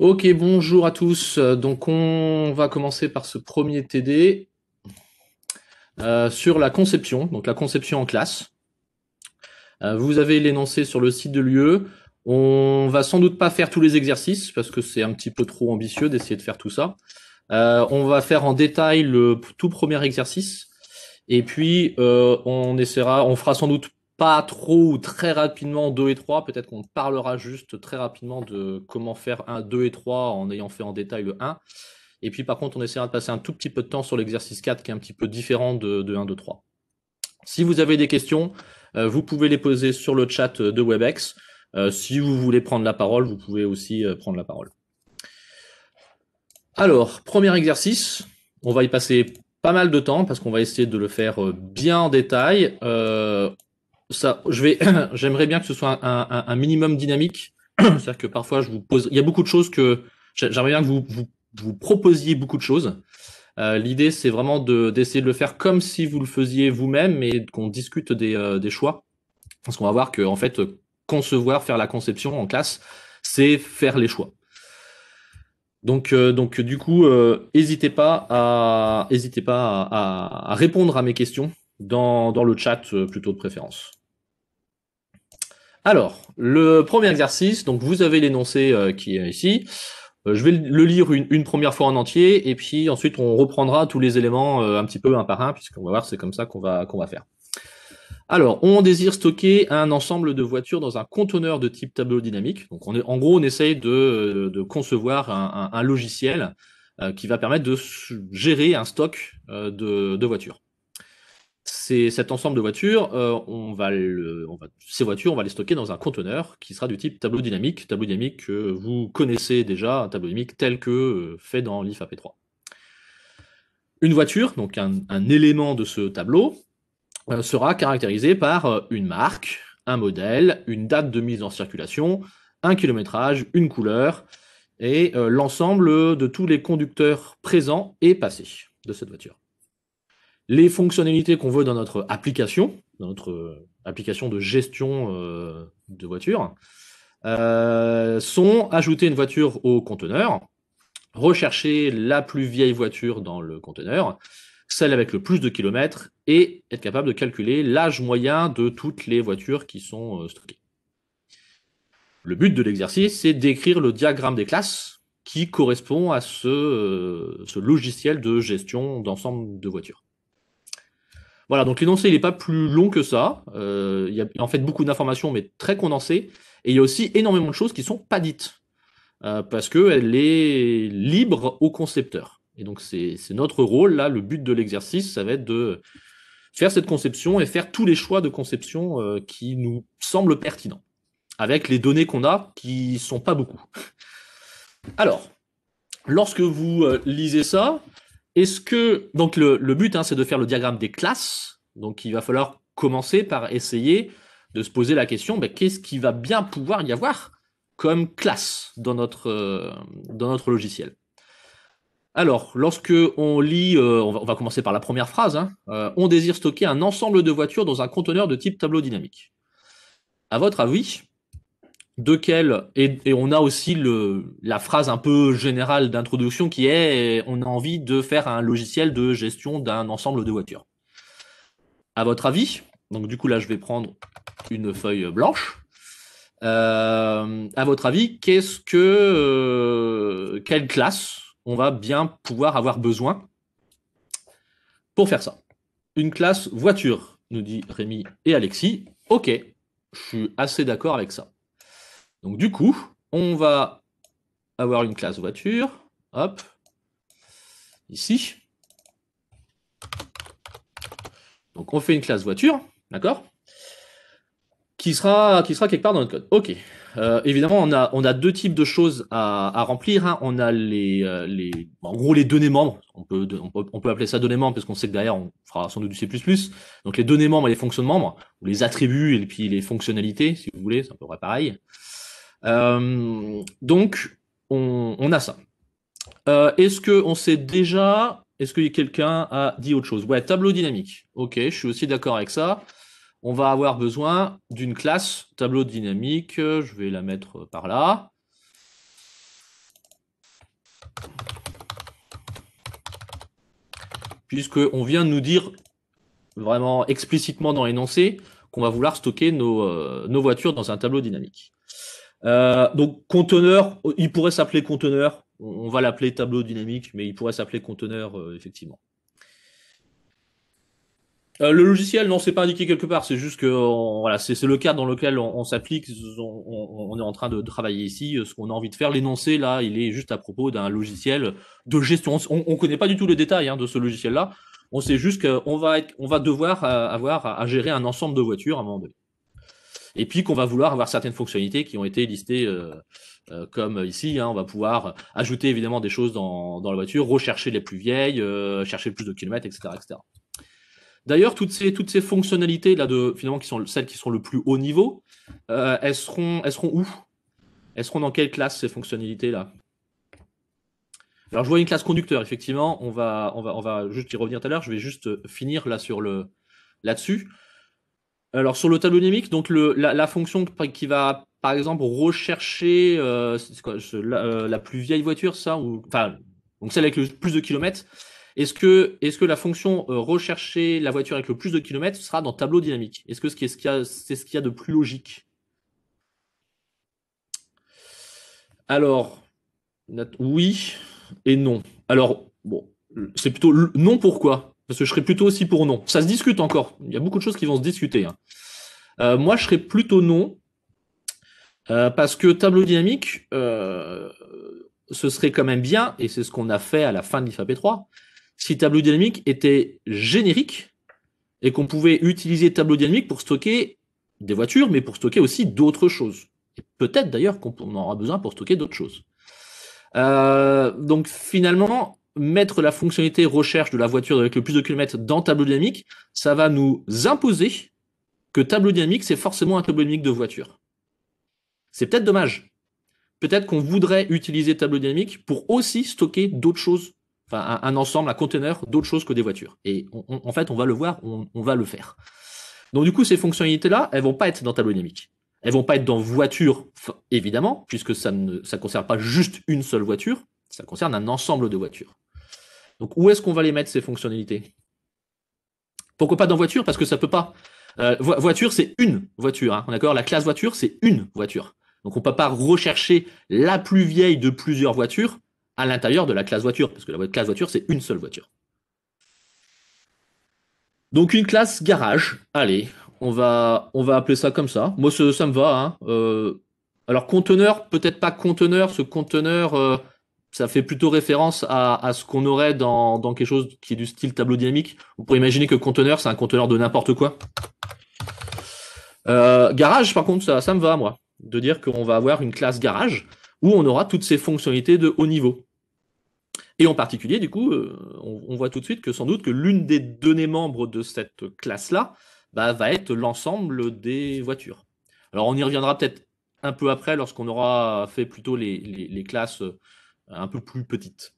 Ok, bonjour à tous. Euh, donc on va commencer par ce premier TD euh, sur la conception, donc la conception en classe. Euh, vous avez l'énoncé sur le site de l'UE. On va sans doute pas faire tous les exercices parce que c'est un petit peu trop ambitieux d'essayer de faire tout ça. on va faire en détail le tout premier exercice et puis on essaiera, on fera sans doute pas trop ou très rapidement 2 et 3. Peut-être qu'on parlera juste très rapidement de comment faire un 2 et 3 en ayant fait en détail le 1. Et puis par contre, on essaiera de passer un tout petit peu de temps sur l'exercice 4 qui est un petit peu différent de, 1, 2, 3. Si vous avez des questions, euh, vous pouvez les poser sur le chat de WebEx. Euh, si vous voulez prendre la parole, vous pouvez aussi euh, prendre la parole. Alors, premier exercice, on va y passer pas mal de temps parce qu'on va essayer de le faire bien en détail ça, je vais, j'aimerais bien que ce soit un, minimum dynamique. C'est-à-dire que parfois, je vous pose, il y a beaucoup de choses que j'aimerais bien que vous, vous, proposiez beaucoup de choses. Euh, l'idée, c'est vraiment d'essayer de, le faire comme si vous le faisiez vous-même et qu'on discute euh, des, choix. Parce qu'on va voir que, en fait, concevoir, faire la conception en classe, c'est faire les choix. Donc, euh, donc du coup, n'hésitez pas, à, hésitez pas à, répondre à mes questions dans, dans le chat plutôt de préférence. Alors, le premier exercice, donc vous avez l'énoncé euh, qui est ici. Euh, je vais le lire une, première fois en entier et puis ensuite on reprendra tous les éléments euh, un petit peu un par un puisqu'on va voir c'est comme ça qu'on va qu'on va faire. Alors, on désire stocker un ensemble de voitures dans un conteneur de type tableau dynamique. Donc, en gros, on essaye de, concevoir un, logiciel qui va permettre de gérer un stock de voitures cet ensemble de voitures, euh, on va ces voitures, on va les stocker dans un conteneur qui sera du type tableau dynamique, tableau dynamique que vous connaissez déjà, un tableau dynamique tel que euh, fait dans l'IFAP3. Une voiture, donc un, élément de ce tableau, euh, sera caractérisé par une marque, un modèle, une date de mise en circulation, un kilométrage, une couleur et l'ensemble de tous les conducteurs présents et passés de cette voiture les fonctionnalités qu'on veut dans notre application, dans notre euh, application de gestion euh, de voitures, euh, sont ajouter une voiture au conteneur, rechercher la plus vieille voiture dans le conteneur, celle avec le plus de kilomètres, et être capable de calculer l'âge moyen de toutes les voitures qui sont stockées. Le but de l'exercice, c'est d'écrire le diagramme des classes qui correspond à ce logiciel de gestion d'ensemble de voitures. Voilà, donc l'énoncé, il n'est pas plus long que ça. Euh, il y a en fait beaucoup d'informations, mais très condensées. Et il y a aussi énormément de choses qui ne sont pas dites, euh, parce qu'elle est libre au concepteur. Et donc c'est notre rôle, là, le but de l'exercice, ça va être de faire cette conception et faire tous les choix de conception euh, qui nous semblent pertinents, avec les données qu'on a, qui sont pas beaucoup. Alors, lorsque vous lisez ça, est-ce que donc le, but, hein, c'est de faire le diagramme des classes. Donc il va falloir commencer par essayer de se poser la question, ben, qu'est-ce qui va bien pouvoir y avoir comme classe dans notre, euh, dans notre logiciel alors, lorsque on lit, euh, on, va, commencer par la première phrase, hein, euh, on désire stocker un ensemble de voitures dans un conteneur de type tableau dynamique. À votre avis, de et, on a aussi le, la phrase un peu générale d'introduction qui est on a envie de faire un logiciel de gestion d'un ensemble de voitures. À votre avis, donc du coup là je vais prendre une feuille blanche. Euh, à votre avis, qu'est-ce que euh, quelle classe on va bien pouvoir avoir besoin pour faire ça Une classe voiture, nous dit Rémi et Alexis. Ok, je suis assez d'accord avec ça. Donc du coup, on va avoir une classe voiture. Hop. Ici. Donc on fait une classe voiture, d'accord qui sera, qui sera quelque part dans notre code. OK. Euh, évidemment, on a, on a deux types de choses à, remplir. Hein. On a euh, les, en gros, les données membres. On peut, on peut appeler ça données membres parce qu'on sait que derrière, on fera sans doute du C++. Donc les données membres et les fonctions de membres, ou les attributs et puis les fonctionnalités, si vous voulez, c'est à peu près pareil. Euh, donc, on, a ça. Euh, est-ce qu'on sait déjà est-ce que quelqu'un a dit autre chose Ouais, tableau dynamique. Ok, je suis aussi d'accord avec ça. On va avoir besoin d'une classe tableau dynamique. Je vais la mettre par là. Puisqu'on vient de nous dire vraiment explicitement dans l'énoncé qu'on va vouloir stocker nos euh, voitures dans un tableau dynamique. Euh, donc conteneur, euh, il pourrait s'appeler conteneur. On va l'appeler tableau dynamique, mais il pourrait s'appeler conteneur euh, effectivement. le logiciel, non, c'est pas indiqué quelque part. C'est juste que voilà, c'est le cadre dans lequel on, s'applique. On, est en train de travailler ici ce qu'on a envie de faire. L'énoncé là, il est juste à propos d'un logiciel de gestion. On, ne connaît pas du tout les détails hein, de ce logiciel là. On sait juste qu'on va être, on va devoir avoir à, à gérer un ensemble de voitures à un moment donné et puis qu'on va vouloir avoir certaines fonctionnalités qui ont été listées euh, euh, comme ici. Hein. on va pouvoir ajouter évidemment des choses dans, la voiture, rechercher les plus vieilles, euh, chercher plus de kilomètres, etc., D'ailleurs, toutes ces, fonctionnalités là finalement qui sont celles qui sont le plus haut niveau, elles seront où Elles seront dans quelle classe ces fonctionnalités là alors je vois une classe conducteur, effectivement, on va, on va, on va juste y revenir tout à l'heure, je vais juste finir là sur là-dessus. Alors sur le tableau dynamique, donc la, fonction qui va par exemple rechercher euh, euh, la, plus vieille voiture, ça, ou enfin donc celle avec le plus de kilomètres, est-ce que, est que la fonction euh, rechercher la voiture avec le plus de kilomètres sera dans tableau dynamique Est-ce que c'est ce qu'il y, ce a de plus logique Alors, oui et non. Alors, bon, c'est plutôt non pourquoi parce que je serais plutôt aussi pour non. Ça se discute encore. Il y a beaucoup de choses qui vont se discuter. Hein. Euh, moi, je serais plutôt non. Euh, parce que tableau dynamique, euh, ce serait quand même bien, et c'est ce qu'on a fait à la fin de l'IFAP3, si tableau dynamique était générique et qu'on pouvait utiliser tableau dynamique pour stocker des voitures, mais pour stocker aussi d'autres choses. Et peut-être d'ailleurs qu'on en aura besoin pour stocker d'autres choses. donc finalement, mettre la fonctionnalité recherche de la voiture avec le plus de kilomètres dans Tableau Dynamique, ça va nous imposer que Tableau Dynamique, c'est forcément un tableau dynamique de voiture. C'est peut-être dommage. Peut-être qu'on voudrait utiliser Tableau Dynamique pour aussi stocker d'autres choses, enfin un, ensemble, un conteneur d'autres choses que des voitures. Et en fait, on va le voir, on, va le faire. Donc du coup, ces fonctionnalités-là, elles vont pas être dans Tableau Dynamique. Elles vont pas être dans voiture, évidemment, puisque ça ne ça concerne pas juste une seule voiture, ça concerne un ensemble de voitures. Donc où est-ce qu'on va les mettre ces fonctionnalités Pourquoi pas dans voiture Parce que ça peut pas. Euh, voiture, c'est une voiture, hein, d'accord La classe voiture, c'est une voiture. Donc on peut pas rechercher la plus vieille de plusieurs voitures à l'intérieur de la classe voiture, parce que la classe voiture, c'est une seule voiture. Donc une classe garage, allez, on va, on va appeler ça comme ça. Moi, ça, me va. Hein. Euh, alors conteneur, peut-être pas conteneur, ce conteneur, euh, ça fait plutôt référence à, ce qu'on aurait dans, quelque chose qui est du style tableau dynamique. On pourrait imaginer que conteneur, c'est un conteneur de n'importe quoi. Euh, garage, par contre, ça, me va, moi, de dire qu'on va avoir une classe garage où on aura toutes ces fonctionnalités de haut niveau. Et en particulier, du coup, euh, on, voit tout de suite que sans doute que l'une des données membres de cette classe-là bah, va être l'ensemble des voitures. Alors, on y reviendra peut-être un peu après lorsqu'on aura fait plutôt les classes euh, un peu plus petite.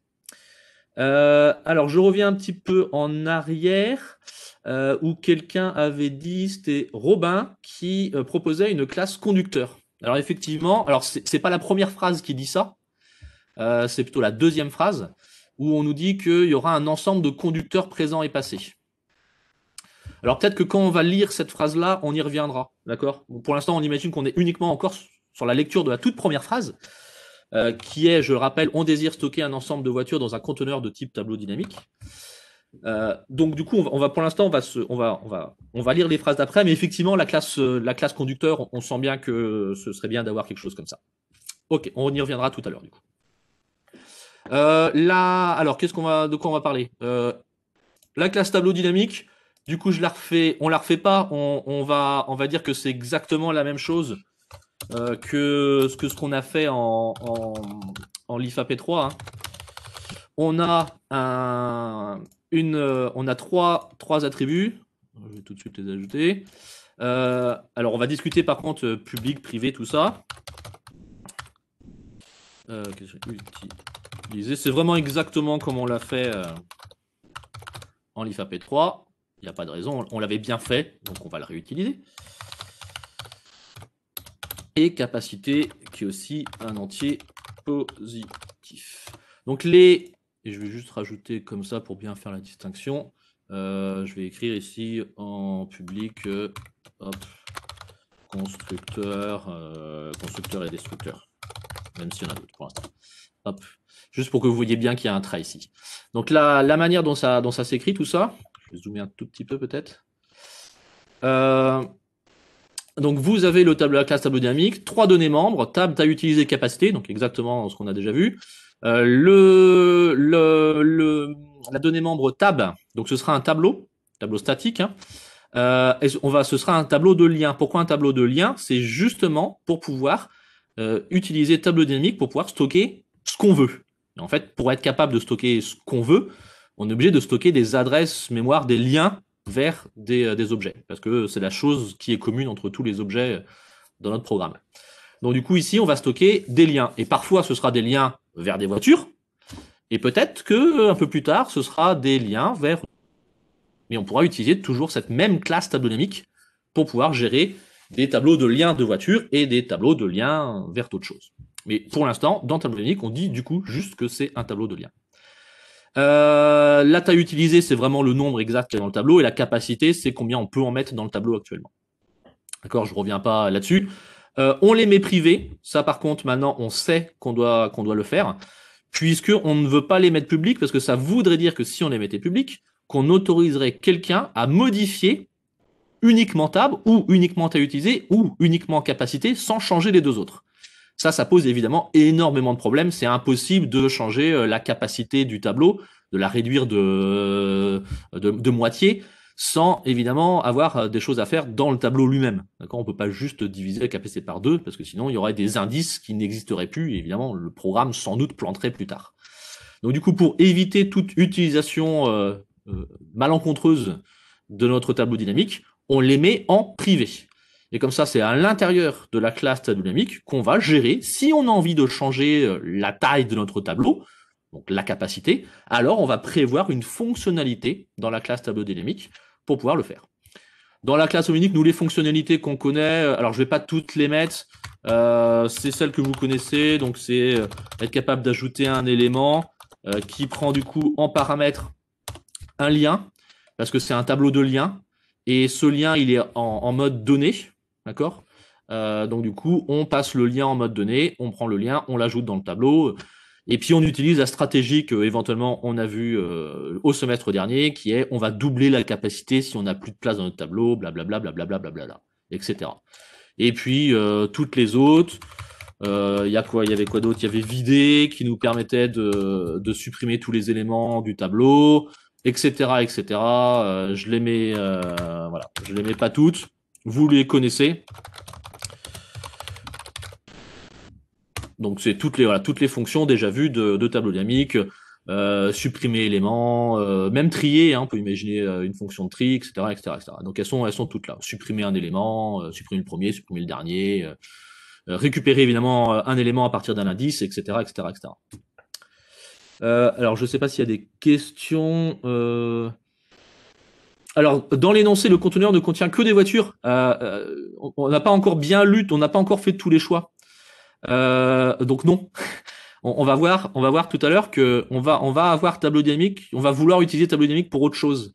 Euh, alors, je reviens un petit peu en arrière euh, où quelqu'un avait dit, c'était Robin qui euh, proposait une classe conducteur. Alors effectivement, alors c'est pas la première phrase qui dit ça, c'est plutôt la deuxième phrase où on nous dit qu'il y aura un ensemble de conducteurs présents et passés. Alors peut-être que quand on va lire cette phrase-là, on y reviendra, d'accord Pour l'instant, on imagine qu'on est uniquement encore sur la lecture de la toute première phrase, euh, qui est, je le rappelle, on désire stocker un ensemble de voitures dans un conteneur de type tableau dynamique. Euh, donc du coup, on va, pour l'instant, on va, on, va, on, va, on va lire les phrases d'après, mais effectivement, la classe, euh, la classe conducteur, on, sent bien que ce serait bien d'avoir quelque chose comme ça. Ok, on y reviendra tout à l'heure du coup. là, alors qu'est-ce qu'on va, de quoi on va parler La classe tableau dynamique. Du coup, je la refais, on la refait pas. On, on va, on va dire que c'est exactement la même chose euh, que que, que ce qu'on a fait en, en, en l'IFAP3. Hein. On a un, une, euh, on a trois, trois attributs. Je vais tout de suite les ajouter. Euh, alors, on va discuter par contre public, privé, tout ça. Euh, C'est vraiment exactement comme on l'a fait en l'IFAP 3. Il n'y a pas de raison. On l'avait bien fait, donc on va le réutiliser capacité qui est aussi un entier positif. Donc les, et je vais juste rajouter comme ça pour bien faire la distinction, euh, je vais écrire ici en public euh, constructeur, euh, constructeur et destructeur, même s'il y en a d'autres pour l'instant. Juste pour que vous voyez bien qu'il y a un trait ici. Donc la, la manière dont ça, dont ça s'écrit, tout ça, je vais zoomer un tout petit peu peut-être. Donc vous avez le tableau la classe tableau dynamique, trois données membres, table, à utiliser capacité, donc exactement ce qu'on a déjà vu. Euh, le, le, la donnée membre tab, donc ce sera un tableau, tableau statique. Hein. Euh, on va, ce sera un tableau de liens. Pourquoi un tableau de liens C'est justement pour pouvoir euh, utiliser tableau dynamique pour pouvoir stocker ce qu'on veut. en fait, pour être capable de stocker ce qu'on veut, on est obligé de stocker des adresses mémoire, des liens vers euh, des, objets, parce que c'est la chose qui est commune entre tous les objets euh, dans notre programme. Donc du coup, ici, on va stocker des liens. Et parfois, ce sera des liens vers des voitures, et peut-être que euh, un peu plus tard, ce sera des liens vers... Mais on pourra utiliser toujours cette même classe dynamique pour pouvoir gérer des tableaux de liens de voitures et des tableaux de liens vers d'autres choses. Mais pour l'instant, dans Tableau Dynamique, on dit du coup juste que c'est un tableau de liens. Euh, la taille utilisée, c'est vraiment le nombre exact dans le tableau, et la capacité, c'est combien on peut en mettre dans le tableau actuellement. D'accord, je ne reviens pas là-dessus. Euh, on les met privés, ça par contre, maintenant, on sait qu'on doit, qu'on doit le faire, puisque on ne veut pas les mettre publics, parce que ça voudrait dire que si on les mettait publics, qu'on autoriserait quelqu'un à modifier uniquement table, ou uniquement taille utilisée, ou uniquement capacité, sans changer les deux autres. Ça, ça pose évidemment énormément de problèmes. C'est impossible de changer euh, la capacité du tableau, de la réduire de, euh, de, moitié sans évidemment avoir euh, des choses à faire dans le tableau lui-même. D'accord On peut pas juste diviser la capacité par deux, parce que sinon il y aurait des indices qui n'existeraient plus, et évidemment le programme sans doute planterait plus tard. Donc du coup, pour éviter toute utilisation malencontreuse de notre tableau dynamique, on les met en privé. Et comme ça, c'est à l'intérieur de la classe tableau dynamique qu'on va gérer, si on a envie de changer euh, la taille de notre tableau, donc la capacité, alors on va prévoir une fonctionnalité dans la classe tableau dynamique pour pouvoir le faire. Dans la classe unique, nous, les fonctionnalités qu'on connaît, euh, alors je ne vais pas toutes les mettre, euh, c'est celles que vous connaissez, donc c'est être capable d'ajouter un élément qui prend du coup en paramètre un lien, parce que c'est un tableau de liens, et ce lien, il est en, en mode donné, D'accord euh, Donc, du coup, on passe le lien en mode donné, on prend le lien, on l'ajoute dans le tableau. Et puis, on utilise la stratégie qu'éventuellement on a vue euh, au semestre dernier, qui est on va doubler la capacité si on n'a plus de place dans notre tableau, blablabla, blablabla, blablabla, etc. Et puis, euh, toutes les autres. Il y quoi Il y avait quoi d'autre Il y avait vider, qui nous permettait de, supprimer tous les éléments du tableau, etc., etc. je les voilà, je les mets pas toutes. Vous les connaissez. Donc c'est toutes les toutes les fonctions déjà vues de, de tableau dynamique, euh, supprimer éléments, euh, même trier. Hein, on peut imaginer euh, une fonction de tri, etc., Donc elles sont elles sont toutes là. Supprimer un élément, supprimer le premier, supprimer le dernier, récupérer évidemment un élément à partir d'un indice, etc., etc., etc. alors je ne sais pas s'il y a des questions alors, dans l'énoncé, le conteneur ne contient que des voitures. Euh, euh, on n'a pas encore bien lu, on n'a pas encore fait tous les choix. Euh, donc non. On, va voir, on va voir tout à l'heure que on va, on va avoir tableau dynamique. On va vouloir utiliser tableau dynamique pour autre chose.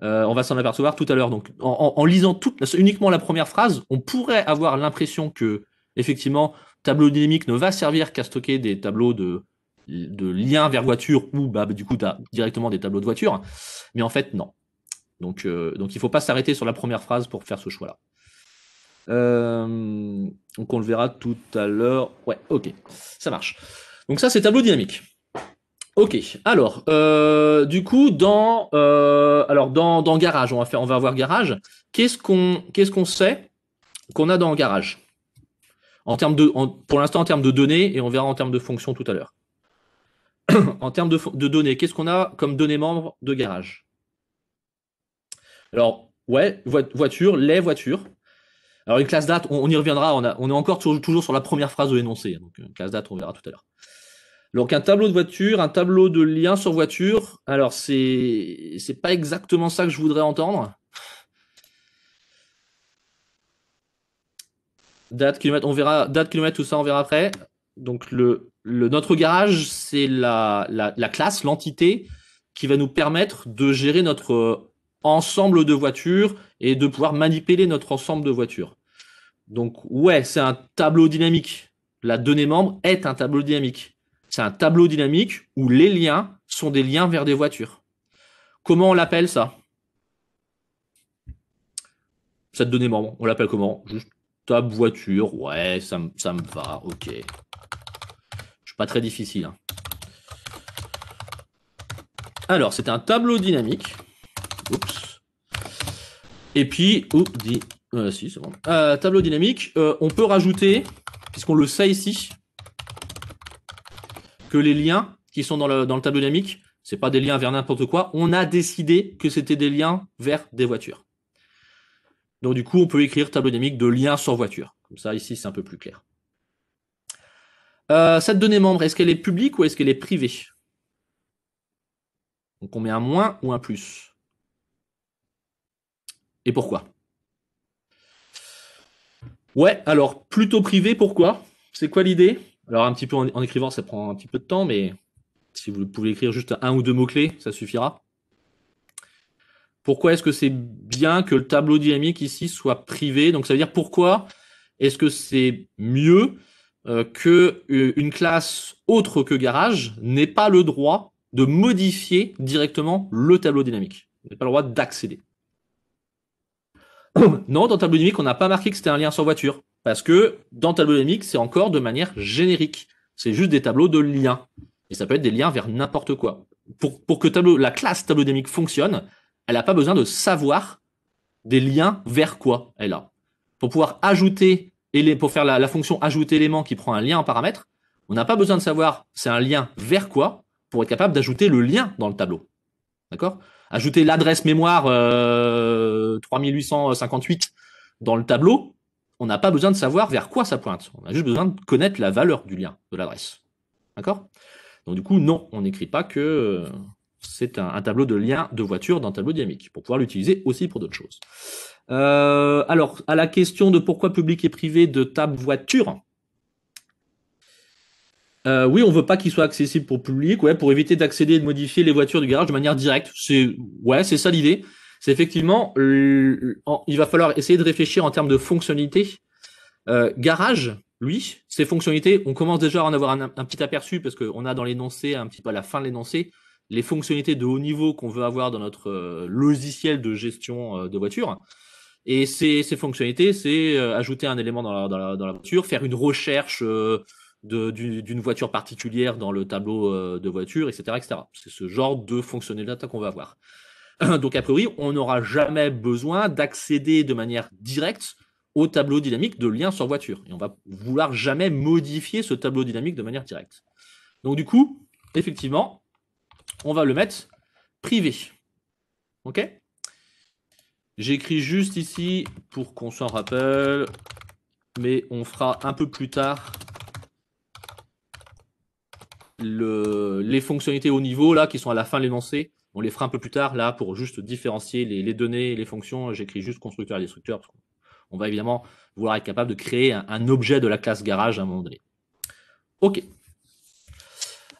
on va s'en apercevoir tout à l'heure. Donc, en, lisant toute, uniquement la première phrase, on pourrait avoir l'impression que, effectivement, tableau dynamique ne va servir qu'à stocker des tableaux de, liens vers voiture ou, bah, du coup, as directement des tableaux de voiture. Mais en fait, non. Euh, donc, il ne faut pas s'arrêter sur la première phrase pour faire ce choix-là. Euh, donc on le verra tout à l'heure. Ouais, ok, ça marche. Donc ça, c'est tableau dynamique. Ok, alors, euh, du coup, dans, alors dans, Garage, on va, faire, on va Garage. Qu'est-ce qu'on sait qu'on a dans Garage en de, Pour l'instant, en termes de données, et on verra en termes de fonctions tout à l'heure. en termes de, de données, qu'est-ce qu'on a comme données membres de Garage alors, ouais, voiture, les voitures. Alors, une classe date, on, y reviendra. On, est encore toujours sur la première phrase de l'énoncé. Hein, donc, euh, une classe date, on verra tout à l'heure. Donc, un tableau de voiture, un tableau de liens sur voiture. Alors, c'est, n'est pas exactement ça que je voudrais entendre. Date, kilomètre, on verra. Date, kilomètre, tout ça, on verra après. Donc, le, le notre garage, c'est la classe, l'entité qui va nous permettre de gérer notre ensemble de voitures et de pouvoir manipuler notre ensemble de voitures. Donc ouais, c'est un tableau dynamique. La donnée membre est un tableau dynamique. C'est un tableau dynamique où les liens sont des liens vers des voitures. Comment on l'appelle ça Cette donnée membre, on l'appelle comment Juste table voiture, ouais, ça, me va, ok. Je suis pas très difficile. Hein. Alors, c'est un tableau dynamique. Et puis, euh, euh, tableau dynamique, euh, on peut rajouter, puisqu'on le sait ici, que les liens qui sont dans le, dans le tableau dynamique, c'est pas des liens vers n'importe quoi. On a décidé que c'était des liens vers des voitures. Donc du coup, on peut écrire tableau dynamique de liens sur voiture. Comme ça, ici, c'est un peu plus clair. cette donnée membre, est-ce qu'elle est publique ou est-ce qu'elle est privée Donc on met un moins ou un plus et pourquoi Ouais, alors plutôt privé, pourquoi C'est quoi l'idée Alors un petit peu en, écrivant, ça prend un petit peu de temps, mais si vous pouvez écrire juste un ou deux mots-clés, ça suffira. Pourquoi est-ce que c'est bien que le tableau dynamique ici soit privé Donc ça veut dire pourquoi est-ce que c'est mieux qu'une euh, que euh, une classe autre que garage n'ait pas le droit de modifier directement le tableau dynamique, n'ait pas le droit d'accéder non, dans Tableau Dynamique, on n'a pas marqué que c'était un lien sur voiture. Parce que dans Tableau Dynamique, c'est encore de manière générique. C'est juste des tableaux de liens. Et ça peut être des liens vers n'importe quoi. Pour, que la classe Tableau Dynamique fonctionne, elle n'a pas besoin de savoir des liens vers quoi elle a. Pour pouvoir ajouter, pour faire la, la fonction ajouter élément qui prend un lien en paramètre, on n'a pas besoin de savoir c'est un lien vers quoi pour être capable d'ajouter le lien dans le tableau. D'accord ajouter l'adresse mémoire 3858 euh, dans le tableau, on n'a pas besoin de savoir vers quoi ça pointe. On a juste besoin de connaître la valeur du lien, de l'adresse. D'accord Donc du coup, non, on n'écrit pas que euh, c'est un, tableau de lien de voiture dans tableau dynamique, pour pouvoir l'utiliser aussi pour d'autres choses. Euh, alors, à la question de pourquoi public et privé de table voiture, euh, oui, on veut pas qu'il soit accessible pour public, ouais, pour éviter d'accéder et de modifier les voitures du garage de manière directe. C'est ouais, c'est ça l'idée. C'est effectivement, il va falloir essayer de réfléchir en termes de fonctionnalités. Euh, garage, lui, ses fonctionnalités, on commence déjà à en avoir un, petit aperçu parce qu'on a dans l'énoncé, un petit peu à la fin de l'énoncé, les fonctionnalités de haut niveau qu'on veut avoir dans notre euh, logiciel de gestion de voiture. Et ces, ces fonctionnalités, c'est ajouter un élément dans la, dans, la, dans la, voiture, faire une recherche d'une voiture particulière dans le tableau euh, de voiture, etc. C'est ce genre de fonctionnalité qu'on va avoir. Donc, a priori, on n'aura jamais besoin d'accéder de manière directe au tableau dynamique de lien sur voiture. Et on va vouloir jamais modifier ce tableau dynamique de manière directe. Donc, du coup, effectivement, on va le mettre privé. OK J'écris juste ici pour qu'on s'en rappelle, mais on fera un peu plus tard les fonctionnalités au niveau là qui sont à la fin de l'énoncé, on les fera un peu plus tard là pour juste différencier les, données les fonctions. J'écris juste constructeur et destructeur on va évidemment vouloir être capable de créer un, objet de la classe garage à un moment donné. Ok.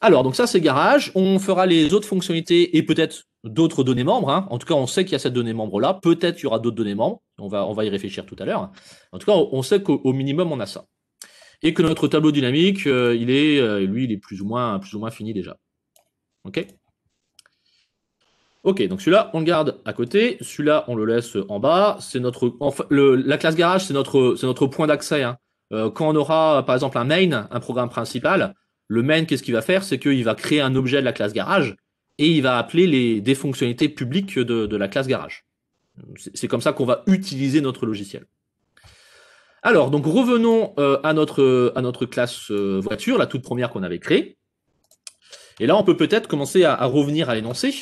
Alors donc ça c'est garage. On fera les autres fonctionnalités et peut-être d'autres données membres. Hein. En tout cas, on sait qu'il y a cette donnée membre là. Peut-être y aura d'autres données membres. On va, on va y réfléchir tout à l'heure. En tout cas, on sait qu'au minimum on a ça et que notre tableau dynamique, euh, il est, euh, lui, il est plus ou moins, plus ou moins fini déjà. Ok Ok, donc celui-là, on le garde à côté, celui-là, on le laisse en bas. C'est notre, la classe garage, c'est notre, c'est notre point d'accès. Hein. Euh, quand on aura, par exemple, un main, un programme principal, le main, qu'est-ce qu'il va faire C'est qu'il va créer un objet de la classe garage et il va appeler les, des fonctionnalités publiques de la classe garage. C'est comme ça qu'on va utiliser notre logiciel. Alors, donc revenons euh, à, notre, euh, à notre classe euh, voiture, la toute première qu'on avait créée. Et là, on peut peut-être commencer à, revenir à l'énoncé,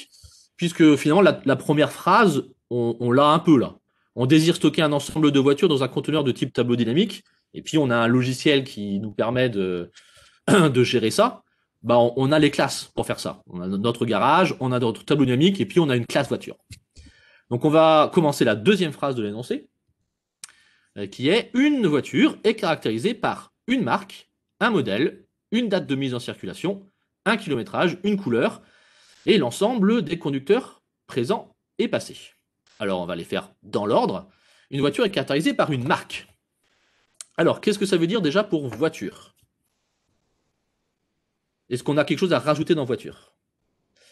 puisque finalement, la, première phrase, on, l'a un peu là. On désire stocker un ensemble de voitures dans un conteneur de type tableau dynamique, et puis on a un logiciel qui nous permet de, de gérer ça. Bah, on, on, a les classes pour faire ça. On a notre garage, on a notre tableau dynamique, et puis on a une classe voiture. Donc on va commencer la deuxième phrase de l'énoncé. Euh, qui est une voiture est caractérisée par une marque, un modèle, une date de mise en circulation, un kilométrage, une couleur et l'ensemble des conducteurs présents et passés. Alors on va les faire dans l'ordre. Une voiture est caractérisée par une marque. Alors qu'est-ce que ça veut dire déjà pour voiture Est-ce qu'on a quelque chose à rajouter dans voiture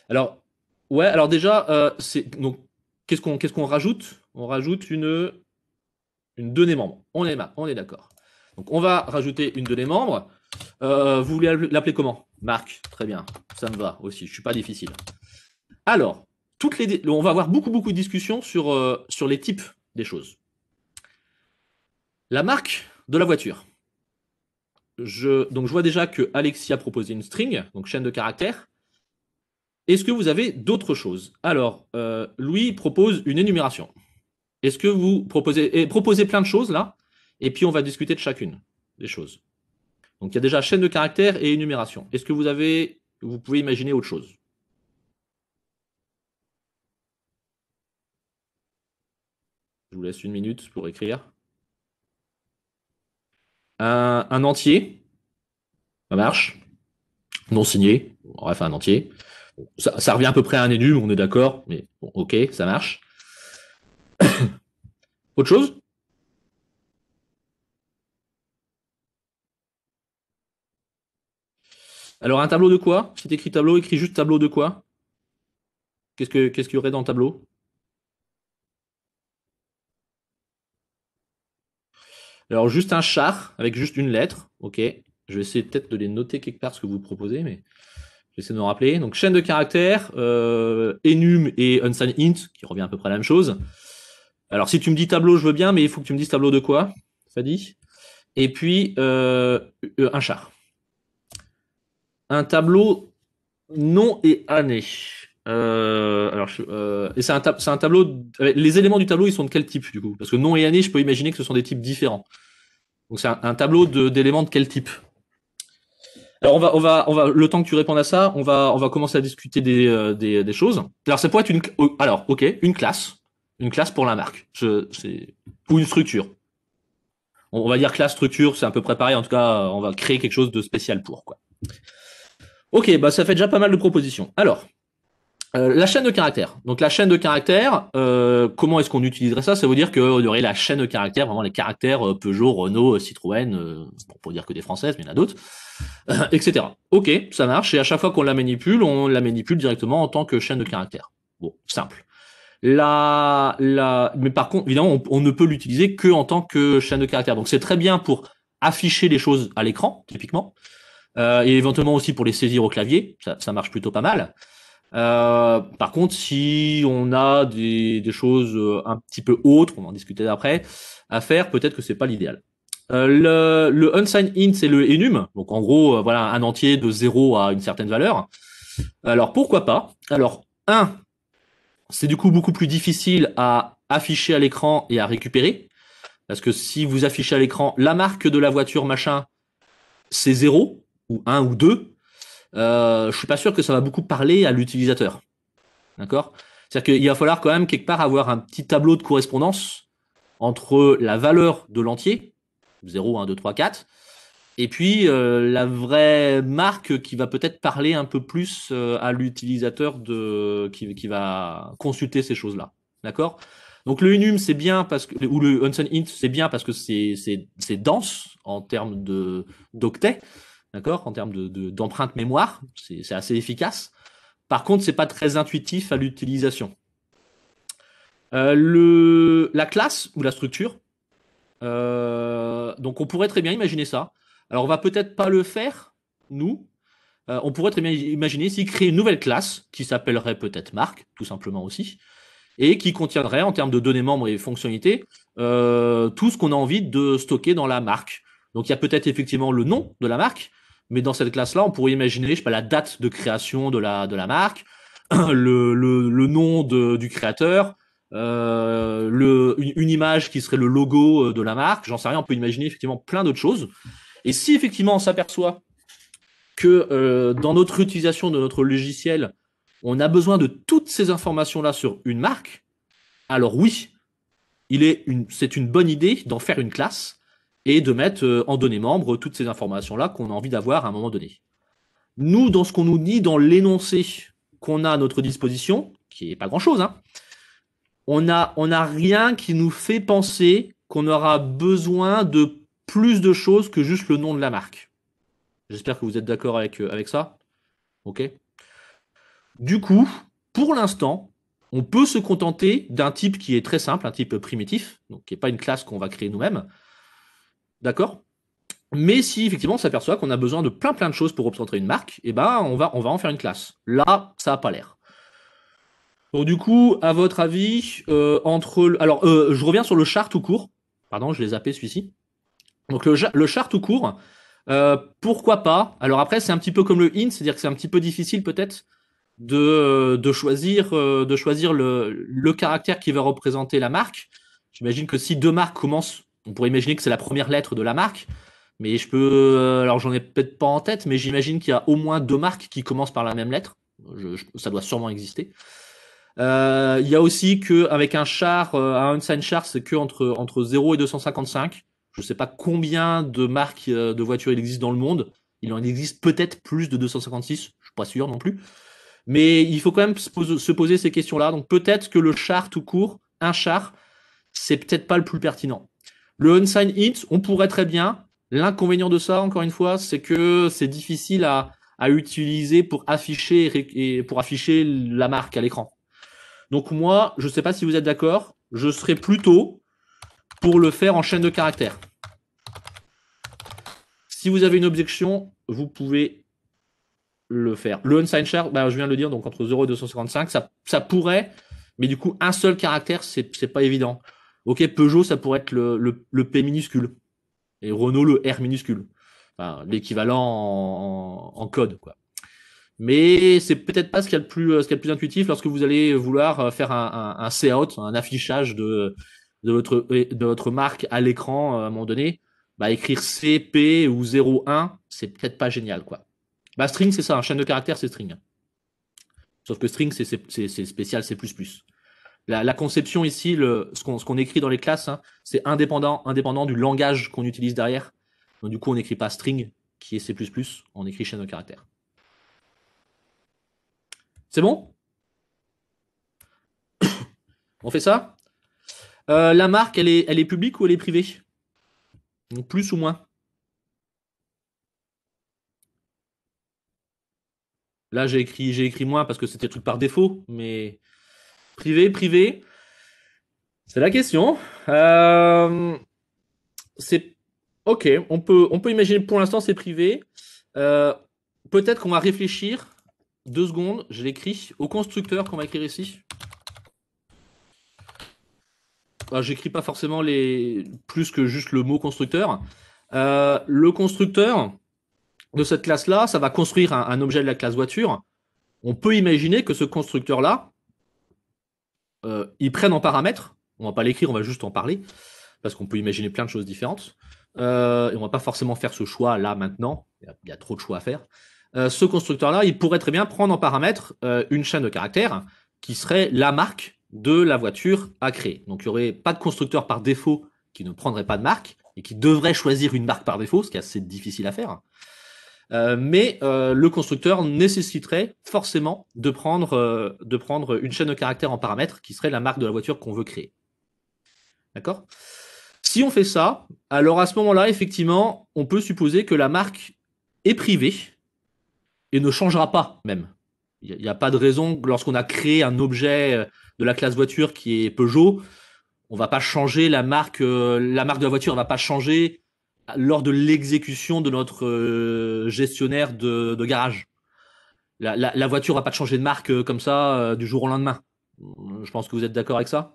Alors ouais, alors déjà euh, c'est donc qu'est-ce qu'on qu'est-ce qu'on rajoute On rajoute une une donnée membre. On est, on est d'accord. Donc, on va rajouter une donnée membre. Euh, vous voulez l'appeler comment Marc. Très bien. Ça me va aussi. Je ne suis pas difficile. Alors, toutes les on va avoir beaucoup, beaucoup de discussions sur, euh, sur les types des choses. La marque de la voiture. Je, donc, je vois déjà que Alexis a proposé une string, donc chaîne de caractères. Est-ce que vous avez d'autres choses Alors, euh, Louis propose une énumération. Est-ce que vous proposez, et eh, proposez plein de choses là, et puis on va discuter de chacune des choses. Donc il y a déjà chaîne de caractères et énumération. Est-ce que vous avez, vous pouvez imaginer autre chose Je vous laisse une minute pour écrire. Un, entier, ça marche. Non signé, bref, un entier. Ça, revient à peu près à un énum on est d'accord, mais ok, ça marche. Autre chose Alors, un tableau de quoi C'est écrit tableau, écrit juste tableau de quoi Qu'est-ce qu'il y aurait dans le tableau Alors, juste un char avec juste une lettre. OK. Je vais essayer peut-être de les noter quelque part ce que vous proposez, mais j'essaie de me rappeler. Donc, chaîne de caractères, enum euh, et unsigned int, qui revient à peu près à la même chose. Alors, si tu me dis tableau, je veux bien, mais il faut que tu me dises tableau de quoi, Fadi Et puis, euh, euh, un char. Un tableau nom et année. Euh, alors, et c'est un, tableau. Les éléments du tableau, ils sont de quel type du coup Parce que nom et année, je peux imaginer que ce sont des types différents. Donc, c'est un, tableau d'éléments de, quel type Alors, on va, on va, on va. Le temps que tu répondes à ça, on va, on va commencer à discuter des, choses. Alors, ça pourrait être une. Oh, alors, ok, une classe. Une classe pour la marque. ou une structure. On va dire classe, structure, c'est un peu préparé, En tout cas, on va créer quelque chose de spécial pour. Quoi. Ok, bah ça fait déjà pas mal de propositions. Alors, euh, la chaîne de caractères. Donc la chaîne de caractères, euh, comment est-ce qu'on utiliserait ça Ça veut dire qu'on aurait la chaîne de caractères, vraiment les caractères euh, Peugeot, Renault, Citroën, pour dire que des françaises, mais il y en a d'autres, etc. Ok, ça marche. Et à chaque fois qu'on la manipule, on la manipule directement en tant que chaîne de caractères. Bon, simple. La, la, mais par contre, évidemment, on, ne peut l'utiliser que en tant que chaîne de caractères. Donc c'est très bien pour afficher les choses à l'écran, typiquement, euh, et éventuellement aussi pour les saisir au clavier. Ça, ça marche plutôt pas mal. Euh, par contre, si on a des, des, choses euh, un petit peu autres, on va en discuter après, à faire, peut-être que c'est pas l'idéal. Euh, le, le unsigned int c'est le enum, donc en gros, euh, voilà, un entier de 0 à une certaine valeur. Alors pourquoi pas Alors un, c'est du coup beaucoup plus difficile à afficher à l'écran et à récupérer. Parce que si vous affichez à l'écran la marque de la voiture, machin, c'est 0 ou 1 ou 2, euh, je suis pas sûr que ça va beaucoup parler à l'utilisateur. D'accord C'est-à-dire qu'il va falloir quand même quelque part avoir un petit tableau de correspondance entre la valeur de l'entier, 0, 1, 2, 3, 4, et puis, euh, la vraie marque qui va peut-être parler un peu plus euh, à l'utilisateur de qui, va consulter ces choses-là. D'accord Donc, le Unum, c'est bien parce que, ou le Hunson Int, c'est bien parce que c'est, dense en termes d'octets, d'accord En termes de, d'empreinte mémoire, c'est, assez efficace. Par contre, c'est pas très intuitif à l'utilisation. Euh, le, la classe ou la structure, donc on pourrait très bien imaginer ça. Alors, on va peut-être pas le faire, nous. Euh, on pourrait très bien imaginer s'il créer une nouvelle classe qui s'appellerait peut-être marque, tout simplement aussi, et qui contiendrait, en termes de données membres et fonctionnalités, euh, tout ce qu'on a envie de stocker dans la marque. Donc, il y a peut-être effectivement le nom de la marque, mais dans cette classe-là, on pourrait imaginer, je pas, la date de création de la, marque, le, nom du créateur, euh, une, une, image qui serait le logo de la marque, j'en sais rien, on peut imaginer effectivement plein d'autres choses. Et si effectivement on s'aperçoit que euh, dans notre utilisation de notre logiciel, on a besoin de toutes ces informations-là sur une marque, alors oui, il une, c'est une bonne idée d'en faire une classe et de mettre euh, en données membres toutes ces informations-là qu'on a envie d'avoir à un moment donné. Nous, dans ce qu'on nous dit, dans l'énoncé qu'on a à notre disposition, qui n'est pas grand-chose, hein, on n'a on a rien qui nous fait penser qu'on aura besoin de plus de choses que juste le nom de la marque. J'espère que vous êtes d'accord avec, euh, avec ça. OK Du coup, pour l'instant, on peut se contenter d'un type qui est très simple, un type primitif, donc qui n'est pas une classe qu'on va créer nous-mêmes. D'accord Mais si effectivement on s'aperçoit qu'on a besoin de plein plein de choses pour représenter une marque, et eh ben on va, on va en faire une classe. Là, ça n'a pas l'air. du coup, à votre avis, euh, entre... Alors, euh, je reviens sur le char tout court. Pardon, je l'ai zappé celui-ci. Donc le, char tout court, euh, pourquoi pas Alors après, c'est un petit peu comme le in, c'est-à-dire que c'est un petit peu difficile peut-être de, choisir, euh, de choisir euh, le, caractère qui va représenter la marque. J'imagine que si deux marques commencent, on pourrait imaginer que c'est la première lettre de la marque, mais je peux, alors j'en ai peut-être pas en tête, mais j'imagine qu'il y a au moins deux marques qui commencent par la même lettre. ça doit sûrement exister. Il y a aussi qu'avec un char, un Unsigned char, c'est que entre, entre 0 et 255. Je ne sais pas combien de marques euh, de voitures il existe dans le monde. Il en existe peut-être plus de 256, je ne suis pas sûr non plus. Mais il faut quand même se poser, ces questions-là. Donc peut-être que le char tout court, un char, c'est peut-être pas le plus pertinent. Le unsigned hit, on pourrait très bien. L'inconvénient de ça, encore une fois, c'est que c'est difficile à, utiliser pour afficher, et pour afficher la marque à l'écran. Donc moi, je ne sais pas si vous êtes d'accord, je serais plutôt pour le faire en chaîne de caractères. Si vous avez une objection, vous pouvez le faire. Le unsigned share, bah, je viens de le dire, donc entre 0 et 255, ça, pourrait, mais du coup, un seul caractère, c'est, n'est pas évident. Ok, Peugeot, ça pourrait être le, P minuscule. Et Renault, le R minuscule. l'équivalent en, code, quoi. Mais c'est peut-être pas ce qu'il y a le plus, plus intuitif lorsque vous allez vouloir euh, faire un, un, out un affichage de, votre, de votre marque à l'écran euh, à un moment donné bah, écrire CP ou 01, c'est peut-être pas génial. quoi. Bah, string, c'est ça, un hein, chaîne de caractère, c'est string. Sauf que string, c'est spécial, c'est plus plus. La, conception ici, ce qu'on écrit dans les classes, hein, c'est indépendant, indépendant du langage qu'on utilise derrière. Donc, du coup, on n'écrit pas string qui est C++, on écrit chaîne de caractère. C'est bon On fait ça euh, La marque, elle elle est publique ou elle est privée plus ou moins Là, j'ai écrit, j'ai écrit moins parce que c'était truc par défaut, mais privé, privé, c'est la question. Euh, c'est ok, on peut, on peut imaginer pour l'instant c'est privé. Euh, peut-être qu'on va réfléchir deux secondes, je l'écris, au constructeur qu'on va écrire ici j'écris pas forcément les plus que juste le mot constructeur. Euh, le constructeur de cette classe-là, ça va construire un, objet de la classe voiture. On peut imaginer que ce constructeur-là, euh, il prenne en paramètre, on va pas l'écrire, on va juste en parler, parce qu'on peut imaginer plein de choses différentes. Euh, et on va pas forcément faire ce choix là maintenant, il y, a trop de choix à faire. ce constructeur-là, il pourrait très bien prendre en paramètre une chaîne de caractères qui serait la marque de la voiture à créer. Donc il n'y aurait pas de constructeur par défaut qui ne prendrait pas de marque et qui devrait choisir une marque par défaut, ce qui est assez difficile à faire. Euh, mais euh, le constructeur nécessiterait forcément de prendre, euh, de prendre une chaîne de caractères en paramètres qui serait la marque de la voiture qu'on veut créer. D'accord Si on fait ça, alors à ce moment-là, effectivement, on peut supposer que la marque est privée et ne changera pas même. Il n'y a, pas de raison lorsqu'on a créé un objet euh, de la classe voiture qui est Peugeot, on va pas changer la marque, euh, la marque de la voiture va pas changer lors de l'exécution de notre euh, gestionnaire de, garage. La, voiture ne voiture va pas changer de marque comme ça du jour au lendemain. Je pense que vous êtes d'accord avec ça.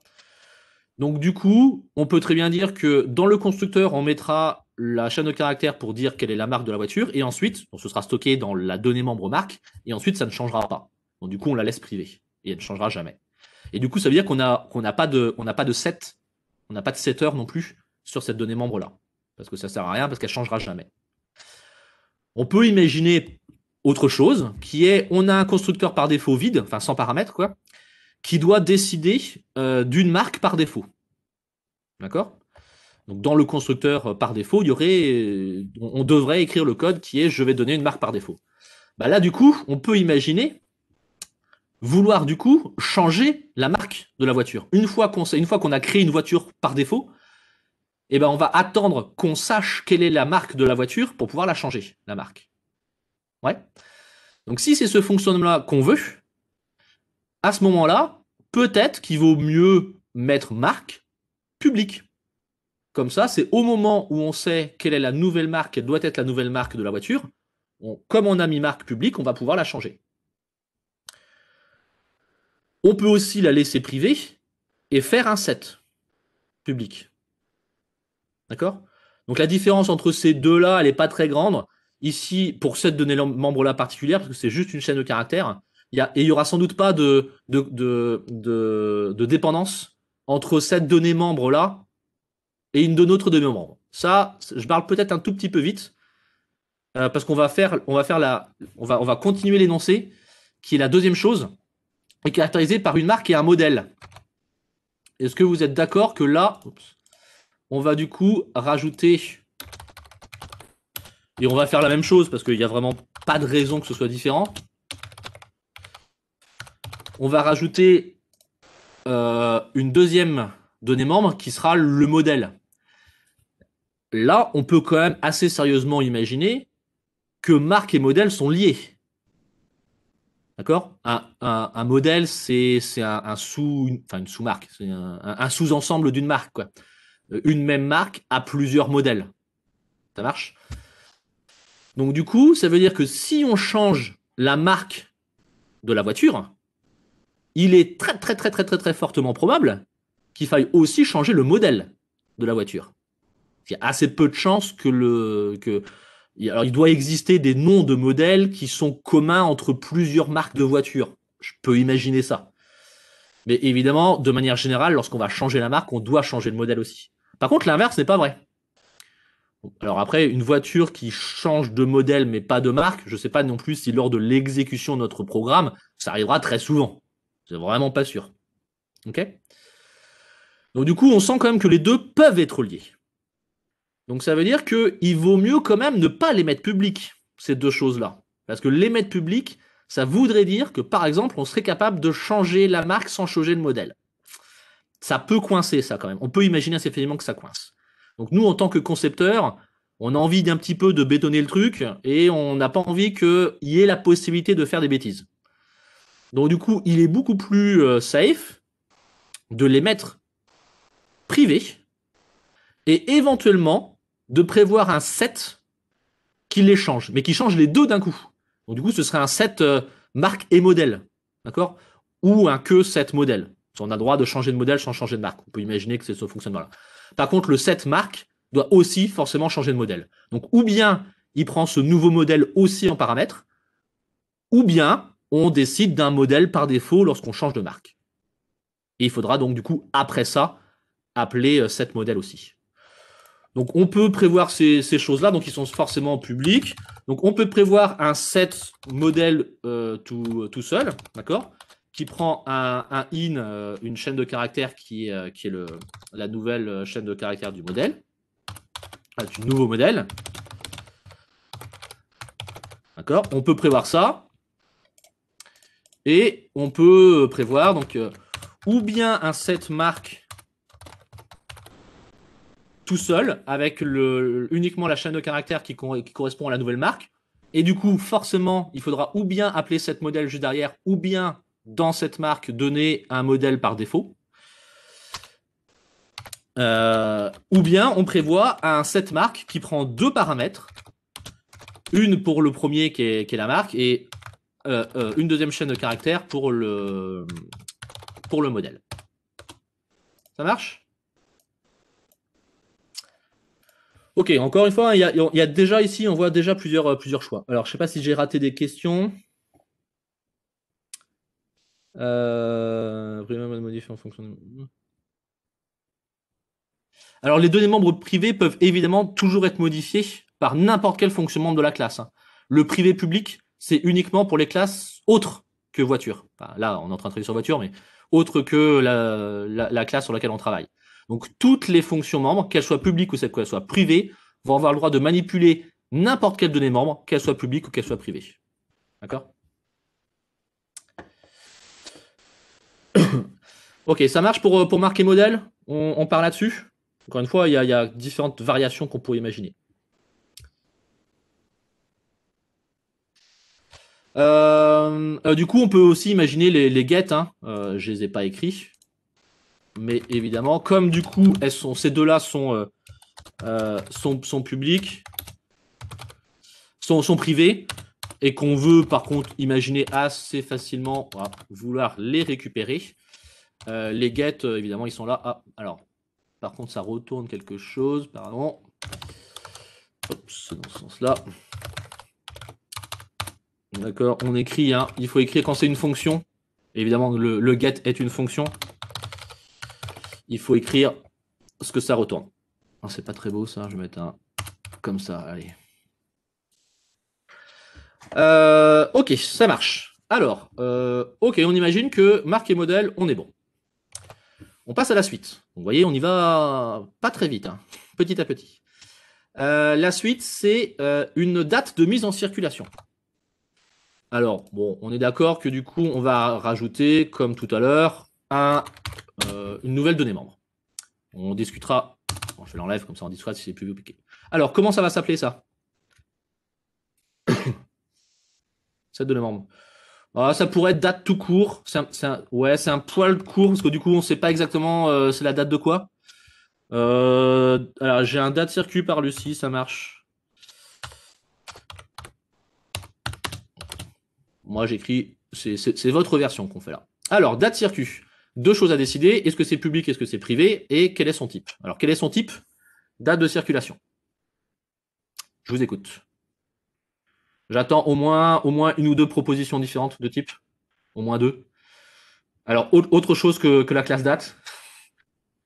Donc du coup, on peut très bien dire que dans le constructeur, on mettra la chaîne de caractères pour dire quelle est la marque de la voiture, et ensuite, on se sera stocké dans la donnée membre marque, et ensuite, ça ne changera pas. Donc, du coup, on la laisse privée, et elle ne changera jamais. Et du coup, ça veut dire qu'on n'a pas, de, pas de set, on n'a pas de setter non plus sur cette donnée membre-là, parce que ça ne sert à rien, parce qu'elle ne changera jamais. On peut imaginer autre chose, qui est, on a un constructeur par défaut vide, enfin sans paramètres, quoi, qui doit décider euh, d'une marque par défaut. D'accord donc dans le constructeur euh, par défaut, il y aurait, euh, on devrait écrire le code qui est je vais donner une marque par défaut. Bah, là du coup, on peut imaginer vouloir du coup changer la marque de la voiture. Une fois qu'on une fois qu'on a créé une voiture par défaut, eh ben on va attendre qu'on sache quelle est la marque de la voiture pour pouvoir la changer, la marque. Ouais. Donc si c'est ce fonctionnement-là qu'on veut, à ce moment-là, peut-être qu'il vaut mieux mettre marque publique comme ça, c'est au moment où on sait quelle est la nouvelle marque, quelle doit être la nouvelle marque de la voiture, comme on a mis marque publique, on va pouvoir la changer. On peut aussi la laisser privée et faire un set public. D'accord Donc la différence entre ces deux-là, elle n'est pas très grande. Ici, pour cette donnée membre-là particulière, parce que c'est juste une chaîne de caractères, il il n'y aura sans doute pas de, de, de dépendance entre cette donnée membre-là et une de notre demi-membre. Ça, je parle peut-être un tout petit peu vite, euh, parce qu'on va faire, on va faire on va, on va continuer l'énoncé, qui est la deuxième chose, est caractérisée par une marque et un modèle. Est-ce que vous êtes d'accord que là, on va du coup rajouter, et on va faire la même chose, parce qu'il n'y a vraiment pas de raison que ce soit différent. On va rajouter euh, une deuxième donnée membre qui sera le modèle là, on peut quand même assez sérieusement imaginer que marque et modèle sont liés. D'accord un, modèle, c'est un, sous, sous-marque, c'est un, sous-ensemble d'une marque. Euh, une même marque a plusieurs modèles. Ça marche Donc du coup, ça veut dire que si on change la marque de la voiture, il est très très très très très très fortement probable qu'il faille aussi changer le modèle de la voiture. Il y a assez peu de chances que le. Que... Alors, il doit exister des noms de modèles qui sont communs entre plusieurs marques de voitures. Je peux imaginer ça. Mais évidemment, de manière générale, lorsqu'on va changer la marque, on doit changer le modèle aussi. Par contre, l'inverse n'est pas vrai. Alors après, une voiture qui change de modèle mais pas de marque, je ne sais pas non plus si lors de l'exécution de notre programme, ça arrivera très souvent. C'est vraiment pas sûr. Ok Donc du coup, on sent quand même que les deux peuvent être liés. Donc ça veut dire qu'il vaut mieux quand même ne pas les mettre publics, ces deux choses-là. Parce que les mettre publics, ça voudrait dire que par exemple, on serait capable de changer la marque sans changer le modèle. Ça peut coincer ça quand même. On peut imaginer assez facilement que ça coince. Donc nous, en tant que concepteurs, on a envie d'un petit peu de bétonner le truc et on n'a pas envie qu'il y ait la possibilité de faire des bêtises. Donc du coup, il est beaucoup plus euh, safe de les mettre privés et éventuellement de prévoir un set qui les change, mais qui change les deux d'un coup. Donc du coup, ce serait un set euh, marque et modèle, d'accord Ou un que set modèle. On a droit de changer de modèle sans changer de marque. On peut imaginer que c'est ce fonctionnement-là. Par contre, le set marque doit aussi forcément changer de modèle. Donc ou bien il prend ce nouveau modèle aussi en paramètre, ou bien on décide d'un modèle par défaut lorsqu'on change de marque. Et il faudra donc du coup, après ça, appeler euh, set modèle aussi. Donc on peut prévoir ces, choses-là, donc ils sont forcément publics. Donc on peut prévoir un set modèle euh, tout, seul, d'accord qui prend un, in, euh, une chaîne de caractères qui, euh, est la nouvelle chaîne de caractères du modèle, ah, du nouveau modèle. D'accord On peut prévoir ça. Et on peut prévoir donc ou bien un set marque tout seul, avec le, uniquement la chaîne de caractères qui, correspond à la nouvelle marque. Et du coup, forcément, il faudra ou bien appeler cette modèle juste derrière, ou bien dans cette marque donner un modèle par défaut. Euh, ou bien on prévoit un set marque qui prend deux paramètres, une pour le premier qui est, la marque et euh, euh, une deuxième chaîne de caractères pour le, pour le modèle. Ça marche Ok, encore une fois, hein, il y, déjà ici, on voit déjà plusieurs, euh, plusieurs choix. Alors, je ne sais pas si j'ai raté des questions. Euh, Alors, les données membres privés peuvent évidemment toujours être modifiées par n'importe quel fonctionnement de la classe. Hein. Le privé public, c'est uniquement pour les classes autres que voiture. là, on est en train de travailler sur voiture, mais autre que la classe sur laquelle on travaille. Donc toutes les fonctions membres, qu'elles soient publiques ou qu'elles soient privées, vont avoir le droit de manipuler n'importe quelle donnée membre, qu'elle soit publique ou qu'elle soit privée. D'accord Ok, ça marche pour, euh, pour modèle on, parle part là-dessus Encore une fois, il y, a, différentes variations qu'on pourrait imaginer. Euh, euh, du coup, on peut aussi imaginer les, les hein. je ne les ai pas écrits mais évidemment, comme du coup, ces deux-là sont, euh, euh, sont, publics, sont, privés, et qu'on veut par contre imaginer assez facilement vouloir les récupérer, euh, les get », évidemment, ils sont là. Ah, alors, par contre, ça retourne quelque chose, pardon. C'est dans ce sens-là. D'accord, on écrit, hein. il faut écrire quand c'est une fonction. Évidemment, le, le get est une fonction il faut écrire ce que ça retourne. Ah, c'est pas très beau ça, je vais mettre un comme ça, allez. Euh, ok, ça marche. Alors, euh, ok, on imagine que marque et modèle, on est bon. On passe à la suite. Vous voyez, on y va pas très vite, hein. petit à petit. Euh, la suite, c'est une date de mise en circulation. Alors, bon, on est d'accord que du coup, on va rajouter, comme tout à l'heure, un euh, une nouvelle donnée membre. On discutera. je l'enlève comme ça on discutera si c'est plus compliqué. Alors, comment ça va s'appeler ça Cette donnée membre. Bah, ça pourrait être date tout court. C'est un, ouais, c'est un poil court parce que du coup, on ne sait pas exactement euh, c'est la date de quoi. Euh, alors, j'ai un date circuit par Lucie, ça marche. Moi, j'écris. C'est votre version qu'on fait là. Alors, date circuit deux choses à décider. Est-ce que c'est public, est-ce que c'est privé et quel est son type Alors, quel est son type Date de circulation. Je vous écoute. J'attends au moins, au moins une ou deux propositions différentes de type. Au moins deux. Alors, autre chose que, la classe date.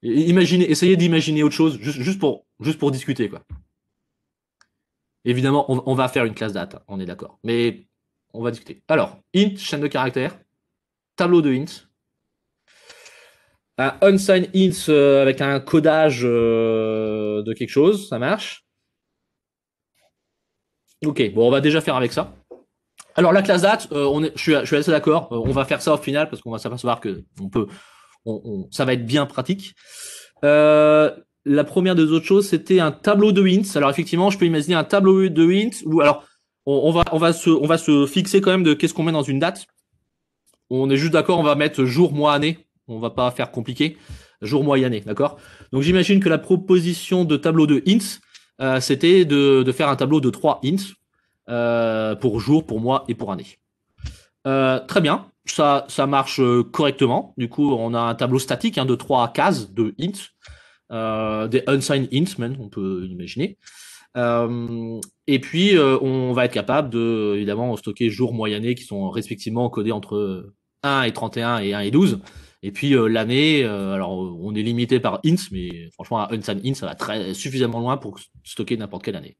Imaginez, essayez d'imaginer autre chose, juste, pour, juste pour discuter. Quoi. Évidemment, on, va faire une classe date, on est d'accord. Mais on va discuter. Alors, int, chaîne de caractère, tableau de int, un unsigned int euh, avec un codage euh, de quelque chose, ça marche. Ok, bon, on va déjà faire avec ça. Alors la classe date, euh, on est, je, suis, je, suis, assez d'accord, on va faire ça au final parce qu'on va s'apercevoir que on peut, ça va être bien pratique. la première des autres choses, c'était un tableau de wins. Alors effectivement, je peux imaginer un tableau de wins. où alors on, va, on va se, on va se fixer quand même de qu'est-ce qu'on met dans une date. On est juste d'accord, on va mettre jour, mois, année on va pas faire compliqué. Jour, mois année, d'accord Donc j'imagine que la proposition de tableau de ints, euh, c'était de, faire un tableau de 3 ints euh, pour jour, pour mois et pour année. Euh, très bien, ça, ça marche correctement. Du coup, on a un tableau statique hein, de trois cases de euh, des unsigned ints même, on peut imaginer. et puis, on va être capable de, évidemment, stocker jour, mois qui sont respectivement codés entre 1 et 31 et 1 et 12. Et puis euh, l'année, euh, alors on est limité par INS, mais franchement, un Unsan INS, ça va très, suffisamment loin pour stocker n'importe quelle année.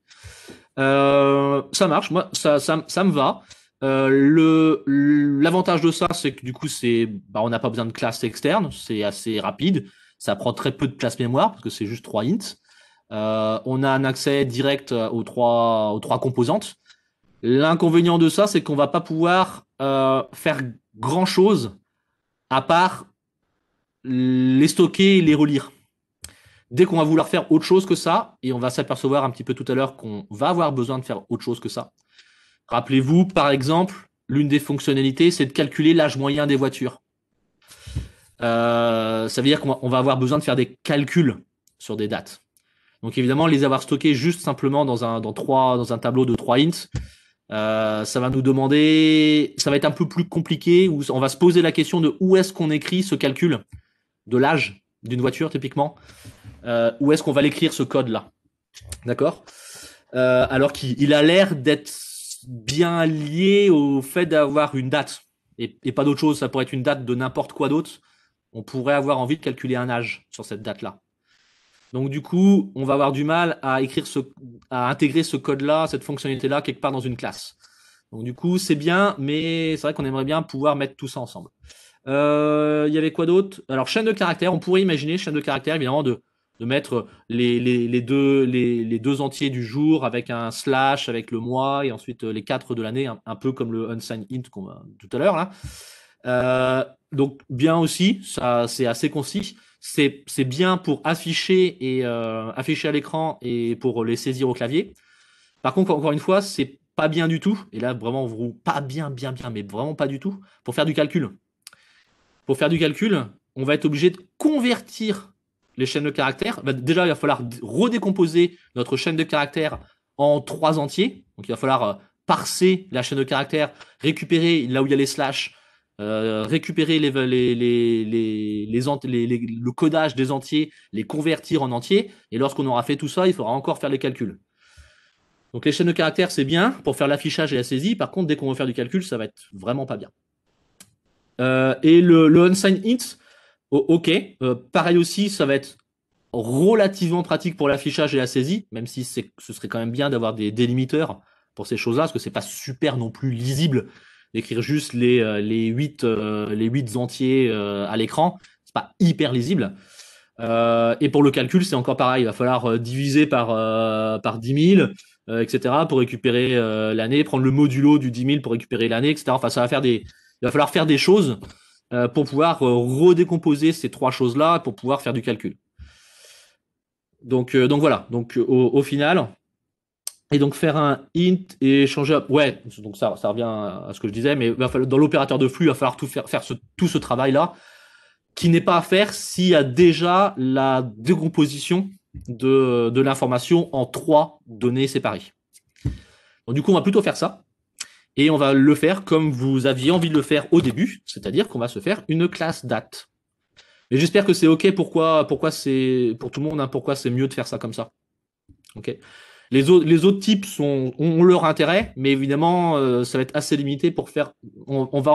Euh, ça marche, moi, ça, ça, me va. le L'avantage de ça, c'est que du coup, c'est, bah, on n'a pas besoin de classe externe, c'est assez rapide, ça prend très peu de place mémoire, parce que c'est juste trois INS. on a un accès direct aux trois, aux trois composantes. L'inconvénient de ça, c'est qu'on va pas pouvoir faire grand-chose à part les stocker et les relire. Dès qu'on va vouloir faire autre chose que ça, et on va s'apercevoir un petit peu tout à l'heure qu'on va avoir besoin de faire autre chose que ça. Rappelez-vous, par exemple, l'une des fonctionnalités, c'est de calculer l'âge moyen des voitures. Euh, ça veut dire qu'on va avoir besoin de faire des calculs sur des dates. Donc évidemment, les avoir stockés juste simplement dans un, dans trois, dans un tableau de 3 ints, euh, ça va nous demander, ça va être un peu plus compliqué, on va se poser la question de où est-ce qu'on écrit ce calcul de l'âge d'une voiture typiquement, euh, où est-ce qu'on va l'écrire ce code-là D'accord euh, Alors qu'il a l'air d'être bien lié au fait d'avoir une date et, pas d'autre chose, ça pourrait être une date de n'importe quoi d'autre. On pourrait avoir envie de calculer un âge sur cette date-là. Donc du coup, on va avoir du mal à écrire ce, à intégrer ce code-là, cette fonctionnalité-là quelque part dans une classe. Donc du coup, c'est bien, mais c'est vrai qu'on aimerait bien pouvoir mettre tout ça ensemble. Euh, il y avait quoi d'autre Alors, chaîne de caractère, on pourrait imaginer chaîne de caractère, évidemment, de, de mettre les, les, deux, les, les, deux entiers du jour avec un slash, avec le mois, et ensuite euh, les quatre de l'année, un, peu comme le unsigned int qu'on tout à l'heure. là. Euh, donc, bien aussi, ça c'est assez concis. C'est bien pour afficher, et, afficher à l'écran et pour les saisir au clavier. Par contre, encore une fois, c'est pas bien du tout, et là vraiment, pas bien, bien, bien, mais vraiment pas du tout, pour faire du calcul pour faire du calcul, on va être obligé de convertir les chaînes de caractères. Bah, déjà, il va falloir redécomposer notre chaîne de caractères en trois entiers. Donc, il va falloir euh, parser la chaîne de caractères, récupérer là où il y a les slash, euh, récupérer le codage des entiers, les convertir en entiers. Et lorsqu'on aura fait tout ça, il faudra encore faire les calculs. Donc les chaînes de caractères, c'est bien pour faire l'affichage et la saisie. Par contre, dès qu'on veut faire du calcul, ça va être vraiment pas bien. Euh, et le, le unsigned int oh, ok. Euh, pareil aussi, ça va être relativement pratique pour l'affichage et la saisie, même si ce serait quand même bien d'avoir des délimiteurs pour ces choses-là, parce que c'est pas super non plus lisible d'écrire juste les, euh, les, 8, les 8 entiers à l'écran. C'est pas hyper lisible. et pour le calcul, c'est encore pareil. Il va falloir diviser par, par 10 000, etc., pour récupérer l'année, prendre le modulo du 10 000 pour récupérer l'année, etc. Enfin, ça va faire des, il va falloir faire des choses euh, pour pouvoir euh, redécomposer ces trois choses-là, pour pouvoir faire du calcul. Donc, euh, voilà. Donc au, final, et donc faire un int et changer. Ouais, donc ça, revient à ce que je disais, mais dans l'opérateur de flux, il va falloir tout faire, tout ce travail-là qui n'est pas à faire s'il y a déjà la décomposition de, de l'information en trois données séparées. Donc, du coup, on va plutôt faire ça. Et on va le faire comme vous aviez envie de le faire au début, c'est-à-dire qu'on va se faire une classe date. Mais j'espère que c'est OK pourquoi, pourquoi c'est pour tout le monde, hein, pourquoi c'est mieux de faire ça comme ça. OK. Les autres, types ont leur intérêt, mais évidemment, euh, ça va être assez limité pour faire. On, va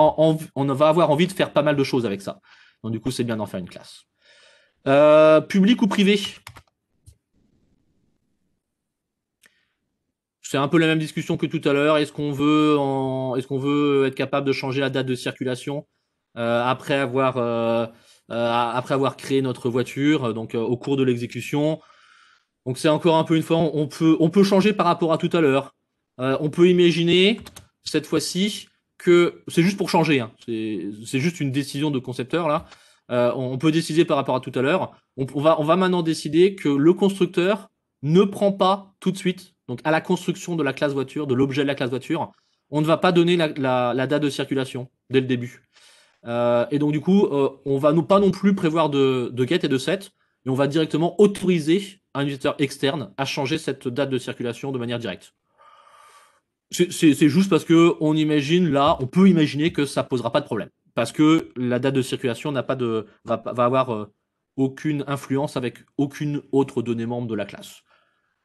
va avoir envie de faire pas mal de choses avec ça. Donc du coup, c'est bien d'en faire une classe. Euh, public ou privé c'est un peu la même discussion que tout à l'heure. Est-ce qu'on veut, en... est-ce qu'on veut être capable de changer la date de circulation euh, après avoir euh, euh, après avoir créé notre voiture, donc au cours de l'exécution. Donc c'est encore un peu une fois, on peut on peut changer par rapport à tout à l'heure. on peut imaginer cette fois-ci que c'est juste pour changer. Hein. c'est juste une décision de concepteur là. on peut décider par rapport à tout à l'heure. On, on, va, on va maintenant décider que le constructeur ne prend pas tout de suite donc à la construction de la classe voiture, de l'objet de la classe voiture, on ne va pas donner la, date de circulation dès le début. Euh, et donc du coup, on euh, on va pas non plus prévoir de, get et de set, et on va directement autoriser un utilisateur externe à changer cette date de circulation de manière directe. C'est juste parce que on imagine là, on peut imaginer que ça posera pas de problème, parce que la date de circulation n'a pas de va, avoir euh, aucune influence avec aucune autre donnée membre de la classe.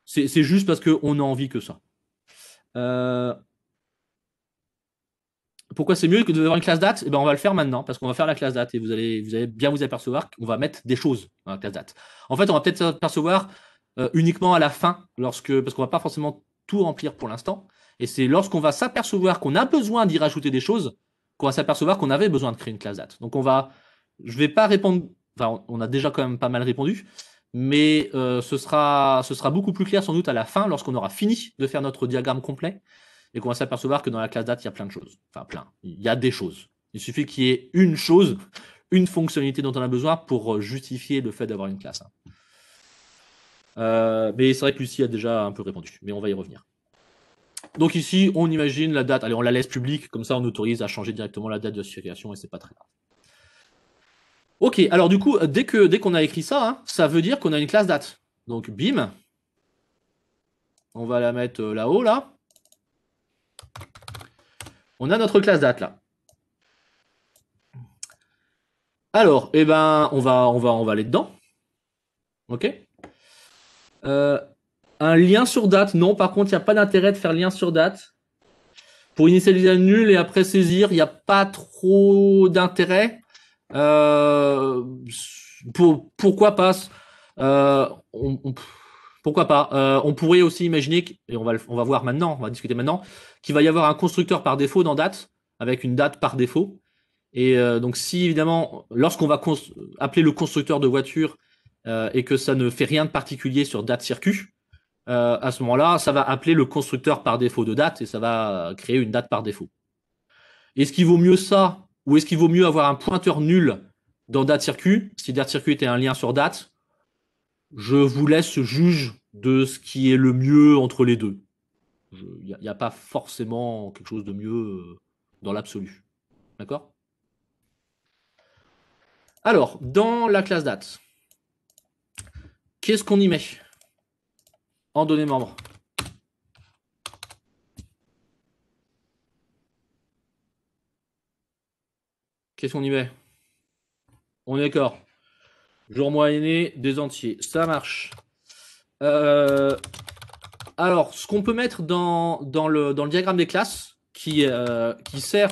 C'est juste parce qu'on a envie que ça. Euh, pourquoi c'est mieux que de d'avoir une classe date eh ben, On va le faire maintenant, parce qu'on va faire la classe date et vous allez, vous allez bien vous apercevoir qu'on va mettre des choses dans la classe date. En fait, on va peut-être s'apercevoir euh, uniquement à la fin, lorsque, parce qu'on va pas forcément tout remplir pour l'instant. Et c'est lorsqu'on va s'apercevoir qu'on a besoin d'y rajouter des choses qu'on va s'apercevoir qu'on avait besoin de créer une classe date. Donc on va, je vais pas répondre, enfin on a déjà quand même pas mal répondu, mais euh, ce, sera, ce sera beaucoup plus clair sans doute à la fin, lorsqu'on aura fini de faire notre diagramme complet, et qu'on va s'apercevoir que dans la classe date, il y a plein de choses. Enfin, plein. Il y a des choses. Il suffit qu'il y ait une chose, une fonctionnalité dont on a besoin pour euh, justifier le fait d'avoir une classe. Euh, mais c'est vrai que Lucie a déjà un peu répondu, mais on va y revenir. Donc ici, on imagine la date. Allez, on la laisse publique, comme ça on autorise à changer directement la date de circulation et c'est pas très grave. Ok, alors du coup, euh, dès que dès qu'on a écrit ça, hein, ça veut dire qu'on a une classe date. Donc bim, on va la mettre euh, là-haut là. On a notre classe date là. Alors, eh ben, on va on va on va aller dedans. Ok. Euh, un lien sur date, non. Par contre, il n'y a pas d'intérêt de faire lien sur date. Pour initialiser un nul et après saisir, il n'y a pas trop d'intérêt. Euh, pourquoi pas euh, on, Pourquoi pas euh, On pourrait aussi imaginer, et on va, on va voir maintenant, on va discuter maintenant, qu'il va y avoir un constructeur par défaut dans date, avec une date par défaut. Et donc, si évidemment, lorsqu'on va appeler le constructeur de voiture et que ça ne fait rien de particulier sur date circuit, à ce moment-là, ça va appeler le constructeur par défaut de date et ça va créer une date par défaut. Est-ce qu'il vaut mieux ça ou est-ce qu'il vaut mieux avoir un pointeur nul dans date-circuit Si date-circuit était un lien sur date, je vous laisse juge de ce qui est le mieux entre les deux. Il n'y a, a, pas forcément quelque chose de mieux euh, dans l'absolu. D'accord Alors, dans la classe date, qu'est-ce qu'on y met en données membres Qu'est-ce qu'on y met On est d'accord. Jour moyenné des entiers. Ça marche. Euh, alors, ce qu'on peut mettre dans, le, diagramme des classes qui, euh, sert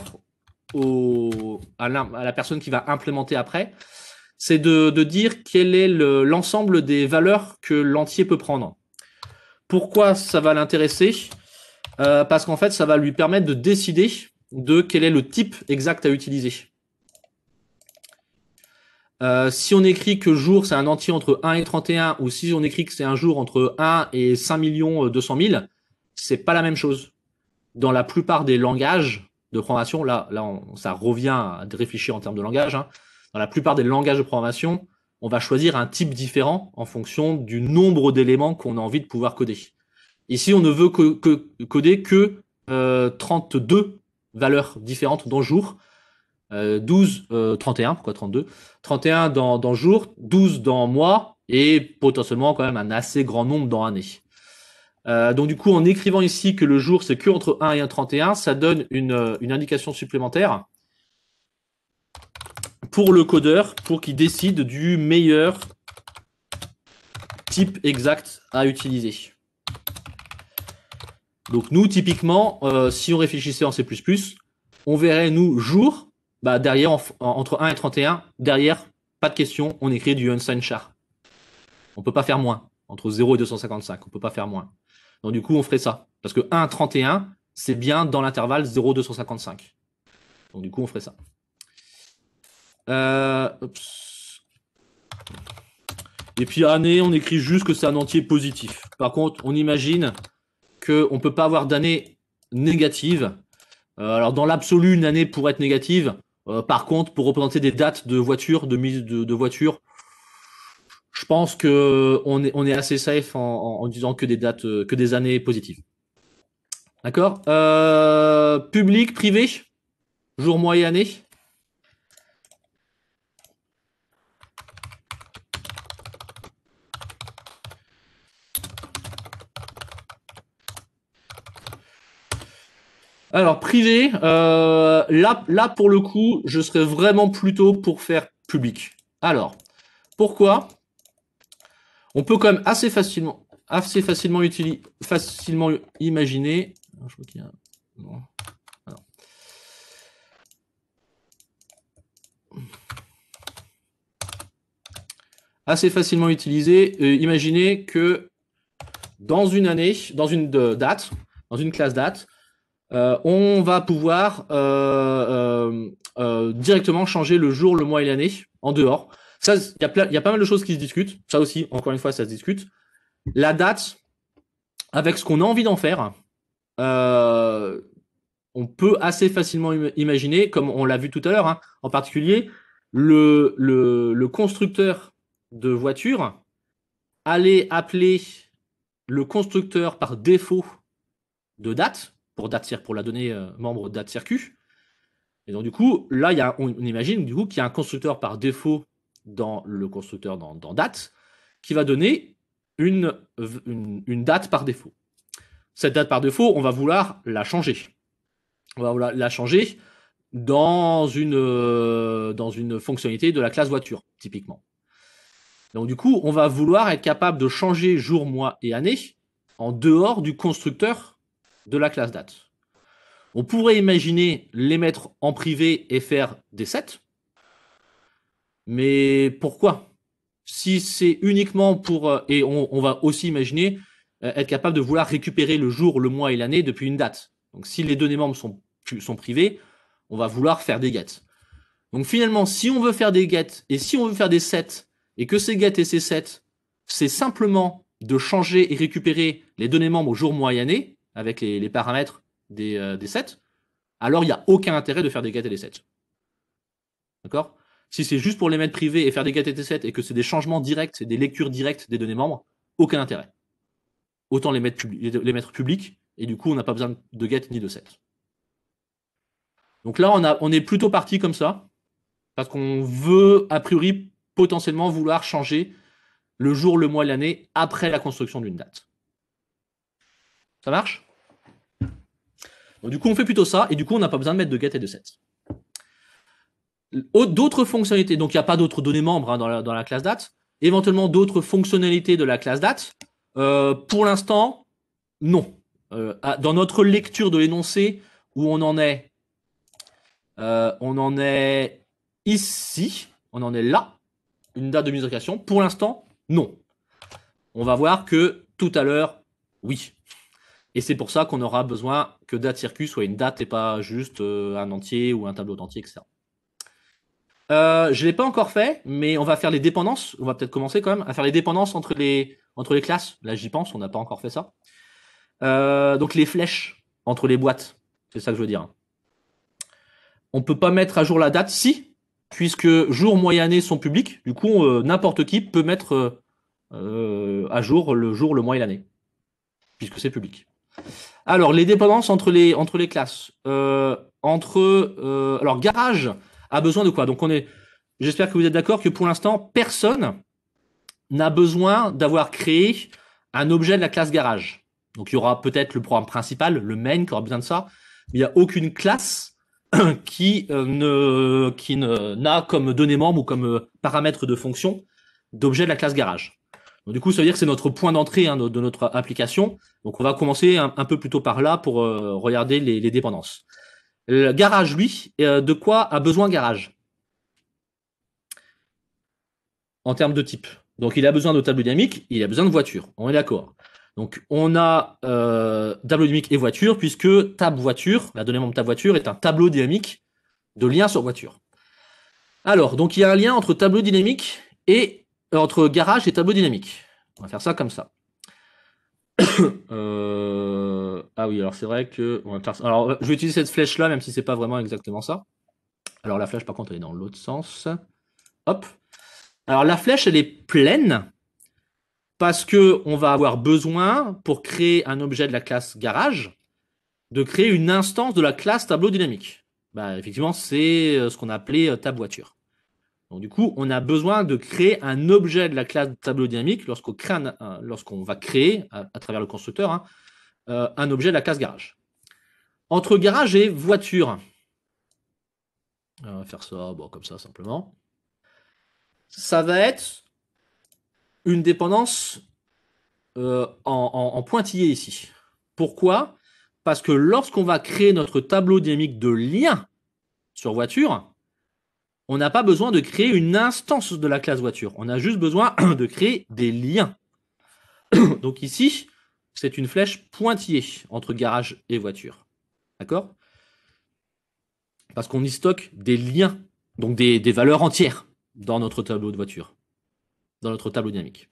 à, la, personne qui va implémenter après, c'est de, dire quel est l'ensemble des valeurs que l'entier peut prendre. Pourquoi ça va l'intéresser euh, Parce qu'en fait, ça va lui permettre de décider de quel est le type exact à utiliser. Euh, si on écrit que jour, c'est un entier entre 1 et 31, ou si on écrit que c'est un jour entre 1 et 5 millions 200 euh, 000, c'est pas la même chose. Dans la plupart des langages de programmation, là, là, ça revient à réfléchir en termes de langage. Hein. Dans la plupart des langages de programmation, on va choisir un type différent en fonction du nombre d'éléments qu'on a envie de pouvoir coder. Ici, on ne veut que, coder que 32 euh, valeurs différentes dans jour 12, euh, 31, euh, pourquoi 32 31 dans, jours, jour, 12 dans mois et potentiellement quand même un assez grand nombre dans année. Euh, donc du coup, en écrivant ici que le jour c'est que entre 1 et 31, ça donne une, indication supplémentaire pour le codeur pour qu'il décide du meilleur type exact à utiliser. Donc nous, typiquement, si on réfléchissait en C++, on verrait nous jour bah, derrière, entre 1 et 31, derrière, pas de question, on écrit du unsigned char. On peut pas faire moins. Entre 0 et 255, on peut pas faire moins. Donc du coup, on ferait ça. Parce que 1 31, c'est bien dans l'intervalle 0 255. Donc du coup, on ferait ça. Euh, et puis année, on écrit juste que c'est un entier positif. Par contre, on imagine qu'on ne peut pas avoir d'année négative. Euh, alors dans l'absolu, une année pourrait être négative. Euh, par contre, pour représenter des dates de voiture, de mise de, voiture, je pense que on est, assez safe en, disant que des dates, euh, que des années positives. D'accord euh, Public, privé, jour, mois et année Alors, privé, euh, là, là, pour le coup, je serais vraiment plutôt pour faire public. Alors, pourquoi On peut quand même assez facilement, assez facilement, utiliser, facilement imaginer. Je crois qu'il y a... assez facilement utilisé. Euh, que dans une année, dans une date, dans une classe date, euh, on va pouvoir euh, euh, directement changer le jour, le mois et l'année en dehors. Ça, il y, a pas mal de choses qui se discutent. Ça aussi, encore une fois, ça se discute. La date, avec ce qu'on a envie d'en faire, on peut assez facilement imaginer, comme on l'a vu tout à l'heure, hein, en particulier, le, le constructeur de voiture aller appeler le constructeur par défaut de date pour, pour la donner euh, membre date-circuit. Et donc, du coup, là, y a, on, imagine du coup qu'il y a un constructeur par défaut dans le constructeur dans, dans date qui va donner une, une, date par défaut. Cette date par défaut, on va vouloir la changer. On va vouloir la changer dans une, euh, dans une fonctionnalité de la classe voiture, typiquement. Donc du coup, on va vouloir être capable de changer jour, mois et année en dehors du constructeur de la classe date. On pourrait imaginer les mettre en privé et faire des sets. Mais pourquoi Si c'est uniquement pour... Euh, et on, va aussi imaginer euh, être capable de vouloir récupérer le jour, le mois et l'année depuis une date. Donc si les données membres sont, sont privées, on va vouloir faire des gets Donc finalement, si on veut faire des gets et si on veut faire des sets, et que ces gets et ces sets, c'est simplement de changer et récupérer les données membres au jour, mois et année, avec les, paramètres euh, des, sets, alors il n'y a aucun intérêt de faire des get et des sets. D'accord Si c'est juste pour les mettre privés et faire des get et des sets et que c'est des changements directs, c'est des lectures directes des données membres, aucun intérêt. Autant les mettre, les publics et du coup on n'a pas besoin de get ni de set. Donc là on, on est plutôt parti comme ça parce qu'on veut a priori potentiellement vouloir changer le jour, le mois, l'année après la construction d'une date. Ça marche Du coup, on fait plutôt ça, et du coup, on n'a pas besoin de mettre de get et de set. D'autres fonctionnalités, donc il n'y a pas d'autres données membres hein, dans, la, classe date, éventuellement d'autres fonctionnalités de la classe date. Euh, pour l'instant, non. Euh, dans notre lecture de l'énoncé, où on en est, euh, on en est ici, on en est là, une date de mise en Pour l'instant, non. On va voir que tout à l'heure, oui. Et c'est pour ça qu'on aura besoin que date circuit soit une date et pas juste euh, un entier ou un tableau d'entier, etc. Euh, je ne l'ai pas encore fait, mais on va faire les dépendances. On va peut-être commencer quand même à faire les dépendances entre les, entre les classes. Là, j'y pense, on n'a pas encore fait ça. Euh, donc les flèches entre les boîtes, c'est ça que je veux dire. On ne peut pas mettre à jour la date, si, puisque jour, mois et année sont publics. Du coup, n'importe qui peut mettre à jour le jour, le mois et l'année, puisque c'est public. Alors, les dépendances entre les, entre les classes. Euh, entre, euh, alors, garage a besoin de quoi Donc, on est. J'espère que vous êtes d'accord que pour l'instant, personne n'a besoin d'avoir créé un objet de la classe garage. Donc, il y aura peut-être le programme principal, le main, qui aura besoin de ça. Mais il n'y a aucune classe euh, qui ne qui n'a comme donnée membre ou comme paramètre de fonction d'objet de la classe garage du coup, ça veut dire que c'est notre point d'entrée hein, de notre application. Donc, on va commencer un, peu plutôt par là pour euh, regarder les, dépendances. Le garage, lui, euh, de quoi a besoin garage En termes de type. Donc, il a besoin de tableau dynamique, il a besoin de voiture. On est d'accord. Donc, on a euh, tableau dynamique et voiture, puisque table voiture, la donnée membre table voiture, est un tableau dynamique de lien sur voiture. Alors, donc il y a un lien entre tableau dynamique et euh, entre garage et tableau dynamique. On va faire ça comme ça. Euh, ah oui, alors c'est vrai que. Alors, je vais utiliser cette flèche là, même si c'est pas vraiment exactement ça. Alors la flèche, par contre, elle est dans l'autre sens. Hop. Alors la flèche, elle est pleine parce que on va avoir besoin pour créer un objet de la classe garage de créer une instance de la classe tableau dynamique. Bah, effectivement, c'est euh, ce qu'on a appelé ta voiture. Donc, du coup, on a besoin de créer un objet de la classe tableau dynamique lorsqu'on va créer, à, travers le constructeur, hein, euh, un objet de la classe garage. Entre garage et voiture, on va faire ça comme ça simplement, ça va être une dépendance euh, en, en pointillé ici. Pourquoi Parce que lorsqu'on va créer notre tableau dynamique de lien sur voiture, on n'a pas besoin de créer une instance de la classe voiture. On a juste besoin de créer des liens. Donc ici, c'est une flèche pointillée entre garage et voiture. D'accord Parce qu'on y stocke des liens, donc des, valeurs entières dans notre tableau de voiture, dans notre tableau dynamique.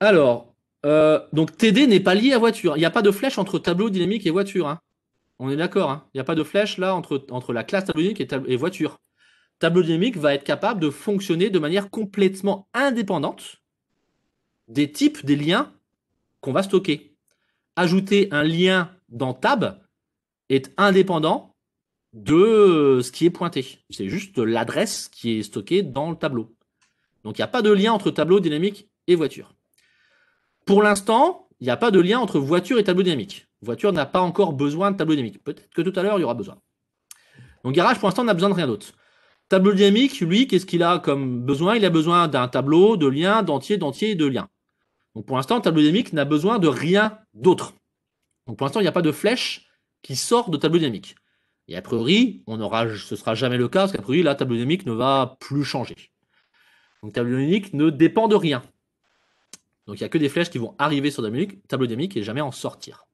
Alors, euh, donc TD n'est pas lié à voiture. Il n'y a pas de flèche entre tableau dynamique et voiture. Hein. On est d'accord, il hein. n'y a pas de flèche là entre, entre la classe tableau dynamique et, voiture. Tableau dynamique va être capable de fonctionner de manière complètement indépendante des types, des liens qu'on va stocker. Ajouter un lien dans tab est indépendant de ce qui est pointé. C'est juste l'adresse qui est stockée dans le tableau. Donc il n'y a pas de lien entre tableau dynamique et voiture. Pour l'instant, il n'y a pas de lien entre voiture et tableau dynamique voiture n'a pas encore besoin de tableau dynamique. Peut-être que tout à l'heure, il y aura besoin. Donc Garage, pour l'instant, n'a besoin de rien d'autre. Tableau dynamique, lui, qu'est-ce qu'il a comme besoin Il a besoin d'un tableau, de liens, d'entiers, d'entiers et de liens. Donc pour l'instant, tableau dynamique n'a besoin de rien d'autre. Donc pour l'instant, il n'y a pas de flèche qui sort de tableau dynamique. Et a priori, on aura, ce ne sera jamais le cas, parce qu'a priori, la tableau dynamique ne va plus changer. Donc tableau dynamique ne dépend de rien. Donc il n'y a que des flèches qui vont arriver sur tableau dynamique et jamais en sortir.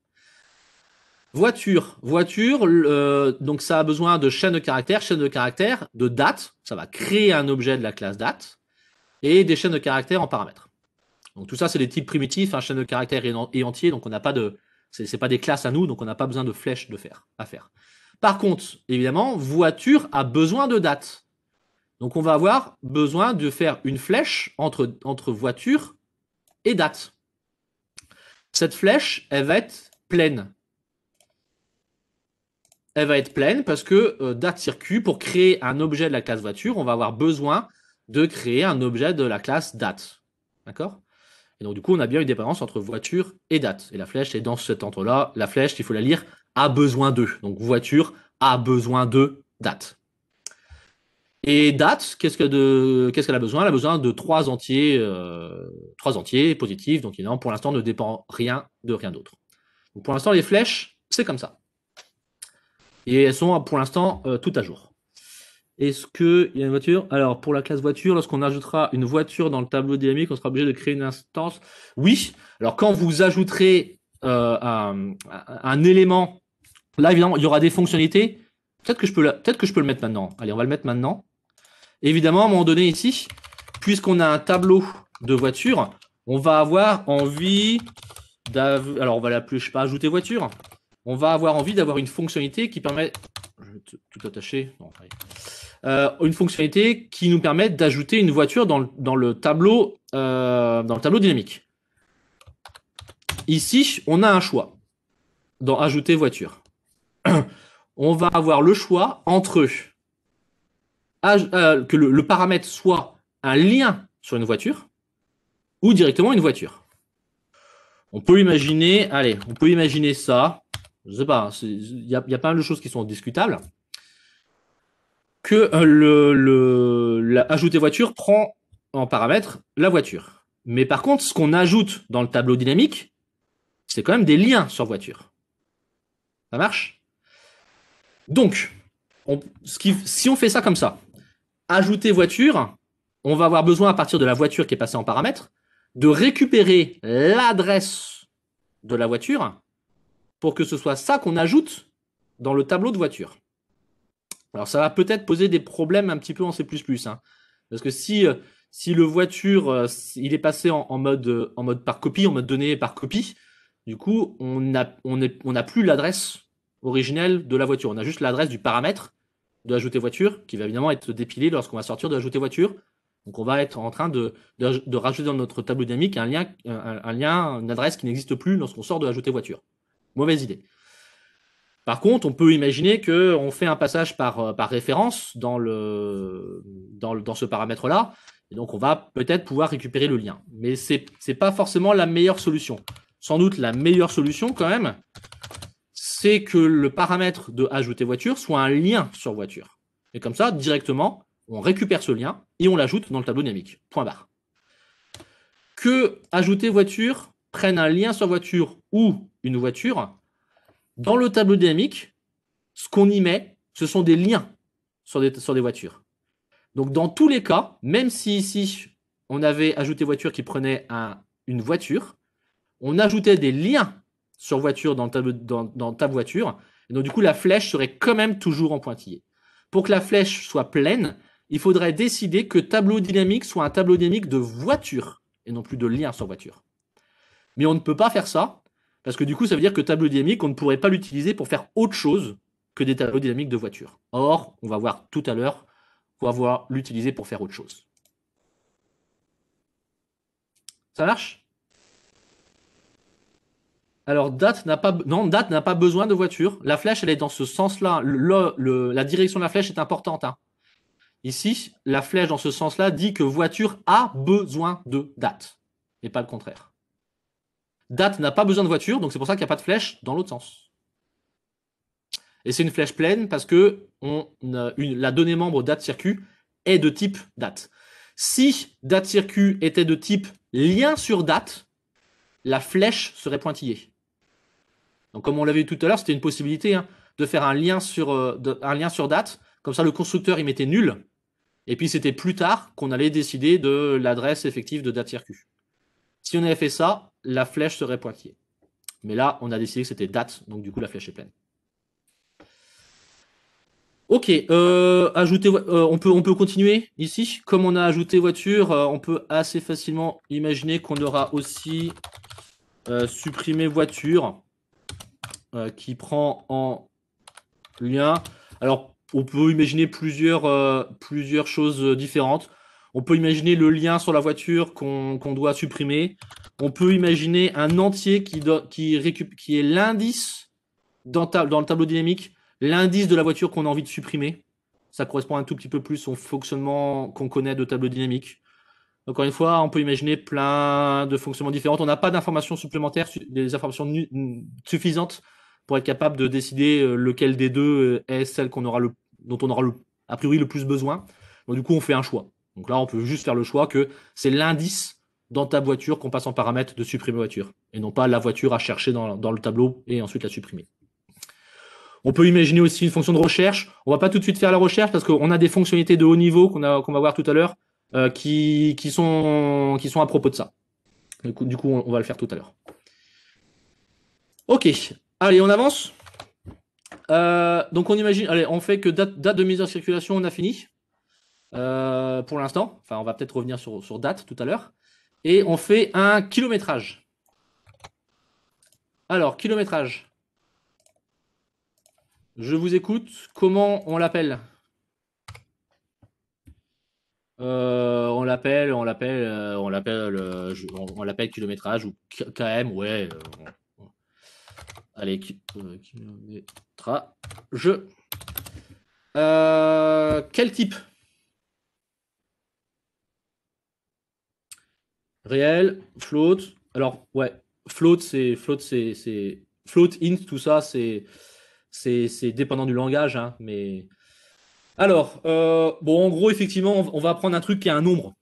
Voiture, voiture, euh, donc ça a besoin de chaînes de caractères, chaîne de caractères, de date, ça va créer un objet de la classe date, et des chaînes de caractères en paramètres. Donc tout ça, c'est des types primitifs, un hein, chaîne de caractères et, entiers, entier, donc on n'a pas de. C'est pas des classes à nous, donc on n'a pas besoin de flèches de faire, à faire. Par contre, évidemment, voiture a besoin de date. Donc on va avoir besoin de faire une flèche entre, entre voiture et date. Cette flèche, elle va être pleine elle va être pleine parce que euh, date circuit, pour créer un objet de la classe voiture, on va avoir besoin de créer un objet de la classe date. D'accord Et donc, du coup, on a bien une dépendance entre voiture et date. Et la flèche est dans cet entre-là. La flèche, il faut la lire a besoin de. Donc, voiture a besoin de date. Et date, qu'est-ce qu'elle a besoin Elle a besoin de trois entiers, euh, trois entiers positifs. Donc, pour l'instant, ne dépend rien de rien d'autre. Pour l'instant, les flèches, c'est comme ça. Et elles sont pour l'instant tout euh, toutes à jour. Est-ce qu'il y a une voiture Alors, pour la classe voiture, lorsqu'on ajoutera une voiture dans le tableau dynamique, on sera obligé de créer une instance. Oui. Alors, quand vous ajouterez euh, un, élément, là, évidemment, il y aura des fonctionnalités. Peut-être que, je peux peut que je peux le mettre maintenant. Allez, on va le mettre maintenant. Évidemment, à un moment donné, ici, puisqu'on a un tableau de voiture, on va avoir envie d'avoir. Alors, on va l'appeler, je pas, ajouter voiture on va avoir envie d'avoir une fonctionnalité qui permet, tout attacher, euh, une fonctionnalité qui nous permet d'ajouter une voiture dans le, tableau, euh, dans le tableau dynamique. Ici, on a un choix dans ajouter voiture. On va avoir le choix entre euh, que le, paramètre soit un lien sur une voiture ou directement une voiture. On peut imaginer, allez, on peut imaginer ça je sais pas, hein, il y a, pas mal de choses qui sont discutables, que euh, le, ajouter voiture prend en paramètre la voiture. Mais par contre, ce qu'on ajoute dans le tableau dynamique, c'est quand même des liens sur voiture. Ça marche Donc, si on fait ça comme ça, ajouter voiture, on va avoir besoin à partir de la voiture qui est passée en paramètre, de récupérer l'adresse de la voiture pour que ce soit ça qu'on ajoute dans le tableau de voiture. Alors ça va peut-être poser des problèmes un petit peu en C++. Hein. parce que si, euh, si le voiture, euh, il est passé en, mode, euh, en mode par copie, en mode donné par copie, du coup, on n'a on on plus l'adresse originelle de la voiture. On a juste l'adresse du paramètre de ajouter voiture, qui va évidemment être dépilé lorsqu'on va sortir de ajouter voiture. Donc on va être en train de, rajouter dans notre tableau dynamique un lien, un lien, une adresse qui n'existe plus lorsqu'on sort de ajouter voiture. Mauvaise idée. Par contre, on peut imaginer qu'on fait un passage par, euh, par référence dans, le, dans, dans ce paramètre-là, et donc on va peut-être pouvoir récupérer le lien. Mais ce n'est pas forcément la meilleure solution. Sans doute la meilleure solution quand même, c'est que le paramètre de ajouter voiture soit un lien sur voiture. Et comme ça, directement, on récupère ce lien et on l'ajoute dans le tableau dynamique. Point barre. Que ajouter voiture prenne un lien sur voiture ou une voiture, dans le tableau dynamique, ce qu'on y met, ce sont des liens sur des, voitures. Donc dans tous les cas, même si ici on avait ajouté voiture qui prenait une voiture, on ajoutait des liens sur voiture dans, le dans, ta voiture. Et donc du coup, la flèche serait quand même toujours en pointillé. Pour que la flèche soit pleine, il faudrait décider que tableau dynamique soit un tableau dynamique de voiture et non plus de lien sur voiture. Mais on ne peut pas faire ça parce que du coup, ça veut dire que tableau dynamique, on ne pourrait pas l'utiliser pour faire autre chose que des tableaux dynamiques de voiture. Or, on va voir tout à l'heure on va voir l'utiliser pour faire autre chose. Ça marche Alors, date n'a pas, non, date n'a pas besoin de voiture. La flèche, elle est dans ce sens-là. la direction de la flèche est importante. Hein. Ici, la flèche dans ce sens-là dit que voiture a besoin de date, et pas le contraire date n'a pas besoin de voiture, donc c'est pour ça qu'il n'y a pas de flèche dans l'autre sens. Et c'est une flèche pleine parce que la donnée membre date circuit est de type date. Si date circuit était de type lien sur date, la flèche serait pointillée. Donc, comme on l'avait vu tout à l'heure, c'était une possibilité hein, de faire un lien, sur, euh, un lien sur date. Comme ça, le constructeur, il mettait nul. Et puis, c'était plus tard qu'on allait décider de l'adresse effective de date circuit si on avait fait ça, la flèche serait pointillée. Mais là, on a décidé que c'était date, donc du coup, la flèche est pleine. Ok, euh, euh, on, peut, on peut continuer ici. Comme on a ajouté voiture, euh, on peut assez facilement imaginer qu'on aura aussi supprimé voiture qui prend en lien. Alors, on peut imaginer plusieurs, plusieurs choses différentes. On peut imaginer le lien sur la voiture qu'on doit supprimer. On peut imaginer un entier qui, qui, qui est l'indice dans, dans, le tableau dynamique, l'indice de la voiture qu'on a envie de supprimer. Ça correspond un tout petit peu plus au fonctionnement qu'on connaît de tableau dynamique. Encore une fois, on peut imaginer plein de fonctionnements différents. On n'a pas d'informations supplémentaires, des informations suffisantes pour être capable de décider euh, lequel des deux euh, est celle aura le, dont on aura le, a priori le plus besoin. Donc du coup, on fait un choix. Donc là, on peut juste faire le choix que c'est l'indice dans ta voiture qu'on passe en paramètre de supprimer voiture, et non pas la voiture à chercher dans, le tableau et ensuite la supprimer. On peut imaginer aussi une fonction de recherche. On va pas tout de suite faire la recherche parce qu'on a des fonctionnalités de haut niveau qu'on va voir tout à l'heure euh, qui, sont, qui sont à propos de ça. Du coup, du coup on, va le faire tout à l'heure. Ok, allez, on avance. Euh, donc on imagine, allez, on fait que date, date de mise en circulation, on a fini. Euh, pour l'instant. Enfin, on va peut-être revenir sur, date tout à l'heure. Et on fait un kilométrage. Alors, kilométrage. Je vous écoute. Comment on l'appelle euh, on l'appelle, on l'appelle, euh, on l'appelle, on, l'appelle kilométrage ou km, ouais. allez, kilométrage. kilométrage. quel type Réel, float. Alors, ouais, float, c'est float, c'est float, int, tout ça, c'est c'est dépendant du langage, hein, mais alors euh, bon, en gros, effectivement, on va apprendre un truc qui est un nombre,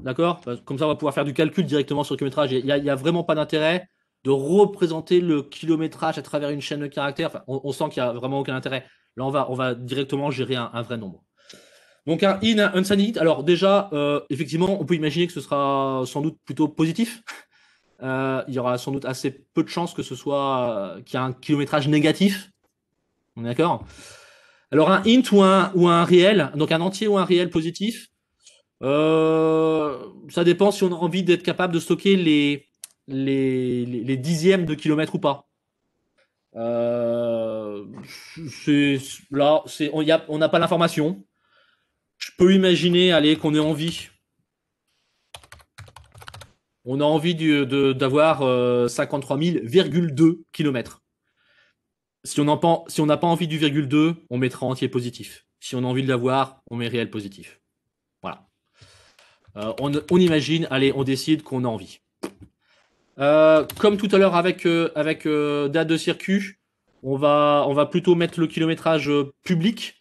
d'accord Comme ça, on va pouvoir faire du calcul directement sur le kilométrage. Il n'y a, vraiment pas d'intérêt de représenter le kilométrage à travers une chaîne de caractères. on, sent qu'il n'y a vraiment aucun intérêt. Là, on va on va directement gérer un vrai nombre. Donc un in, un unsigned. Alors déjà, euh, effectivement, on peut imaginer que ce sera sans doute plutôt positif. Euh, il y aura sans doute assez peu de chances que ce soit euh, qu'il y ait un kilométrage négatif. On est d'accord Alors un int ou un, réel, donc un entier ou un réel positif, ça dépend si on a envie d'être capable de stocker les, les, dixièmes de kilomètres ou pas. là, on n'a pas l'information. Je peux imaginer, allez, qu'on ait envie. On a envie d'avoir 53 000,2 km. Si on n'a pas, si pas envie du virgule on mettra entier positif. Si on a envie de l'avoir, on met réel positif. Voilà. Euh, on, imagine, allez, on décide qu'on a envie. Euh, comme tout à l'heure avec, euh, avec date de circuit, on va, on va plutôt mettre le kilométrage public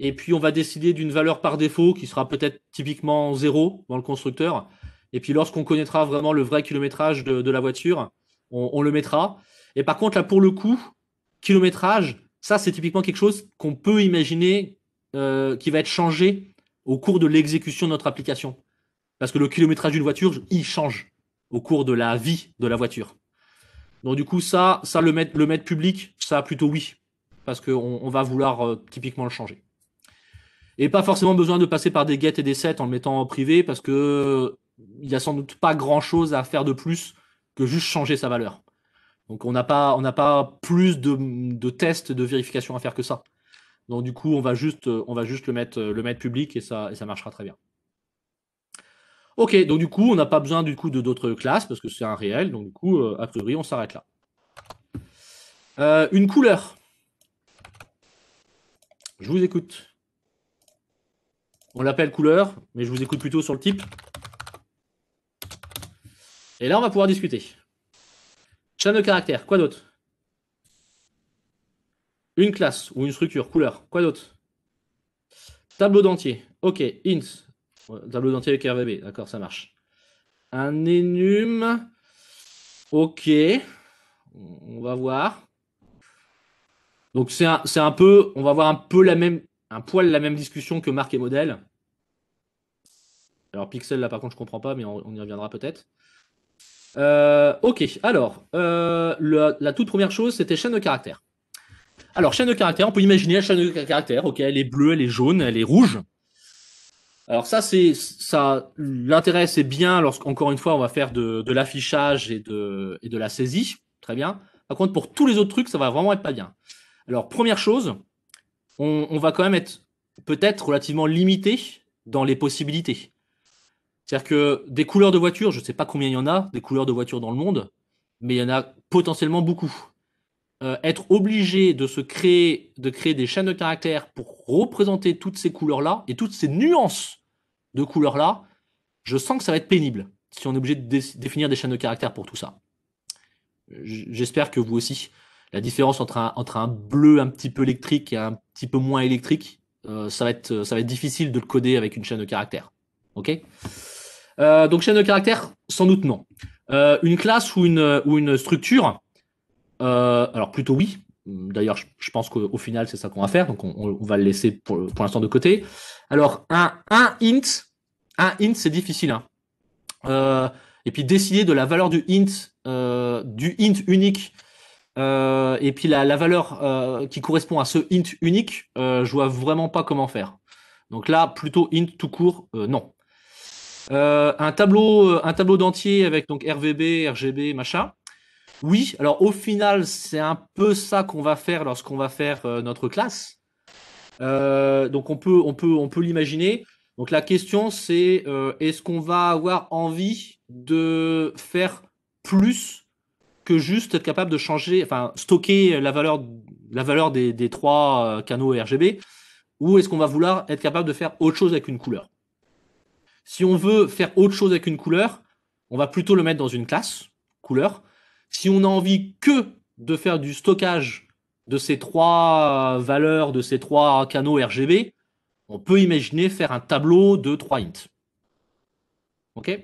et puis, on va décider d'une valeur par défaut qui sera peut-être typiquement zéro dans le constructeur. Et puis, lorsqu'on connaîtra vraiment le vrai kilométrage de, la voiture, on, le mettra. Et par contre, là, pour le coup, kilométrage, ça, c'est typiquement quelque chose qu'on peut imaginer euh, qui va être changé au cours de l'exécution de notre application. Parce que le kilométrage d'une voiture, il change au cours de la vie de la voiture. Donc du coup, ça, ça le mettre, le public, ça plutôt oui, parce qu'on on va vouloir euh, typiquement le changer. Et pas forcément besoin de passer par des GET et des sets en le mettant en privé parce que il n'y a sans doute pas grand chose à faire de plus que juste changer sa valeur. Donc on n'a pas, on pas plus de, tests de vérification à faire que ça. Donc du coup, on va juste, on va juste le, mettre, le mettre public et ça, et ça marchera très bien. Ok, donc du coup, on n'a pas besoin du coup de d'autres classes parce que c'est un réel. Donc du coup, euh, a priori, on s'arrête là. Euh, une couleur. Je vous écoute. On l'appelle couleur, mais je vous écoute plutôt sur le type. Et là, on va pouvoir discuter. Chaîne de caractère, quoi d'autre Une classe ou une structure, couleur, quoi d'autre Tableau d'entier, ok, int, tableau d'entier avec RVB, d'accord, ça marche. Un énum, ok, on va voir. Donc c'est un, peu, on va voir un peu la même un poil la même discussion que marque et modèle. Alors Pixel, là par contre, je comprends pas, mais on, y reviendra peut-être. Euh, ok, alors, euh, la toute première chose, c'était chaîne de caractère. Alors, chaîne de caractère, on peut imaginer la chaîne de caractère, ok, elle est bleue, elle est jaune, elle est rouge. Alors ça, c'est ça. L'intérêt, c'est bien lorsqu'encore une fois, on va faire de, l'affichage et de, et de la saisie. Très bien. Par contre, pour tous les autres trucs, ça va vraiment être pas bien. Alors, première chose, on, va quand même être peut-être relativement limité dans les possibilités. C'est-à-dire que des couleurs de voitures, je ne sais pas combien il y en a, des couleurs de voitures dans le monde, mais il y en a potentiellement beaucoup. Euh, être obligé de se créer, de créer des chaînes de caractères pour représenter toutes ces couleurs-là et toutes ces nuances de couleurs-là, je sens que ça va être pénible si on est obligé de définir des chaînes de caractères pour tout ça. J'espère que vous aussi. La différence entre un, bleu un petit peu électrique et un petit peu moins électrique, euh, ça, va être, difficile de le coder avec une chaîne de caractères. OK euh, Donc, chaîne de caractères, sans doute non. Euh, une classe ou une, structure, alors plutôt oui. D'ailleurs, je, pense qu'au final, c'est ça qu'on va faire. Donc, on, va le laisser pour, l'instant de côté. Alors, un, int, un int, c'est difficile. Hein. et puis, décider de la valeur du int, du int unique euh, et puis la, valeur euh, qui correspond à ce int unique, euh, je vois vraiment pas comment faire. Donc là, plutôt int tout court, euh, non. un tableau, un tableau d'entier avec donc RVB, RGB, machin. Oui, alors au final, c'est un peu ça qu'on va faire lorsqu'on va faire notre classe. donc on peut, on peut, on peut l'imaginer. Donc la question c'est est-ce qu'on va avoir envie de faire plus juste être capable de changer, enfin, stocker la valeur, la valeur des, trois euh, canaux RGB Ou est-ce qu'on va vouloir être capable de faire autre chose avec une couleur Si on veut faire autre chose avec une couleur, on va plutôt le mettre dans une classe couleur. Si on a envie que de faire du stockage de ces trois euh, valeurs, de ces trois canaux RGB, on peut imaginer faire un tableau de trois ints. OK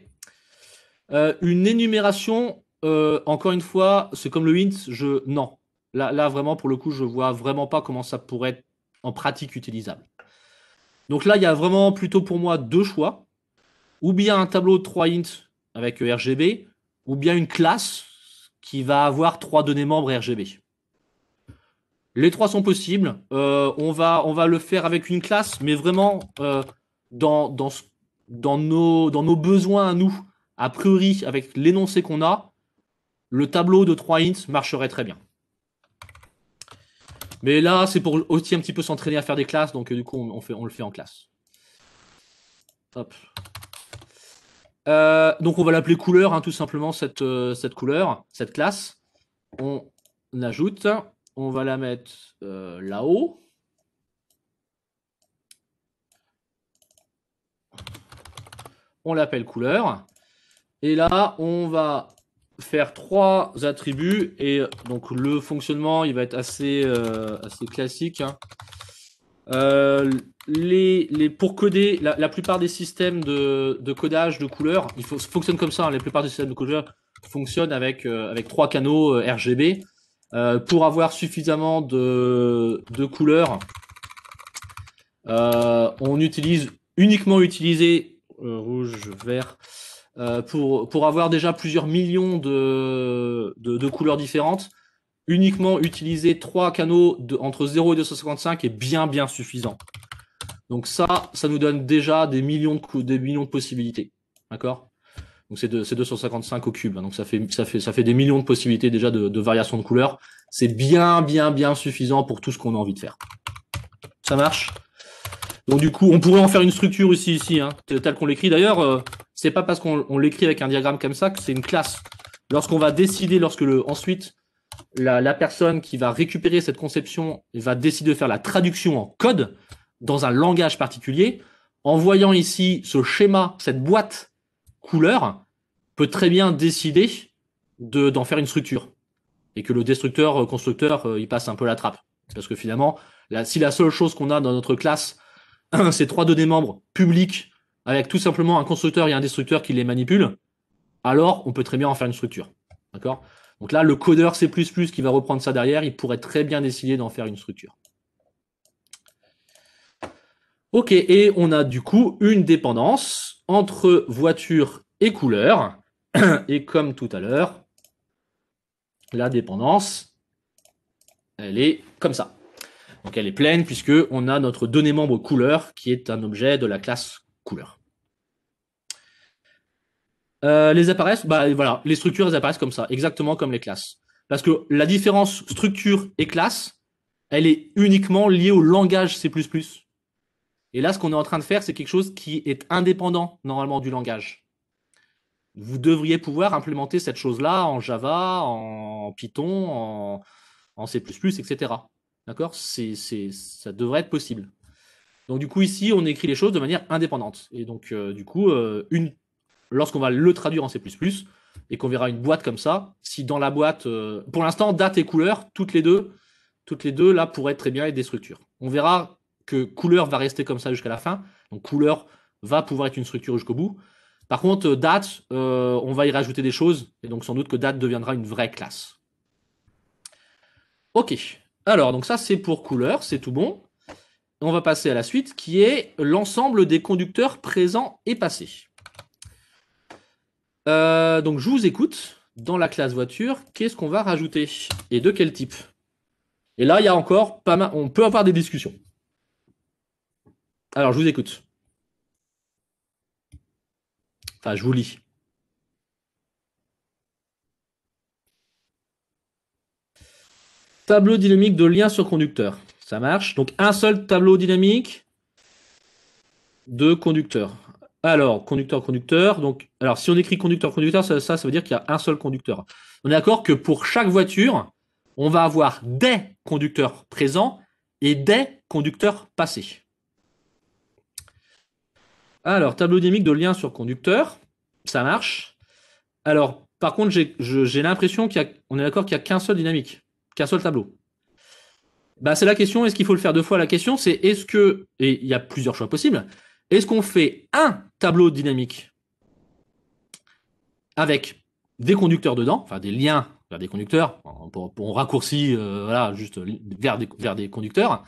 euh, Une énumération euh, encore une fois, c'est comme le int, je non. Là, là, vraiment, pour le coup, je vois vraiment pas comment ça pourrait être en pratique utilisable. Donc là, il y a vraiment plutôt pour moi deux choix. Ou bien un tableau de 3 int avec euh, RGB, ou bien une classe qui va avoir trois données membres RGB. Les trois sont possibles. Euh, on, va, on va le faire avec une classe, mais vraiment dans, dans, nos, dans nos besoins à nous, a priori, avec l'énoncé qu'on a, le tableau de 3 ints marcherait très bien. Mais là, c'est pour aussi un petit peu s'entraîner à faire des classes, donc euh, du coup, on, le fait en classe. Euh, donc on va l'appeler couleur, hein, tout simplement, euh, cette, couleur, cette classe. On ajoute, on va la mettre là-haut. On l'appelle couleur. Et là, on va faire trois attributs et donc le fonctionnement il va être assez, euh, assez classique. Hein. Euh, les, les, pour coder, la, plupart des systèmes de, de codage de couleurs, il faut, fonctionne comme ça. Hein. la plupart des systèmes de couleurs fonctionnent avec, euh, avec trois canaux RGB. pour avoir suffisamment de, de couleurs, on utilise uniquement utiliser rouge, vert, euh, pour, avoir déjà plusieurs millions de, couleurs différentes, uniquement utiliser trois canaux entre 0 et 255 est bien bien suffisant. Donc ça, ça nous donne déjà des millions de, des millions de possibilités. D'accord Donc c'est 255 au cube. Hein. donc ça fait, ça, ça fait des millions de possibilités déjà de, de variations de couleurs. C'est bien bien bien suffisant pour tout ce qu'on a envie de faire. Ça marche donc du coup, on pourrait en faire une structure ici ici, hein, telle qu'on l'écrit d'ailleurs. Euh, c'est pas parce qu'on l'écrit avec un diagramme comme ça que c'est une classe. Lorsqu'on va décider, lorsque le, ensuite la, personne qui va récupérer cette conception va décider de faire la traduction en code dans un langage particulier, en voyant ici ce schéma, cette boîte couleur, peut très bien décider d'en faire une structure. Et que le destructeur, euh, constructeur, euh, il passe un peu la trappe. Parce que finalement, là, si la seule chose qu'on a dans notre classe, c'est trois données membres publics avec tout simplement un constructeur et un destructeur qui les manipulent, alors on peut très bien en faire une structure. D'accord Donc là, le codeur C++ qui va reprendre ça derrière, il pourrait très bien décider d'en faire une structure. Ok, et on a du coup une dépendance entre voiture et couleur. Et comme tout à l'heure, la dépendance, elle est comme ça. Donc elle est pleine puisque on a notre donnée membre couleur qui est un objet de la classe euh, les apparaissent, bah, voilà, les structures apparaissent comme ça, exactement comme les classes. Parce que la différence structure et classe, elle est uniquement liée au langage C++. Et là, ce qu'on est en train de faire, c'est quelque chose qui est indépendant normalement du langage. Vous devriez pouvoir implémenter cette chose-là en Java, en Python, en, C++, etc. D'accord Ça devrait être possible. Donc du coup ici on écrit les choses de manière indépendante. Et donc euh, du coup, euh, une... lorsqu'on va le traduire en C ⁇ et qu'on verra une boîte comme ça, si dans la boîte, euh, pour l'instant, date et couleur, toutes les deux, toutes les deux là pourraient très bien être des structures. On verra que couleur va rester comme ça jusqu'à la fin. Donc couleur va pouvoir être une structure jusqu'au bout. Par contre, date, on va y rajouter des choses, et donc sans doute que date deviendra une vraie classe. Ok. Alors, donc ça c'est pour couleur, c'est tout bon. On va passer à la suite qui est l'ensemble des conducteurs présents et passés. Euh, donc je vous écoute dans la classe voiture, qu'est-ce qu'on va rajouter et de quel type Et là, il y a encore pas mal, on peut avoir des discussions. Alors, je vous écoute. Enfin, je vous lis. Tableau dynamique de liens sur conducteur. Ça marche. Donc un seul tableau dynamique, de conducteurs. Alors, conducteur, conducteur. Donc, alors si on écrit conducteur, conducteur, ça, ça, ça veut dire qu'il y a un seul conducteur. On est d'accord que pour chaque voiture, on va avoir des conducteurs présents et des conducteurs passés. Alors, tableau dynamique de lien sur conducteur, ça marche. Alors, par contre, j'ai l'impression qu'on est d'accord qu'il n'y a qu'un seul dynamique, qu'un seul tableau. Bah, c'est la question, est-ce qu'il faut le faire deux fois La question, c'est est-ce que, et il y a plusieurs choix possibles, est-ce qu'on fait un tableau dynamique avec des conducteurs dedans, enfin des liens vers des conducteurs, on raccourcit euh, voilà, juste euh, vers des, vers des conducteurs,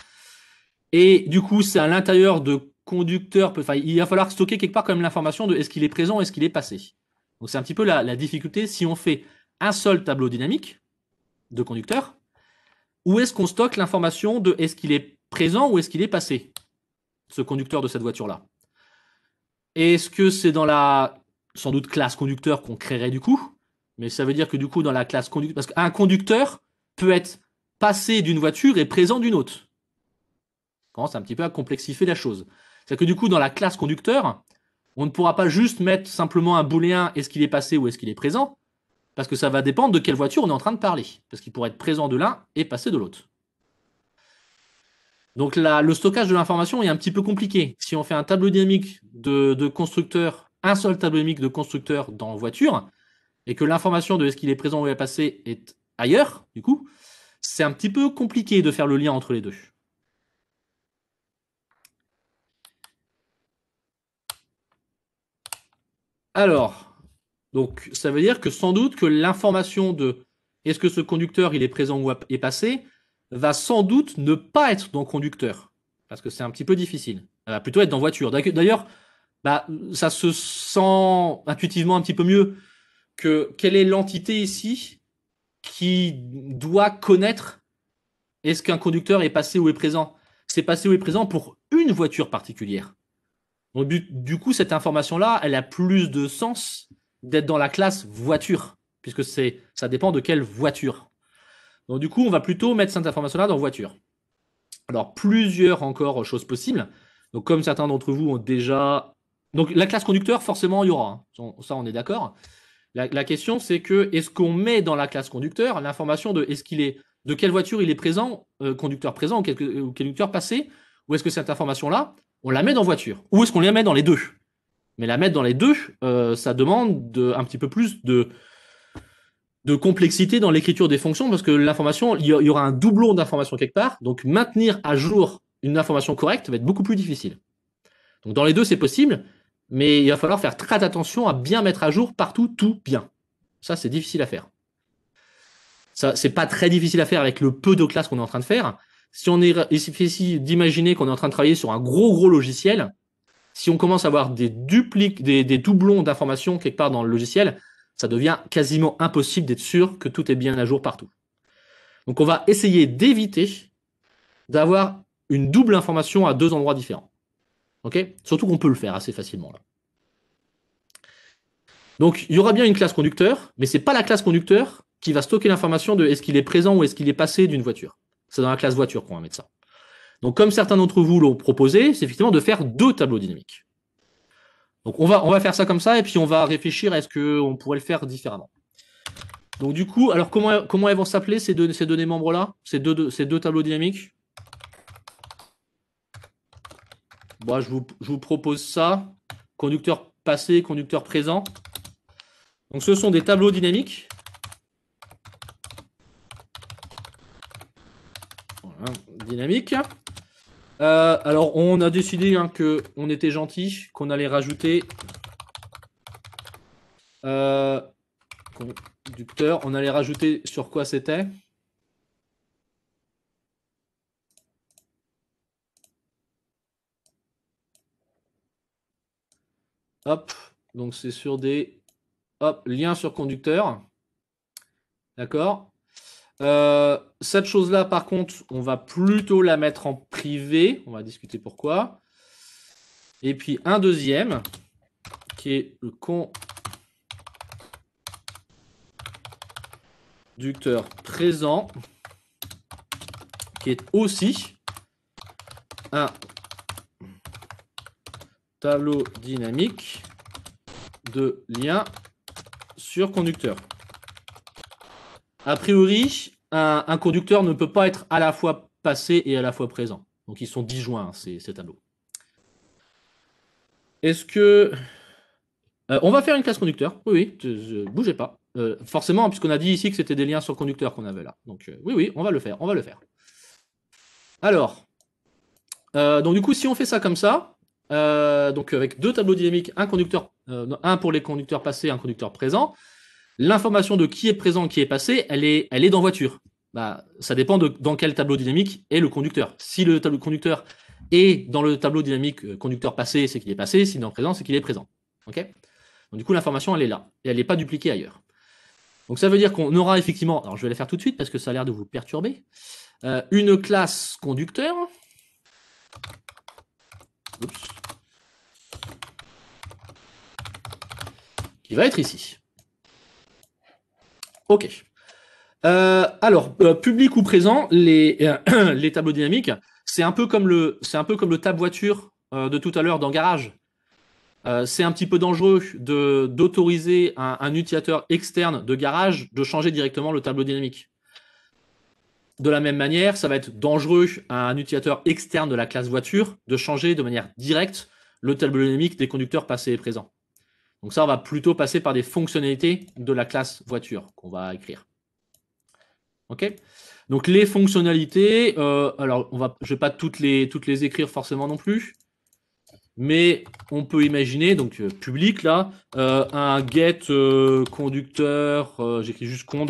et du coup, c'est à l'intérieur de conducteurs, il va falloir stocker quelque part quand même l'information de est-ce qu'il est présent, est-ce qu'il est passé. Donc c'est un petit peu la, la difficulté si on fait un seul tableau dynamique de conducteurs, où est-ce qu'on stocke l'information de est-ce qu'il est présent ou est-ce qu'il est passé, ce conducteur de cette voiture-là Est-ce que c'est dans la, sans doute, classe conducteur qu'on créerait du coup Mais ça veut dire que du coup, dans la classe conducteur, parce qu'un conducteur peut être passé d'une voiture et présent d'une autre. Ça commence un petit peu à complexifier la chose. C'est-à-dire que du coup, dans la classe conducteur, on ne pourra pas juste mettre simplement un booléen est-ce qu'il est passé ou est-ce qu'il est présent parce que ça va dépendre de quelle voiture on est en train de parler. Parce qu'il pourrait être présent de l'un et passer de l'autre. Donc là, le stockage de l'information est un petit peu compliqué. Si on fait un tableau dynamique de, de constructeurs, un seul tableau dynamique de constructeurs dans voiture, et que l'information de est-ce qu'il est présent ou est passé est ailleurs, du coup, c'est un petit peu compliqué de faire le lien entre les deux. Alors, donc ça veut dire que sans doute que l'information de est-ce que ce conducteur il est présent ou est passé va sans doute ne pas être dans conducteur parce que c'est un petit peu difficile. Elle va plutôt être dans voiture. D'ailleurs, bah, ça se sent intuitivement un petit peu mieux que quelle est l'entité ici qui doit connaître est-ce qu'un conducteur est passé ou est présent. C'est passé ou est présent pour une voiture particulière. Donc, du coup, cette information-là, elle a plus de sens d'être dans la classe voiture, puisque c'est, ça dépend de quelle voiture. Donc du coup, on va plutôt mettre cette information-là dans voiture. Alors, plusieurs encore choses possibles. Donc, comme certains d'entre vous ont déjà... Donc, la classe conducteur, forcément, il y aura. Hein. Ça, on est d'accord. La, question, c'est que est-ce qu'on met dans la classe conducteur l'information de est-ce qu'il est de quelle voiture il est présent, euh, conducteur présent ou, ou conducteur passé, ou est-ce que cette information-là, on la met dans voiture, ou est-ce qu'on la met dans les deux mais la mettre dans les deux, euh, ça demande un petit peu plus de, de complexité dans l'écriture des fonctions parce que l'information, il y, aura un doublon d'informations quelque part. Donc maintenir à jour une information correcte va être beaucoup plus difficile. Donc dans les deux, c'est possible, mais il va falloir faire très attention à bien mettre à jour partout tout bien. Ça, c'est difficile à faire. Ça, c'est pas très difficile à faire avec le peu de classes qu'on est en train de faire. Si on est ici d'imaginer qu'on est en train de travailler sur un gros gros logiciel, si on commence à avoir des, dupliques, des, doublons d'informations quelque part dans le logiciel, ça devient quasiment impossible d'être sûr que tout est bien à jour partout. Donc on va essayer d'éviter d'avoir une double information à deux endroits différents. ok Surtout qu'on peut le faire assez facilement. Donc il y aura bien une classe conducteur, mais ce n'est pas la classe conducteur qui va stocker l'information de est-ce qu'il est présent ou est-ce qu'il est passé d'une voiture. C'est dans la classe voiture qu'on va mettre ça. Donc, comme certains d'entre vous l'ont proposé, c'est effectivement de faire deux tableaux dynamiques. Donc, on va, on va faire ça comme ça, et puis on va réfléchir à ce qu'on pourrait le faire différemment. Donc, du coup, alors comment, comment elles vont s'appeler ces deux, ces données membres-là ces deux, deux tableaux dynamiques Moi, bah, je, vous, je vous propose ça. Conducteur passé, conducteur présent. Donc, ce sont des tableaux dynamiques dynamique euh, alors, on a décidé qu'on hein, que on était gentil, qu'on allait rajouter euh, conducteur. On allait rajouter sur quoi c'était Hop, donc c'est sur des hop, liens sur conducteur. D'accord euh, cette chose-là, par contre, on va plutôt la mettre en privé. On va discuter pourquoi. Et puis un deuxième, qui est le conducteur présent, qui est aussi un tableau dynamique de lien sur conducteur. A priori, un, conducteur ne peut pas être à la fois passé et à la fois présent. Donc ils sont disjoints, ces, tableaux. Est-ce que... Euh, on va faire une classe conducteur. Oui, oui, euh, bougez pas. Euh, forcément, puisqu'on a dit ici que c'était des liens sur conducteur qu'on avait là. Donc oui, oui, on va le faire, on va le faire. Alors, donc du coup, si on fait ça comme ça, donc avec deux tableaux dynamiques, un conducteur, un pour les conducteurs passés, un conducteur présent, l'information de qui est présent, qui est passé, elle est, elle est dans voiture. Bah, ça dépend de dans quel tableau dynamique est le conducteur. Si le tableau conducteur est dans le tableau dynamique euh, conducteur passé, c'est qu'il est passé. Si en présent, c'est qu'il est présent. Donc du coup, l'information, elle est là et elle n'est pas dupliquée ailleurs. Donc ça veut dire qu'on aura effectivement, alors je vais la faire tout de suite parce que ça a l'air de vous perturber, euh, une classe conducteur. qui va être ici. Ok. Euh, alors, euh, public ou présent, euh, les, tableaux dynamiques, c'est un peu comme le, c'est voiture de tout à l'heure dans garage. c'est un petit peu dangereux de, d'autoriser un, un, utilisateur externe de garage de changer directement le tableau dynamique. De la même manière, ça va être dangereux à un utilisateur externe de la classe voiture de changer de manière directe le tableau dynamique des conducteurs passés et présents. Donc ça, on va plutôt passer par des fonctionnalités de la classe voiture qu'on va écrire. OK Donc les fonctionnalités, euh, alors on va, je ne vais pas toutes les, toutes les écrire forcément non plus, mais on peut imaginer, donc euh, public là, euh, un get conducteur, j'écris juste cond,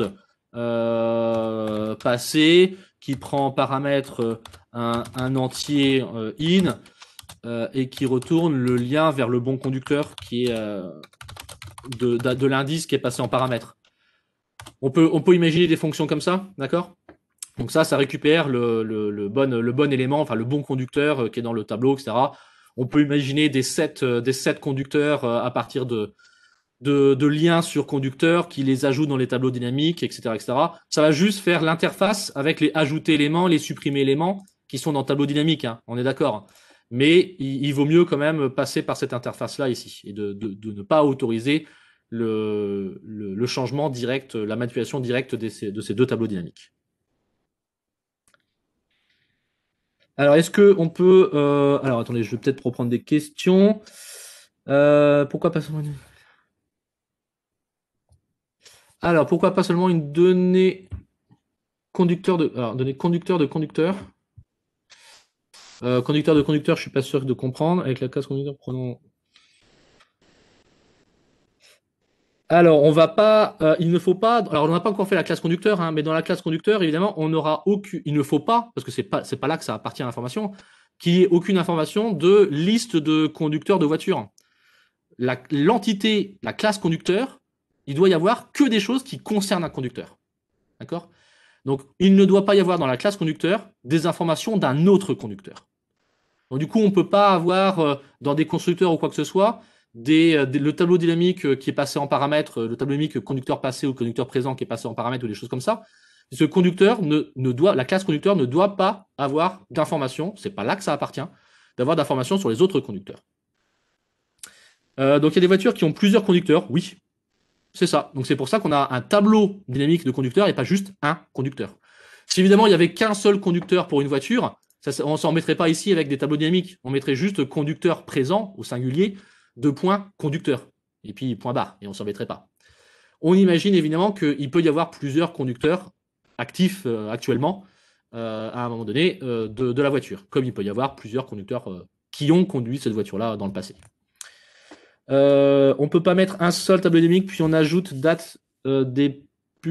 passé, qui prend en paramètre un entier in, euh, et qui retourne le lien vers le bon conducteur qui est euh, de, l'indice qui est passé en paramètre. On peut, imaginer des fonctions comme ça, d'accord Donc ça, ça récupère le, bon, élément, enfin le bon conducteur euh, qui est dans le tableau, etc. On peut imaginer des sets, conducteurs à partir de, liens sur conducteurs qui les ajoutent dans les tableaux dynamiques, etc., etc. Ça va juste faire l'interface avec les ajouter éléments, les supprimer éléments qui sont dans le tableau dynamique. Hein. on est d'accord mais il, vaut mieux quand même passer par cette interface-là ici et de, ne pas autoriser le, changement direct, la manipulation directe de ces, deux tableaux dynamiques. Alors, est-ce qu'on peut. Euh, alors, attendez, je vais peut-être reprendre des questions. Euh, pourquoi pas seulement Alors, pourquoi pas seulement une donnée conducteur de. Alors, donnée conducteur de conducteur euh, conducteur de conducteur, je suis pas sûr de comprendre. Avec la conducteur, prenons. Alors, on va pas, euh, il ne faut pas. Alors, on n'a pas encore fait la classe conducteur, hein, mais dans la classe conducteur, évidemment, on n'aura aucune. Il ne faut pas, parce que c'est pas, pas là que ça appartient à l'information, qu'il n'y ait aucune information de liste de conducteurs de voitures. L'entité, la, la classe conducteur, il doit y avoir que des choses qui concernent un conducteur. D'accord donc, il ne doit pas y avoir dans la classe conducteur des informations d'un autre conducteur. Donc, du coup, on ne peut pas avoir euh, dans des constructeurs ou quoi que ce soit des, euh, le tableau dynamique euh, qui est passé en paramètre, le tableau dynamique conducteur passé ou conducteur présent qui est passé en paramètre, ou des choses comme ça. Ce conducteur ne, doit, la classe conducteur ne doit pas avoir d'informations, c'est pas là que ça appartient, d'avoir d'informations sur les autres conducteurs. donc il y a des voitures qui ont plusieurs conducteurs, oui, c'est ça. Donc c'est pour ça qu'on a un tableau dynamique de conducteurs et pas juste un conducteur. Si évidemment il n'y avait qu'un seul conducteur pour une voiture, on ne s'en mettrait pas ici avec des tableaux dynamiques. On mettrait juste conducteur présent au singulier, de points conducteur, et puis point barre, et on ne s'en mettrait pas. On imagine évidemment qu'il peut y avoir plusieurs conducteurs actifs euh, actuellement euh, à un moment donné euh, de, la voiture, comme il peut y avoir plusieurs conducteurs qui ont conduit cette voiture-là dans le passé. Euh, on peut pas mettre un seul tableau dynamique, puis on ajoute date euh, début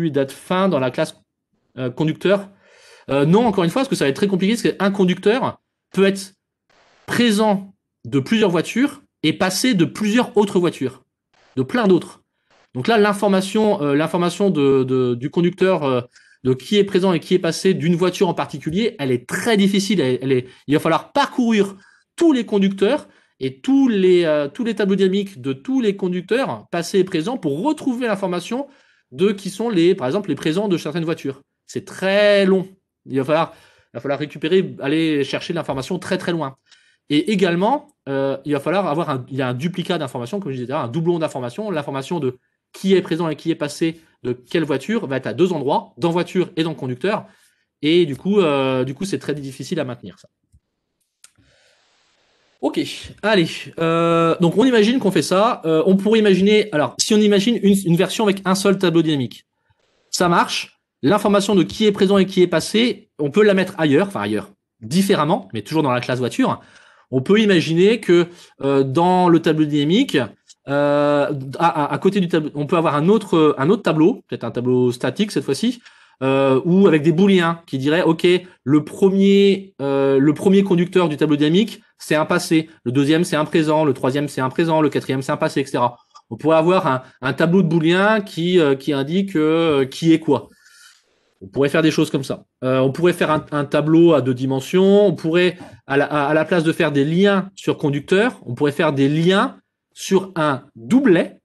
et date fin dans la classe euh, conducteur. Euh, non, encore une fois, parce que ça va être très compliqué, parce qu'un conducteur peut être présent de plusieurs voitures et passer de plusieurs autres voitures, de plein d'autres. Donc là, l'information, euh, l'information de, de, du conducteur de qui est présent et qui est passé d'une voiture en particulier, elle est très difficile. elle il va falloir parcourir tous les conducteurs et tous les, euh, tous les tableaux dynamiques de tous les conducteurs, passés et présents, pour retrouver l'information de qui sont les, par exemple, les présents de certaines voitures. C'est très long. Il va falloir, va falloir récupérer, aller chercher l'information très très loin. Et également, euh, il va falloir avoir un, il y a un duplicat d'informations, comme je disais, un doublon d'informations. L'information de qui est présent et qui est passé de quelle voiture va être à deux endroits, dans voiture et dans conducteur. Et du coup, euh, du coup, c'est très difficile à maintenir ça. Ok, allez. Euh, donc on imagine qu'on fait ça. Euh, on pourrait imaginer, alors si on imagine une, version avec un seul tableau dynamique, ça marche. L'information de qui est présent et qui est passé, on peut la mettre ailleurs, enfin ailleurs, différemment, mais toujours dans la classe voiture. On peut imaginer que euh, dans le tableau dynamique, à, côté du tableau, on peut avoir autre, un autre tableau, peut-être un tableau statique cette fois-ci, euh, ou avec des booléens qui diraient ok le premier euh, le premier conducteur du tableau dynamique c'est un passé, le deuxième c'est un présent, le troisième c'est un présent, le quatrième c'est un passé, etc. On pourrait avoir un, tableau de booléens qui euh, qui indique qui est quoi. On pourrait faire des choses comme ça. on pourrait faire un, tableau à deux dimensions. On pourrait, à la, à la, place de faire des liens sur conducteur, on pourrait faire des liens sur un doublet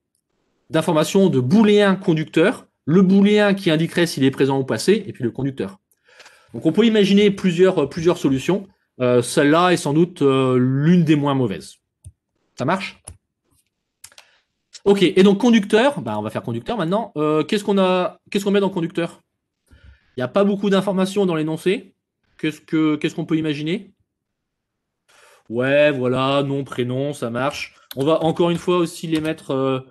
d'informations de booléens conducteurs le booléen qui indiquerait s'il est présent ou passé, et puis le conducteur. Donc on peut imaginer plusieurs, euh, solutions. Euh, celle-là est sans doute euh, l'une des moins mauvaises. Ça marche Ok, et donc conducteur, bah, on va faire conducteur maintenant. Qu'est-ce qu'on a Qu'est-ce qu'on met dans conducteur Il n'y a pas beaucoup d'informations dans l'énoncé. Qu'est-ce qu'on ce qu'on peut imaginer Ouais, voilà, nom, prénom, ça marche. On va encore une fois aussi les mettre,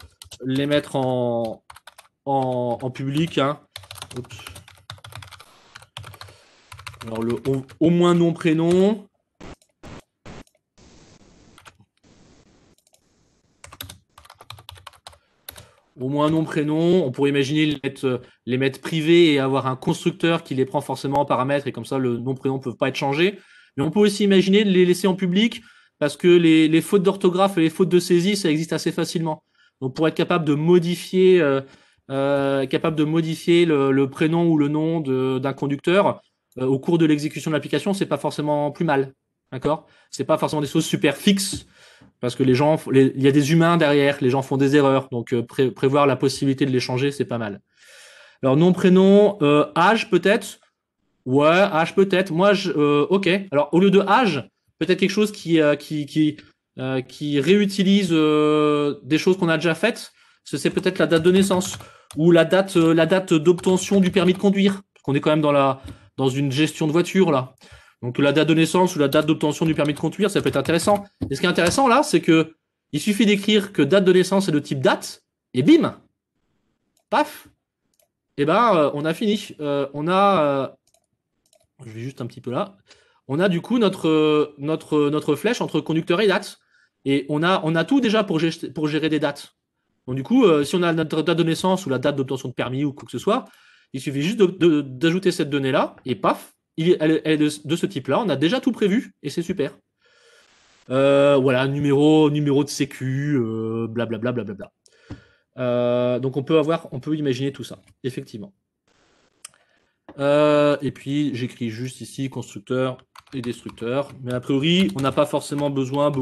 les mettre en, en, public. Hein. Alors, le, au, moins nom, prénom. au moins nom, prénom. On pourrait imaginer les mettre, les privés et avoir un constructeur qui les prend forcément en paramètres et comme ça le nom, prénom ne peut pas être changé. Mais on peut aussi imaginer de les laisser en public parce que les, fautes d'orthographe et les fautes de saisie, ça existe assez facilement. Donc pour être capable de modifier euh, euh, capable de modifier le, prénom ou le nom d'un conducteur euh, au cours de l'exécution de l'application, c'est pas forcément plus mal. D'accord C'est pas forcément des choses super fixes parce que les gens, il y a des humains derrière, les gens font des erreurs, donc euh, prévoir la possibilité de les changer, c'est pas mal. Alors nom, prénom, âge peut-être. Ouais, âge peut-être. Moi, je, ok. Alors au lieu de âge, peut-être quelque chose qui qui, qui réutilise des choses qu'on a déjà faites c'est peut-être la date de naissance ou la date, euh, la date d'obtention du permis de conduire. Qu'on est quand même dans, la, dans une gestion de voiture là. Donc la date de naissance ou la date d'obtention du permis de conduire, ça peut être intéressant. Et ce qui est intéressant là, c'est que il suffit d'écrire que date de naissance est de type date, et bim, paf, et eh ben euh, on a fini. Euh, on a, je vais juste un petit peu là. On a du coup notre notre notre flèche entre conducteur et date, et on a on a tout déjà pour pour gérer des dates. Donc, du coup, euh, si on a notre date de naissance ou la date d'obtention de permis ou quoi que ce soit, il suffit juste d'ajouter cette donnée-là et paf, elle, est de, ce type-là. On a déjà tout prévu et c'est super. Euh, voilà, numéro, numéro de sécu, blablabla. Euh, donc on peut avoir, on peut imaginer tout ça, effectivement. et puis j'écris juste ici constructeur et destructeur. Mais a priori, on n'a pas forcément besoin de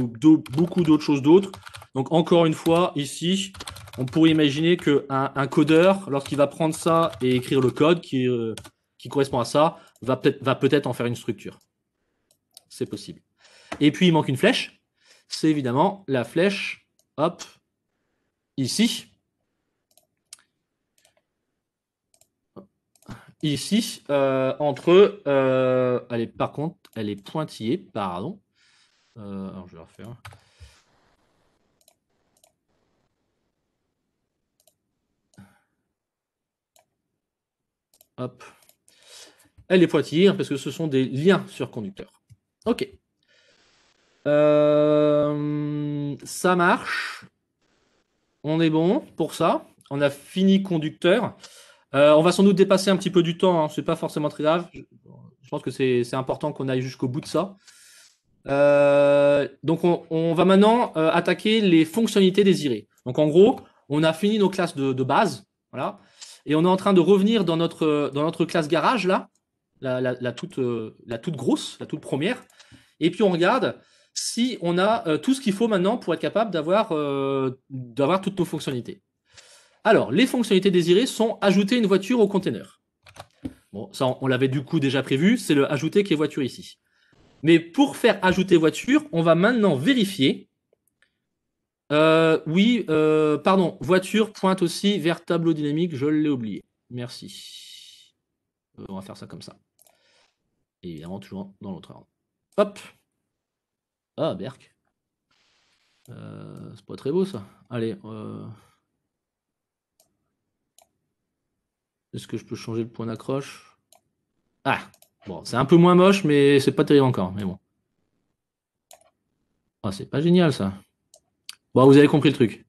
beaucoup d'autres choses d'autres. Donc encore une fois, ici, on pourrait imaginer qu'un un codeur, lorsqu'il va prendre ça et écrire le code qui, euh, correspond à ça, va peut-être en faire une structure. C'est possible. Et puis il manque une flèche. C'est évidemment la flèche, hop, ici. Ici, euh, entre. Euh, allez, par contre, elle est pointillée, pardon. alors je vais la refaire. Hop. Elle est hein, parce que ce sont des liens sur conducteur. Ok. Euh, ça marche. On est bon pour ça. On a fini conducteur. Euh, on va sans doute dépasser un petit peu du temps. Hein. Ce n'est pas forcément très grave. Je pense que c'est important qu'on aille jusqu'au bout de ça. Euh, donc on, va maintenant attaquer les fonctionnalités désirées. Donc en gros, on a fini nos classes de, de base. Voilà. Et on est en train de revenir dans notre, dans notre classe garage, là, la, toute, euh, la toute grosse, la toute première. Et puis on regarde si on a euh, tout ce qu'il faut maintenant pour être capable euh, d'avoir toutes nos fonctionnalités. Alors, les fonctionnalités désirées sont ajouter une voiture au container. Bon, ça, on l'avait du coup déjà prévu, c'est le ajouter qui est voiture ici. Mais pour faire ajouter voiture, on va maintenant vérifier euh, oui, euh, pardon, voiture pointe aussi vers tableau dynamique, je l'ai oublié. Merci. Euh, on va faire ça comme ça. Et évidemment, toujours dans l'autre ordre. Hop. Ah, Berk. c'est pas très beau ça. Allez. Est-ce que je peux changer le point d'accroche Ah Bon, c'est un peu moins moche, mais c'est pas terrible encore. Mais bon. Ah, c'est pas génial ça vous avez compris le truc.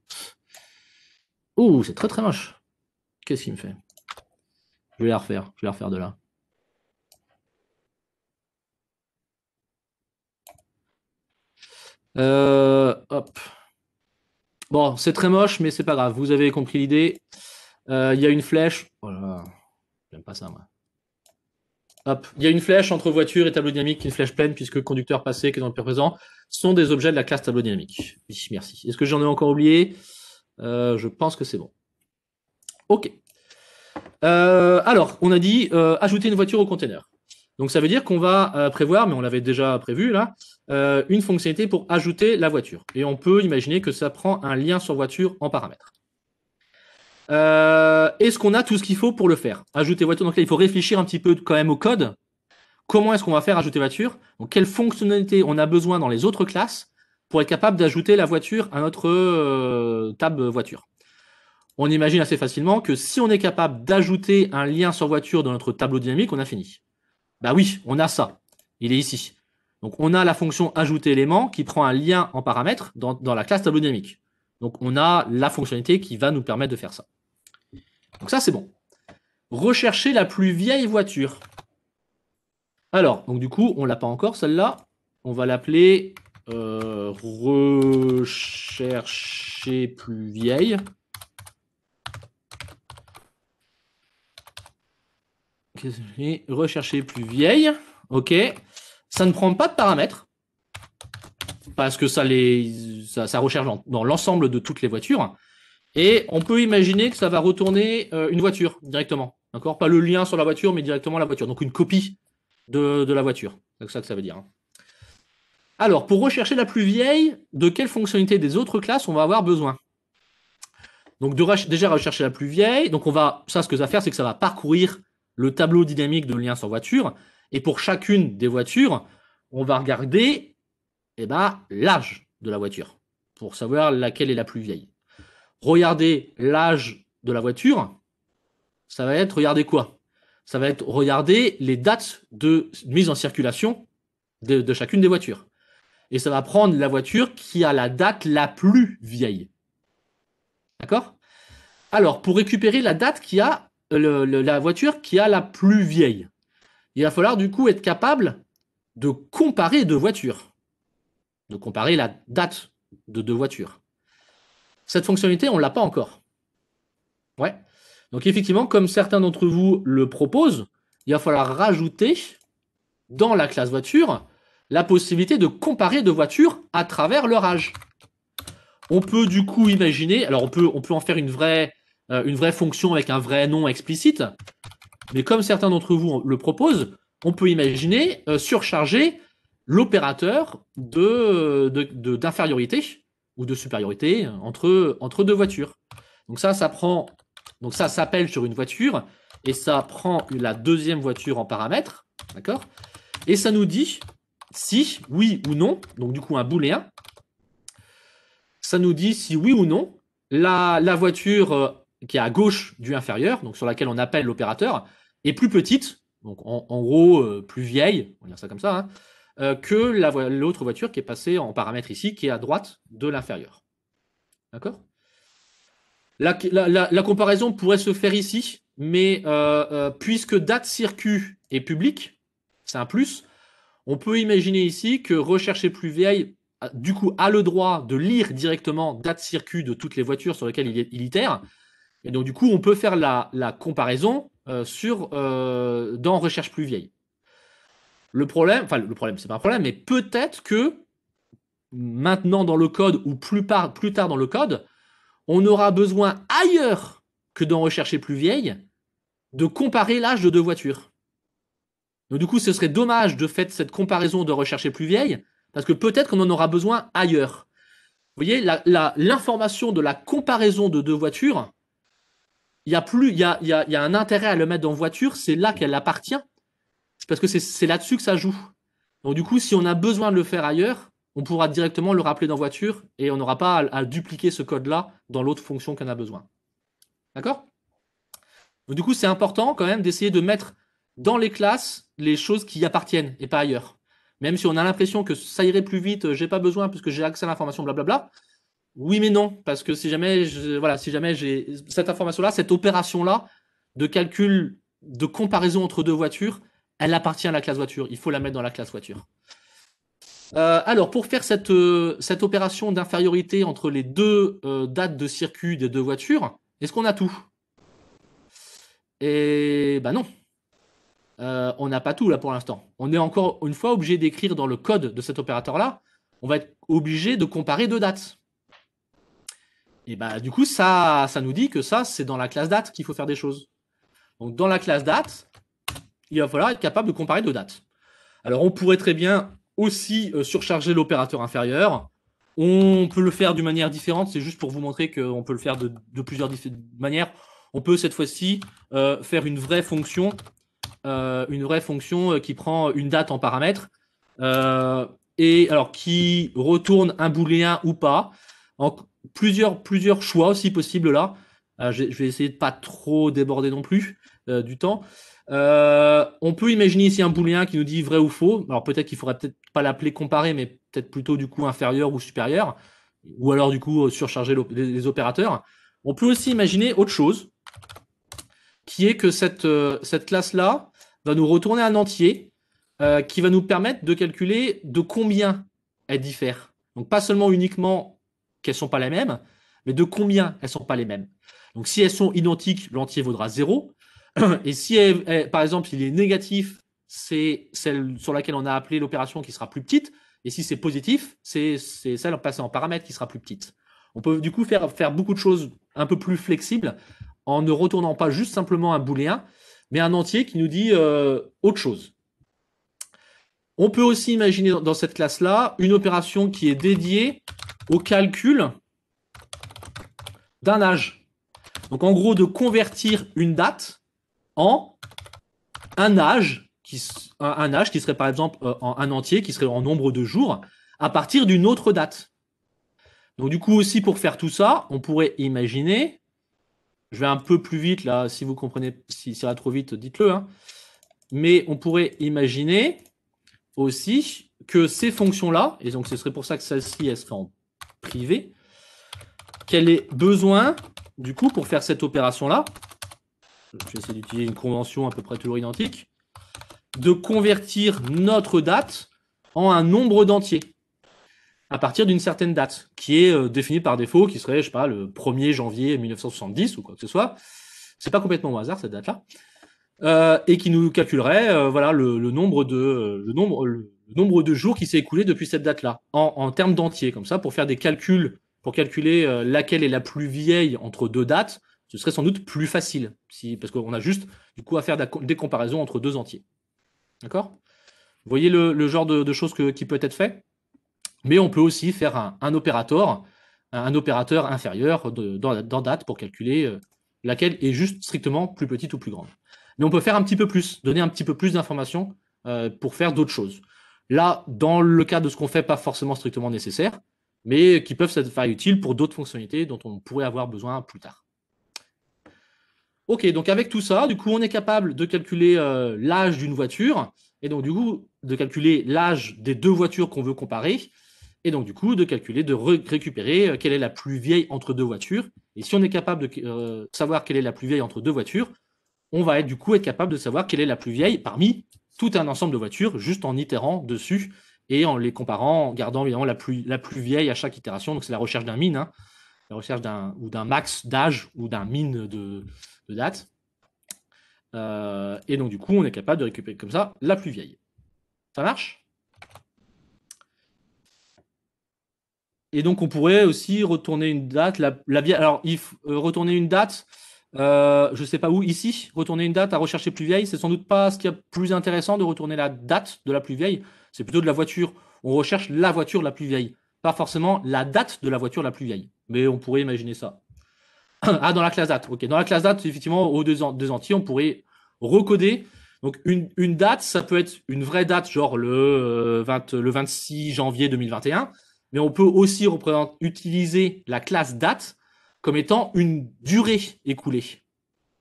Ouh, c'est très très moche. Qu'est-ce qu'il me fait Je vais la refaire. Je vais la refaire de là. Euh, hop. Bon, c'est très moche, mais c'est pas grave. Vous avez compris l'idée. Euh, il y a une flèche. Oh là, J'aime pas ça, moi. Il y a une flèche entre voiture et tableau dynamique, une flèche pleine, puisque conducteur passé, que dans le présent, sont des objets de la classe tableau dynamique. merci. Est-ce que j'en ai encore oublié euh, Je pense que c'est bon. OK. Euh, alors, on a dit euh, ajouter une voiture au container. Donc, ça veut dire qu'on va prévoir, mais on l'avait déjà prévu là, une fonctionnalité pour ajouter la voiture. Et on peut imaginer que ça prend un lien sur voiture en paramètres. Euh, est-ce qu'on a tout ce qu'il faut pour le faire Ajouter voiture, donc là, il faut réfléchir un petit peu quand même au code. Comment est-ce qu'on va faire ajouter voiture donc, Quelle fonctionnalité on a besoin dans les autres classes pour être capable d'ajouter la voiture à notre euh, table voiture On imagine assez facilement que si on est capable d'ajouter un lien sur voiture dans notre tableau dynamique, on a fini. Bah oui, on a ça. Il est ici. Donc on a la fonction ajouter élément qui prend un lien en paramètre dans la classe tableau dynamique. Donc on a la fonctionnalité qui va nous permettre de faire ça. Donc ça, c'est bon. Rechercher la plus vieille voiture. Alors, donc du coup, on l'a pas encore celle-là. On va l'appeler euh, rechercher plus vieille. Rechercher plus vieille. OK. Ça ne prend pas de paramètres. Parce que ça, les, ça, recherche dans l'ensemble de toutes les voitures. Et on peut imaginer que ça va retourner euh, une voiture directement. D'accord Pas le lien sur la voiture, mais directement la voiture. Donc une copie de, la voiture. C'est ça que ça veut dire. Hein. Alors, pour rechercher la plus vieille, de quelle fonctionnalité des autres classes on va avoir besoin Donc, déjà rechercher la plus vieille. Donc, on va, ça, ce que ça va faire, c'est que ça va parcourir le tableau dynamique de lien sur voiture. Et pour chacune des voitures, on va regarder eh ben, l'âge de la voiture pour savoir laquelle est la plus vieille regarder l'âge de la voiture, ça va être regarder quoi Ça va être regarder les dates de mise en circulation de, chacune des voitures. Et ça va prendre la voiture qui a la date la plus vieille. D'accord Alors, pour récupérer la date qui a la voiture qui a la plus vieille, il va falloir du coup être capable de comparer deux voitures. De comparer la date de deux voitures. Cette fonctionnalité, on ne l'a pas encore. Ouais. Donc effectivement, comme certains d'entre vous le proposent, il va falloir rajouter dans la classe voiture la possibilité de comparer deux voitures à travers leur âge. On peut du coup imaginer, alors on peut, on peut en faire une vraie, euh, une vraie fonction avec un vrai nom explicite, mais comme certains d'entre vous le proposent, on peut imaginer euh, surcharger l'opérateur d'infériorité de, de, ou de supériorité entre, entre deux voitures. Donc ça, ça prend, donc ça s'appelle sur une voiture et ça prend la deuxième voiture en paramètre, d'accord Et ça nous dit si oui ou non, donc du coup un booléen, ça nous dit si oui ou non la, voiture euh, qui est à gauche du inférieur, donc sur laquelle on appelle l'opérateur, est plus petite, donc en, gros euh, plus vieille, on va dire ça comme ça, hein, euh, que l'autre voiture qui est passée en paramètre ici, qui est à droite de l'inférieur. D'accord la, comparaison pourrait se faire ici, mais euh, euh, puisque date circuit est public, c'est un plus, on peut imaginer ici que rechercher plus vieille, ah, du coup, a le droit de lire directement date circuit de toutes les voitures sur lesquelles il, itère. Et donc, du coup, on peut faire la, comparaison sur, dans recherche plus vieille. Le problème, enfin le problème, c'est pas un problème, mais peut-être que maintenant dans le code ou plus, tard dans le code, on aura besoin ailleurs que d'en rechercher plus vieille de comparer l'âge de deux voitures. Donc du coup, ce serait dommage de faire cette comparaison de rechercher plus vieille, parce que peut-être qu'on en aura besoin ailleurs. Vous voyez, l'information de la comparaison de deux voitures, il y, plus, y a, y a un intérêt à le mettre dans voiture, c'est là qu'elle appartient. C'est parce que c'est là-dessus que ça joue. Donc du coup, si on a besoin de le faire ailleurs, on pourra directement le rappeler dans voiture et on n'aura pas à, dupliquer ce code-là dans l'autre fonction qu'on a besoin. D'accord Donc du coup, c'est important quand même d'essayer de mettre dans les classes les choses qui y appartiennent et pas ailleurs. Même si on a l'impression que ça irait plus vite, euh, j'ai pas besoin puisque j'ai accès à l'information, blablabla. Oui, mais non, parce que si jamais, voilà, si jamais j'ai cette information-là, cette opération-là de calcul, de comparaison entre deux voitures, elle appartient à la classe voiture. Il faut la mettre dans la classe voiture. Euh, alors, pour faire cette, euh, cette opération d'infériorité entre les deux euh, dates de circuit des deux voitures, est-ce qu'on a tout Et eh ben non. on n'a pas tout là pour l'instant. On est encore une fois obligé d'écrire dans le code de cet opérateur-là. On va être obligé de comparer deux dates. Et eh bah ben, du coup, ça, ça nous dit que ça, c'est dans la classe date qu'il faut faire des choses. Donc, dans la classe date, il va falloir être capable de comparer deux dates. Alors, on pourrait très bien aussi euh, surcharger l'opérateur inférieur. On peut le faire d'une manière différente. C'est juste pour vous montrer qu'on peut le faire de, plusieurs manières. On peut cette fois-ci euh, faire une vraie fonction, euh, une vraie fonction qui prend une date en paramètre et alors qui retourne un booléen ou pas. En plusieurs, plusieurs choix aussi possibles là. je vais essayer de pas trop déborder non plus du temps. Euh, on peut imaginer ici un booléen qui nous dit vrai ou faux. Alors peut-être qu'il faudrait peut-être pas l'appeler comparé, mais peut-être plutôt du coup inférieur ou supérieur, ou alors du coup euh, surcharger les opérateurs. On peut aussi imaginer autre chose, qui est que cette, euh, cette classe-là va nous retourner un entier qui va nous permettre de calculer de combien elles diffèrent. Donc pas seulement uniquement qu'elles ne sont pas les mêmes, mais de combien elles ne sont pas les mêmes. Donc si elles sont identiques, l'entier vaudra 0. Et si, eh, eh, par exemple, il est négatif, c'est celle sur laquelle on a appelé l'opération qui sera plus petite. Et si c'est positif, c'est celle en passant en paramètre qui sera plus petite. On peut du coup faire, faire beaucoup de choses un peu plus flexibles en ne retournant pas juste simplement un booléen, mais un entier qui nous dit euh, autre chose. On peut aussi imaginer dans cette classe-là une opération qui est dédiée au calcul d'un âge. Donc en gros, de convertir une date en un âge, qui, un âge qui serait par exemple euh, en un entier, qui serait en nombre de jours, à partir d'une autre date. Donc du coup aussi pour faire tout ça, on pourrait imaginer, je vais un peu plus vite là, si vous comprenez, si ça va trop vite, dites-le, hein, mais on pourrait imaginer aussi que ces fonctions-là, et donc ce serait pour ça que celle-ci, elle serait en privé, qu'elle ait besoin, du coup, pour faire cette opération-là, je vais essayer d'utiliser une convention à peu près toujours identique, de convertir notre date en un nombre d'entiers à partir d'une certaine date, qui est euh, définie par défaut, qui serait, je sais pas, le 1er janvier 1970 ou quoi que ce soit. C'est pas complètement au hasard cette date-là. Euh, et qui nous calculerait euh, voilà le, nombre de nombre le nombre de jours qui s'est écoulé depuis cette date-là en, en termes d'entiers comme ça pour faire des calculs pour calculer laquelle est la plus vieille entre deux dates ce serait sans doute plus facile, si, parce qu'on a juste du coup à faire des comparaisons entre deux entiers. D'accord Vous voyez le, genre de, choses qui peut être fait Mais on peut aussi faire un, opérateur, un, opérateur inférieur dans, date pour calculer euh, laquelle est juste strictement plus petite ou plus grande. Mais on peut faire un petit peu plus, donner un petit peu plus d'informations euh, pour faire d'autres choses. Là, dans le cas de ce qu'on fait, pas forcément strictement nécessaire, mais qui peuvent faire utiles pour d'autres fonctionnalités dont on pourrait avoir besoin plus tard. Ok, donc avec tout ça, du coup, on est capable de calculer euh, l'âge d'une voiture, et donc du coup, de calculer l'âge des deux voitures qu'on veut comparer, et donc du coup, de calculer, de récupérer euh, quelle est la plus vieille entre deux voitures. Et si on est capable de euh, savoir quelle est la plus vieille entre deux voitures, on va être, du coup être capable de savoir quelle est la plus vieille parmi tout un ensemble de voitures, juste en itérant dessus et en les comparant, en gardant évidemment la plus, vieille à chaque itération. Donc c'est la recherche d'un mine. Hein la recherche d'un ou d'un max d'âge ou d'un min de, date. Euh, et donc, du coup, on est capable de récupérer comme ça la plus vieille. Ça marche Et donc, on pourrait aussi retourner une date. La, la alors, if, euh, retourner une date, euh, je ne sais pas où, ici, retourner une date à rechercher plus vieille, c'est sans doute pas ce qui est plus intéressant de retourner la date de la plus vieille. C'est plutôt de la voiture. On recherche la voiture la plus vieille, pas forcément la date de la voiture la plus vieille mais on pourrait imaginer ça. ah, dans la classe date, ok. Dans la classe date, effectivement, aux deux, ans deux entiers, on pourrait recoder. Donc, une, date, ça peut être une vraie date, genre le, 20, euh, le 26 janvier 2021, mais on peut aussi utiliser la classe date comme étant une durée écoulée.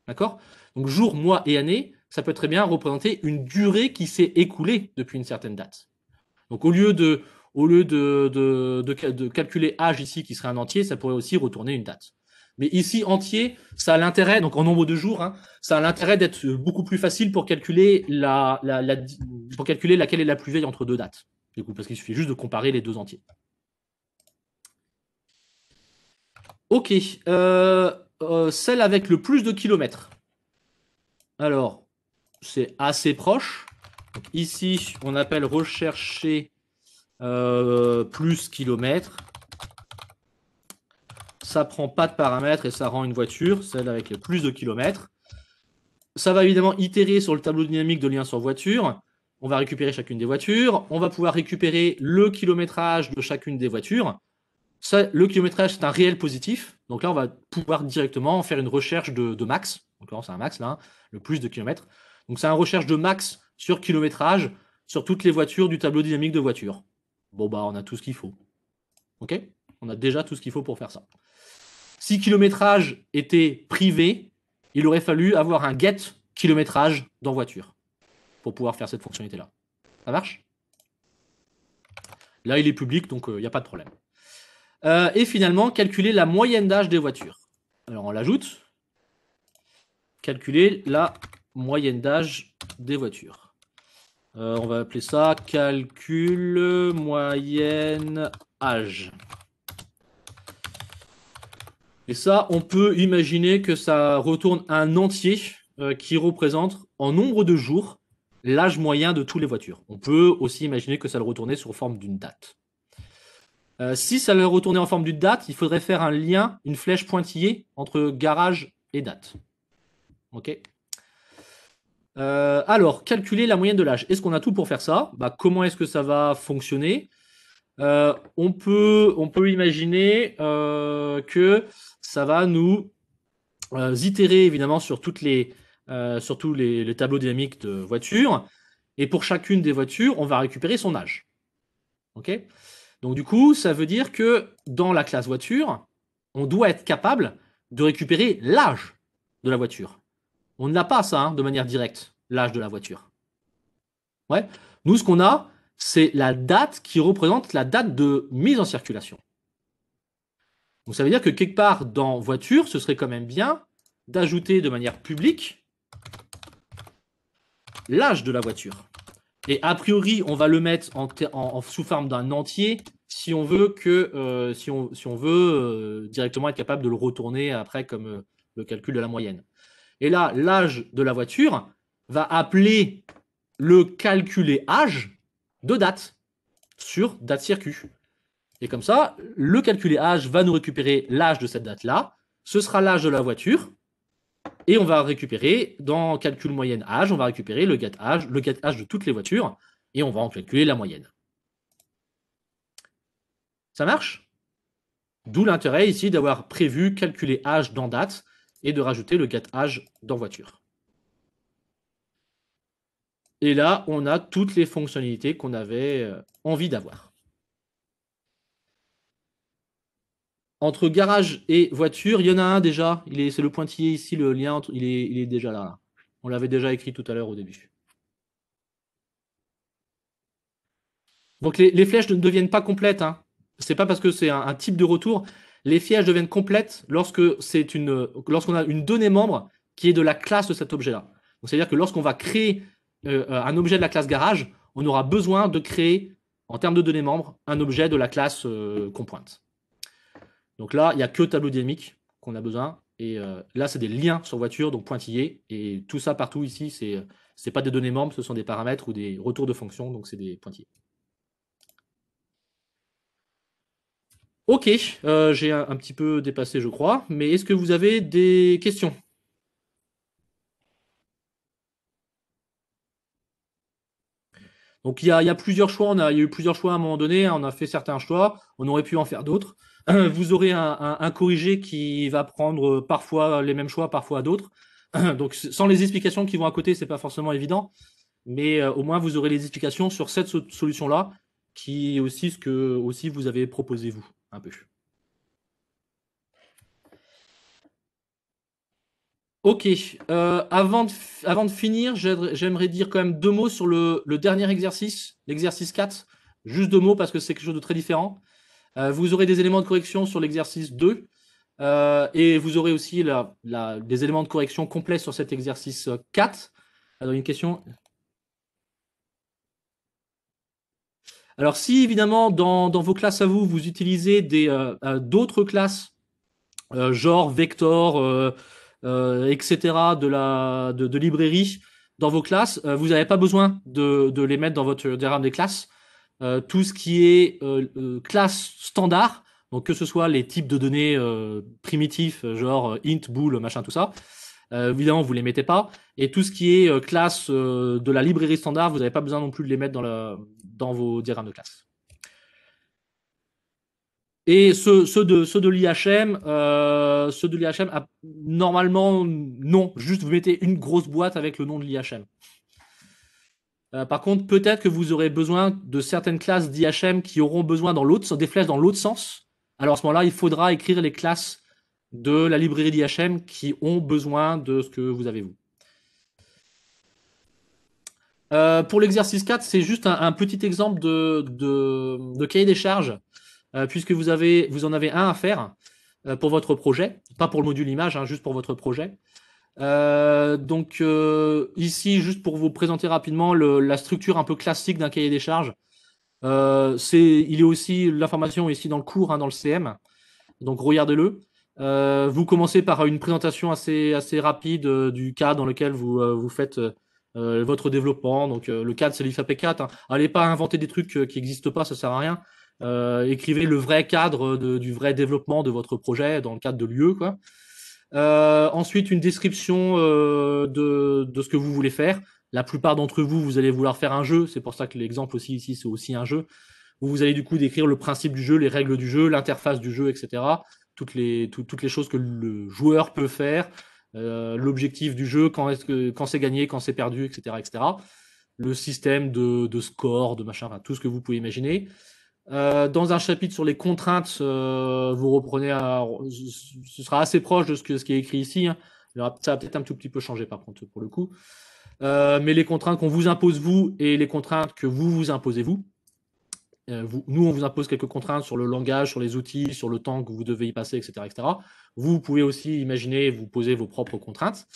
D'accord Donc, jour, mois et année, ça peut très bien représenter une durée qui s'est écoulée depuis une certaine date. Donc, au lieu de, au lieu de, de, calculer âge ici, qui serait un entier, ça pourrait aussi retourner une date. Mais ici, entier, ça a l'intérêt, donc en nombre de jours, hein, ça a l'intérêt d'être beaucoup plus facile pour calculer, la, pour calculer laquelle est la plus vieille entre deux dates. Du coup, parce qu'il suffit juste de comparer les deux entiers. Ok. Euh, euh, celle avec le plus de kilomètres. Alors, c'est assez proche. ici, on appelle rechercher euh, plus kilomètres. Ça prend pas de paramètres et ça rend une voiture, celle avec le plus de kilomètres. Ça va évidemment itérer sur le tableau dynamique de lien sur voiture. On va récupérer chacune des voitures. On va pouvoir récupérer le kilométrage de chacune des voitures. le kilométrage, c'est un réel positif. Donc là, on va pouvoir directement faire une recherche de, max. Donc c'est un max, là, le plus de kilomètres. Donc c'est une recherche de max sur kilométrage sur toutes les voitures du tableau dynamique de voiture. Bon, bah, on a tout ce qu'il faut. OK On a déjà tout ce qu'il faut pour faire ça. Si kilométrage était privé, il aurait fallu avoir un get kilométrage dans voiture pour pouvoir faire cette fonctionnalité-là. Ça marche Là, il est public, donc euh, il n'y a pas de problème. Euh, et finalement, calculer la moyenne d'âge des voitures. Alors, on l'ajoute. Calculer la moyenne d'âge des voitures. Euh, on va appeler ça calcul moyenne âge. Et ça, on peut imaginer que ça retourne un entier euh, qui représente en nombre de jours l'âge moyen de toutes les voitures. On peut aussi imaginer que ça le retournait sous forme d'une date. Euh, si ça le retournait en forme d'une date, il faudrait faire un lien, une flèche pointillée entre garage et date. OK euh, alors, calculer la moyenne de l'âge. Est-ce qu'on a tout pour faire ça bah, Comment est-ce que ça va fonctionner euh, on, peut, on peut imaginer euh, que ça va nous itérer évidemment sur, toutes les, tous les, tableaux dynamiques de voitures. Et pour chacune des voitures, on va récupérer son âge. Donc du coup, ça veut dire que dans la classe voiture, on doit être capable de récupérer l'âge de la voiture. On ne l'a pas, ça, hein, de manière directe, l'âge de la voiture. Ouais. Nous, ce qu'on a, c'est la date qui représente la date de mise en circulation. Donc ça veut dire que quelque part dans voiture, ce serait quand même bien d'ajouter de manière publique l'âge de la voiture. Et a priori, on va le mettre en, sous forme d'un entier si on veut que euh, si on, veut euh, directement être capable de le retourner après comme euh, le calcul de la moyenne. Et là, l'âge de la voiture va appeler le calculé âge de date sur date circuit. Et comme ça, le calculé âge va nous récupérer l'âge de cette date-là. Ce sera l'âge de la voiture. Et on va récupérer, dans calcul moyenne âge, on va récupérer le get âge, le âge de toutes les voitures. Et on va en calculer la moyenne. Ça marche D'où l'intérêt ici d'avoir prévu calculer âge dans date et de rajouter le getAge dans voiture. Et là, on a toutes les fonctionnalités qu'on avait euh, envie d'avoir. Entre garage et voiture, il y en a un déjà. Il est, c'est le pointillé ici, le lien entre, il est, déjà là. On l'avait déjà écrit tout à l'heure au début. Donc les, flèches ne deviennent pas complètes. Hein. Ce n'est pas parce que c'est un, type de retour. Les fièges deviennent complètes lorsque c'est une, lorsqu'on a une donnée membre qui est de la classe de cet objet-là. Donc, c'est-à-dire que lorsqu'on va créer euh, euh, un objet de la classe garage, on aura besoin de créer, en termes de données membres, un objet de la classe euh, qu'on pointe. Donc là, il n'y a que tableau dynamique qu'on a besoin. Et là, c'est des liens sur voiture, donc pointillés. Et tout ça partout ici, c'est n'est pas des données membres, ce sont des paramètres ou des retours de fonctions, donc c'est des pointillés. Ok, euh, j'ai un, petit peu dépassé, je crois, mais est-ce que vous avez des questions Donc il y, a, plusieurs choix, on a, il y a eu plusieurs choix à un moment donné, hein, on a fait certains choix, on aurait pu en faire d'autres. Vous aurez un, corrigé qui va prendre parfois les mêmes choix, parfois d'autres. Donc sans les explications qui vont à côté, ce n'est pas forcément évident, mais euh, au moins vous aurez les explications sur cette solution-là, qui est aussi ce que aussi vous avez proposé vous un peu. Ok, euh, avant, de, avant, de, finir, j'aimerais dire quand même deux mots sur le, dernier exercice, l'exercice 4. Juste deux mots parce que c'est quelque chose de très différent. Euh, vous aurez des éléments de correction sur l'exercice 2 euh, et vous aurez aussi des éléments de correction complets sur cet exercice 4. Alors, une question Alors si évidemment dans, vos classes à vous, vous utilisez euh, euh, d'autres classes, euh, genre vector, etc. de librairie dans vos classes, vous n'avez pas besoin de, les mettre dans votre diagramme des classes. tout ce qui est classe standard, donc que ce soit les types de données primitifs, genre int, bool, machin, tout ça, euh, évidemment, vous les mettez pas. Et tout ce qui est euh, classe euh, de la librairie standard, vous n'avez pas besoin non plus de les mettre dans, dans vos diagrammes de classe. Et ceux, de, de l'IHM, ceux de l'IHM, ah, normalement, non. Juste, vous mettez une grosse boîte avec le nom de l'IHM. par contre, peut-être que vous aurez besoin de certaines classes d'IHM qui auront besoin dans l'autre, des flèches dans l'autre sens. Alors à ce moment-là, il faudra écrire les classes de la librairie d'IHM qui ont besoin de ce que vous avez vous. Euh, pour l'exercice 4, c'est juste un, petit exemple de, cahier des charges, euh, puisque vous, avez, vous en avez un à faire euh, pour votre projet, pas pour le module image, hein, juste pour votre projet. donc ici, juste pour vous présenter rapidement la structure un peu classique d'un cahier des charges, c'est, il a aussi l'information ici dans le cours, hein, dans le CM, donc regardez-le. Euh, vous commencez par une présentation assez, assez rapide euh, du cadre dans lequel vous, euh, vous faites euh, votre développement. Donc, le cadre, c'est l'IFAP4. Hein. Allez pas inventer des trucs qui n'existent pas, ça sert à rien. écrivez le vrai cadre de, du vrai développement de votre projet dans le cadre de l'UE. ensuite, une description de, de, ce que vous voulez faire. La plupart d'entre vous, vous allez vouloir faire un jeu. C'est pour ça que l'exemple aussi ici, c'est aussi un jeu. vous allez du coup décrire le principe du jeu, les règles du jeu, l'interface du jeu, etc toutes les, toutes les choses que le joueur peut faire, euh, l'objectif du jeu, quand c'est -ce quand gagné, quand c'est perdu, etc., etc. Le système de, score, de machin, tout ce que vous pouvez imaginer. Euh, dans un chapitre sur les contraintes, euh, vous reprenez, ce sera assez proche de ce, qui est écrit ici. Hein. ça a peut-être un tout petit peu changé par contre pour le coup. mais les contraintes qu'on vous impose vous et les contraintes que vous vous imposez vous. Euh, nous, on vous impose quelques contraintes sur le langage, sur les outils, sur le temps que vous devez y passer, etc. etc. Vous, pouvez aussi imaginer, vous poser vos propres contraintes.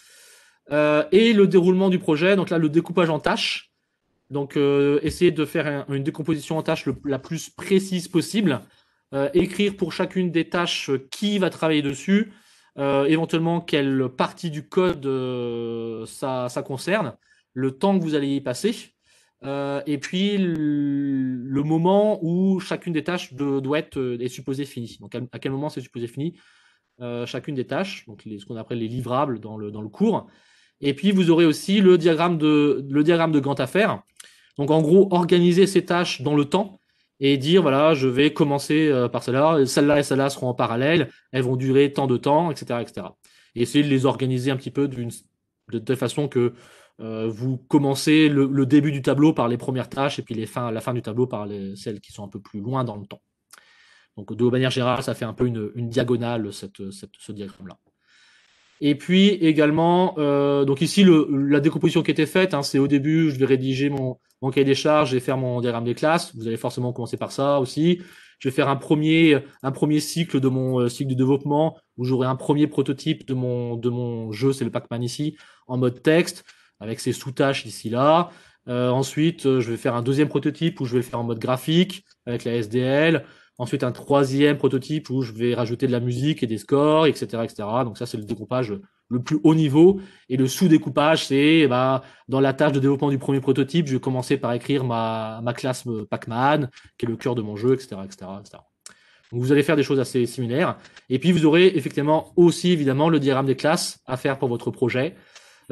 Euh, et le déroulement du projet, donc là, le découpage en tâches. Donc, euh, essayer de faire une décomposition en tâches la plus précise possible. écrire pour chacune des tâches qui va travailler dessus, éventuellement quelle partie du code ça, concerne, le temps que vous allez y passer. Euh, et puis le moment où chacune des tâches doit être euh, est supposée finie. Donc à quel moment c'est supposé fini euh, chacune des tâches, donc ce qu'on appelle les livrables dans le, dans le cours. Et puis vous aurez aussi le diagramme de le diagramme de Gantt à faire. Donc en gros organiser ces tâches dans le temps et dire voilà je vais commencer par celle-là, celle-là et celle-là seront en parallèle, elles vont durer tant de temps, etc., etc. Et essayer de les organiser un petit peu d'une de telle façon que euh, vous commencez le, début du tableau par les premières tâches et puis la fin du tableau par celles qui sont un peu plus loin dans le temps. Donc de manière générale, ça fait un peu une, diagonale ce diagramme-là. Et puis également, euh, donc ici la décomposition qui était faite, hein, c'est au début, je vais rédiger mon, cahier des charges et faire mon diagramme des classes. Vous allez forcément commencer par ça aussi. Je vais faire un premier, cycle de mon euh, cycle de développement où j'aurai un premier prototype de de mon jeu, c'est le Pac-Man ici, en mode texte avec ses sous-tâches ici-là. Euh, ensuite, euh, je vais faire un deuxième prototype où je vais le faire en mode graphique avec la SDL. Ensuite, un troisième prototype où je vais rajouter de la musique et des scores, etc. etc. Donc ça, c'est le découpage le plus haut niveau. Et le sous-découpage, c'est eh ben, dans la tâche de développement du premier prototype, je vais commencer par écrire ma, classe Pac-Man, qui est le cœur de mon jeu, etc., etc., etc. Donc vous allez faire des choses assez similaires. Et puis, vous aurez effectivement aussi, évidemment, le diagramme des classes à faire pour votre projet.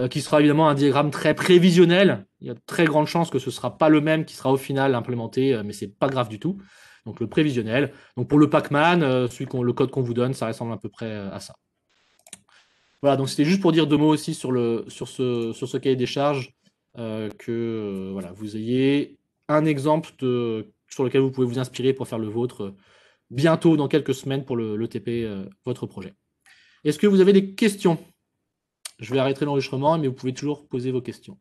Euh, qui sera évidemment un diagramme très prévisionnel. Il y a de très grande chances que ce ne sera pas le même qui sera au final implémenté, euh, mais ce n'est pas grave du tout. Donc le prévisionnel. Donc pour le Pac-Man, euh, le code qu'on vous donne, ça ressemble à peu près à ça. Voilà, donc c'était juste pour dire deux mots aussi sur, le, sur, ce, sur ce cahier des charges, que voilà, vous ayez un exemple de, sur lequel vous pouvez vous inspirer pour faire le vôtre bientôt, dans quelques semaines, pour le, le TP, votre projet. Est-ce que vous avez des questions je vais arrêter l'enregistrement, mais vous pouvez toujours poser vos questions.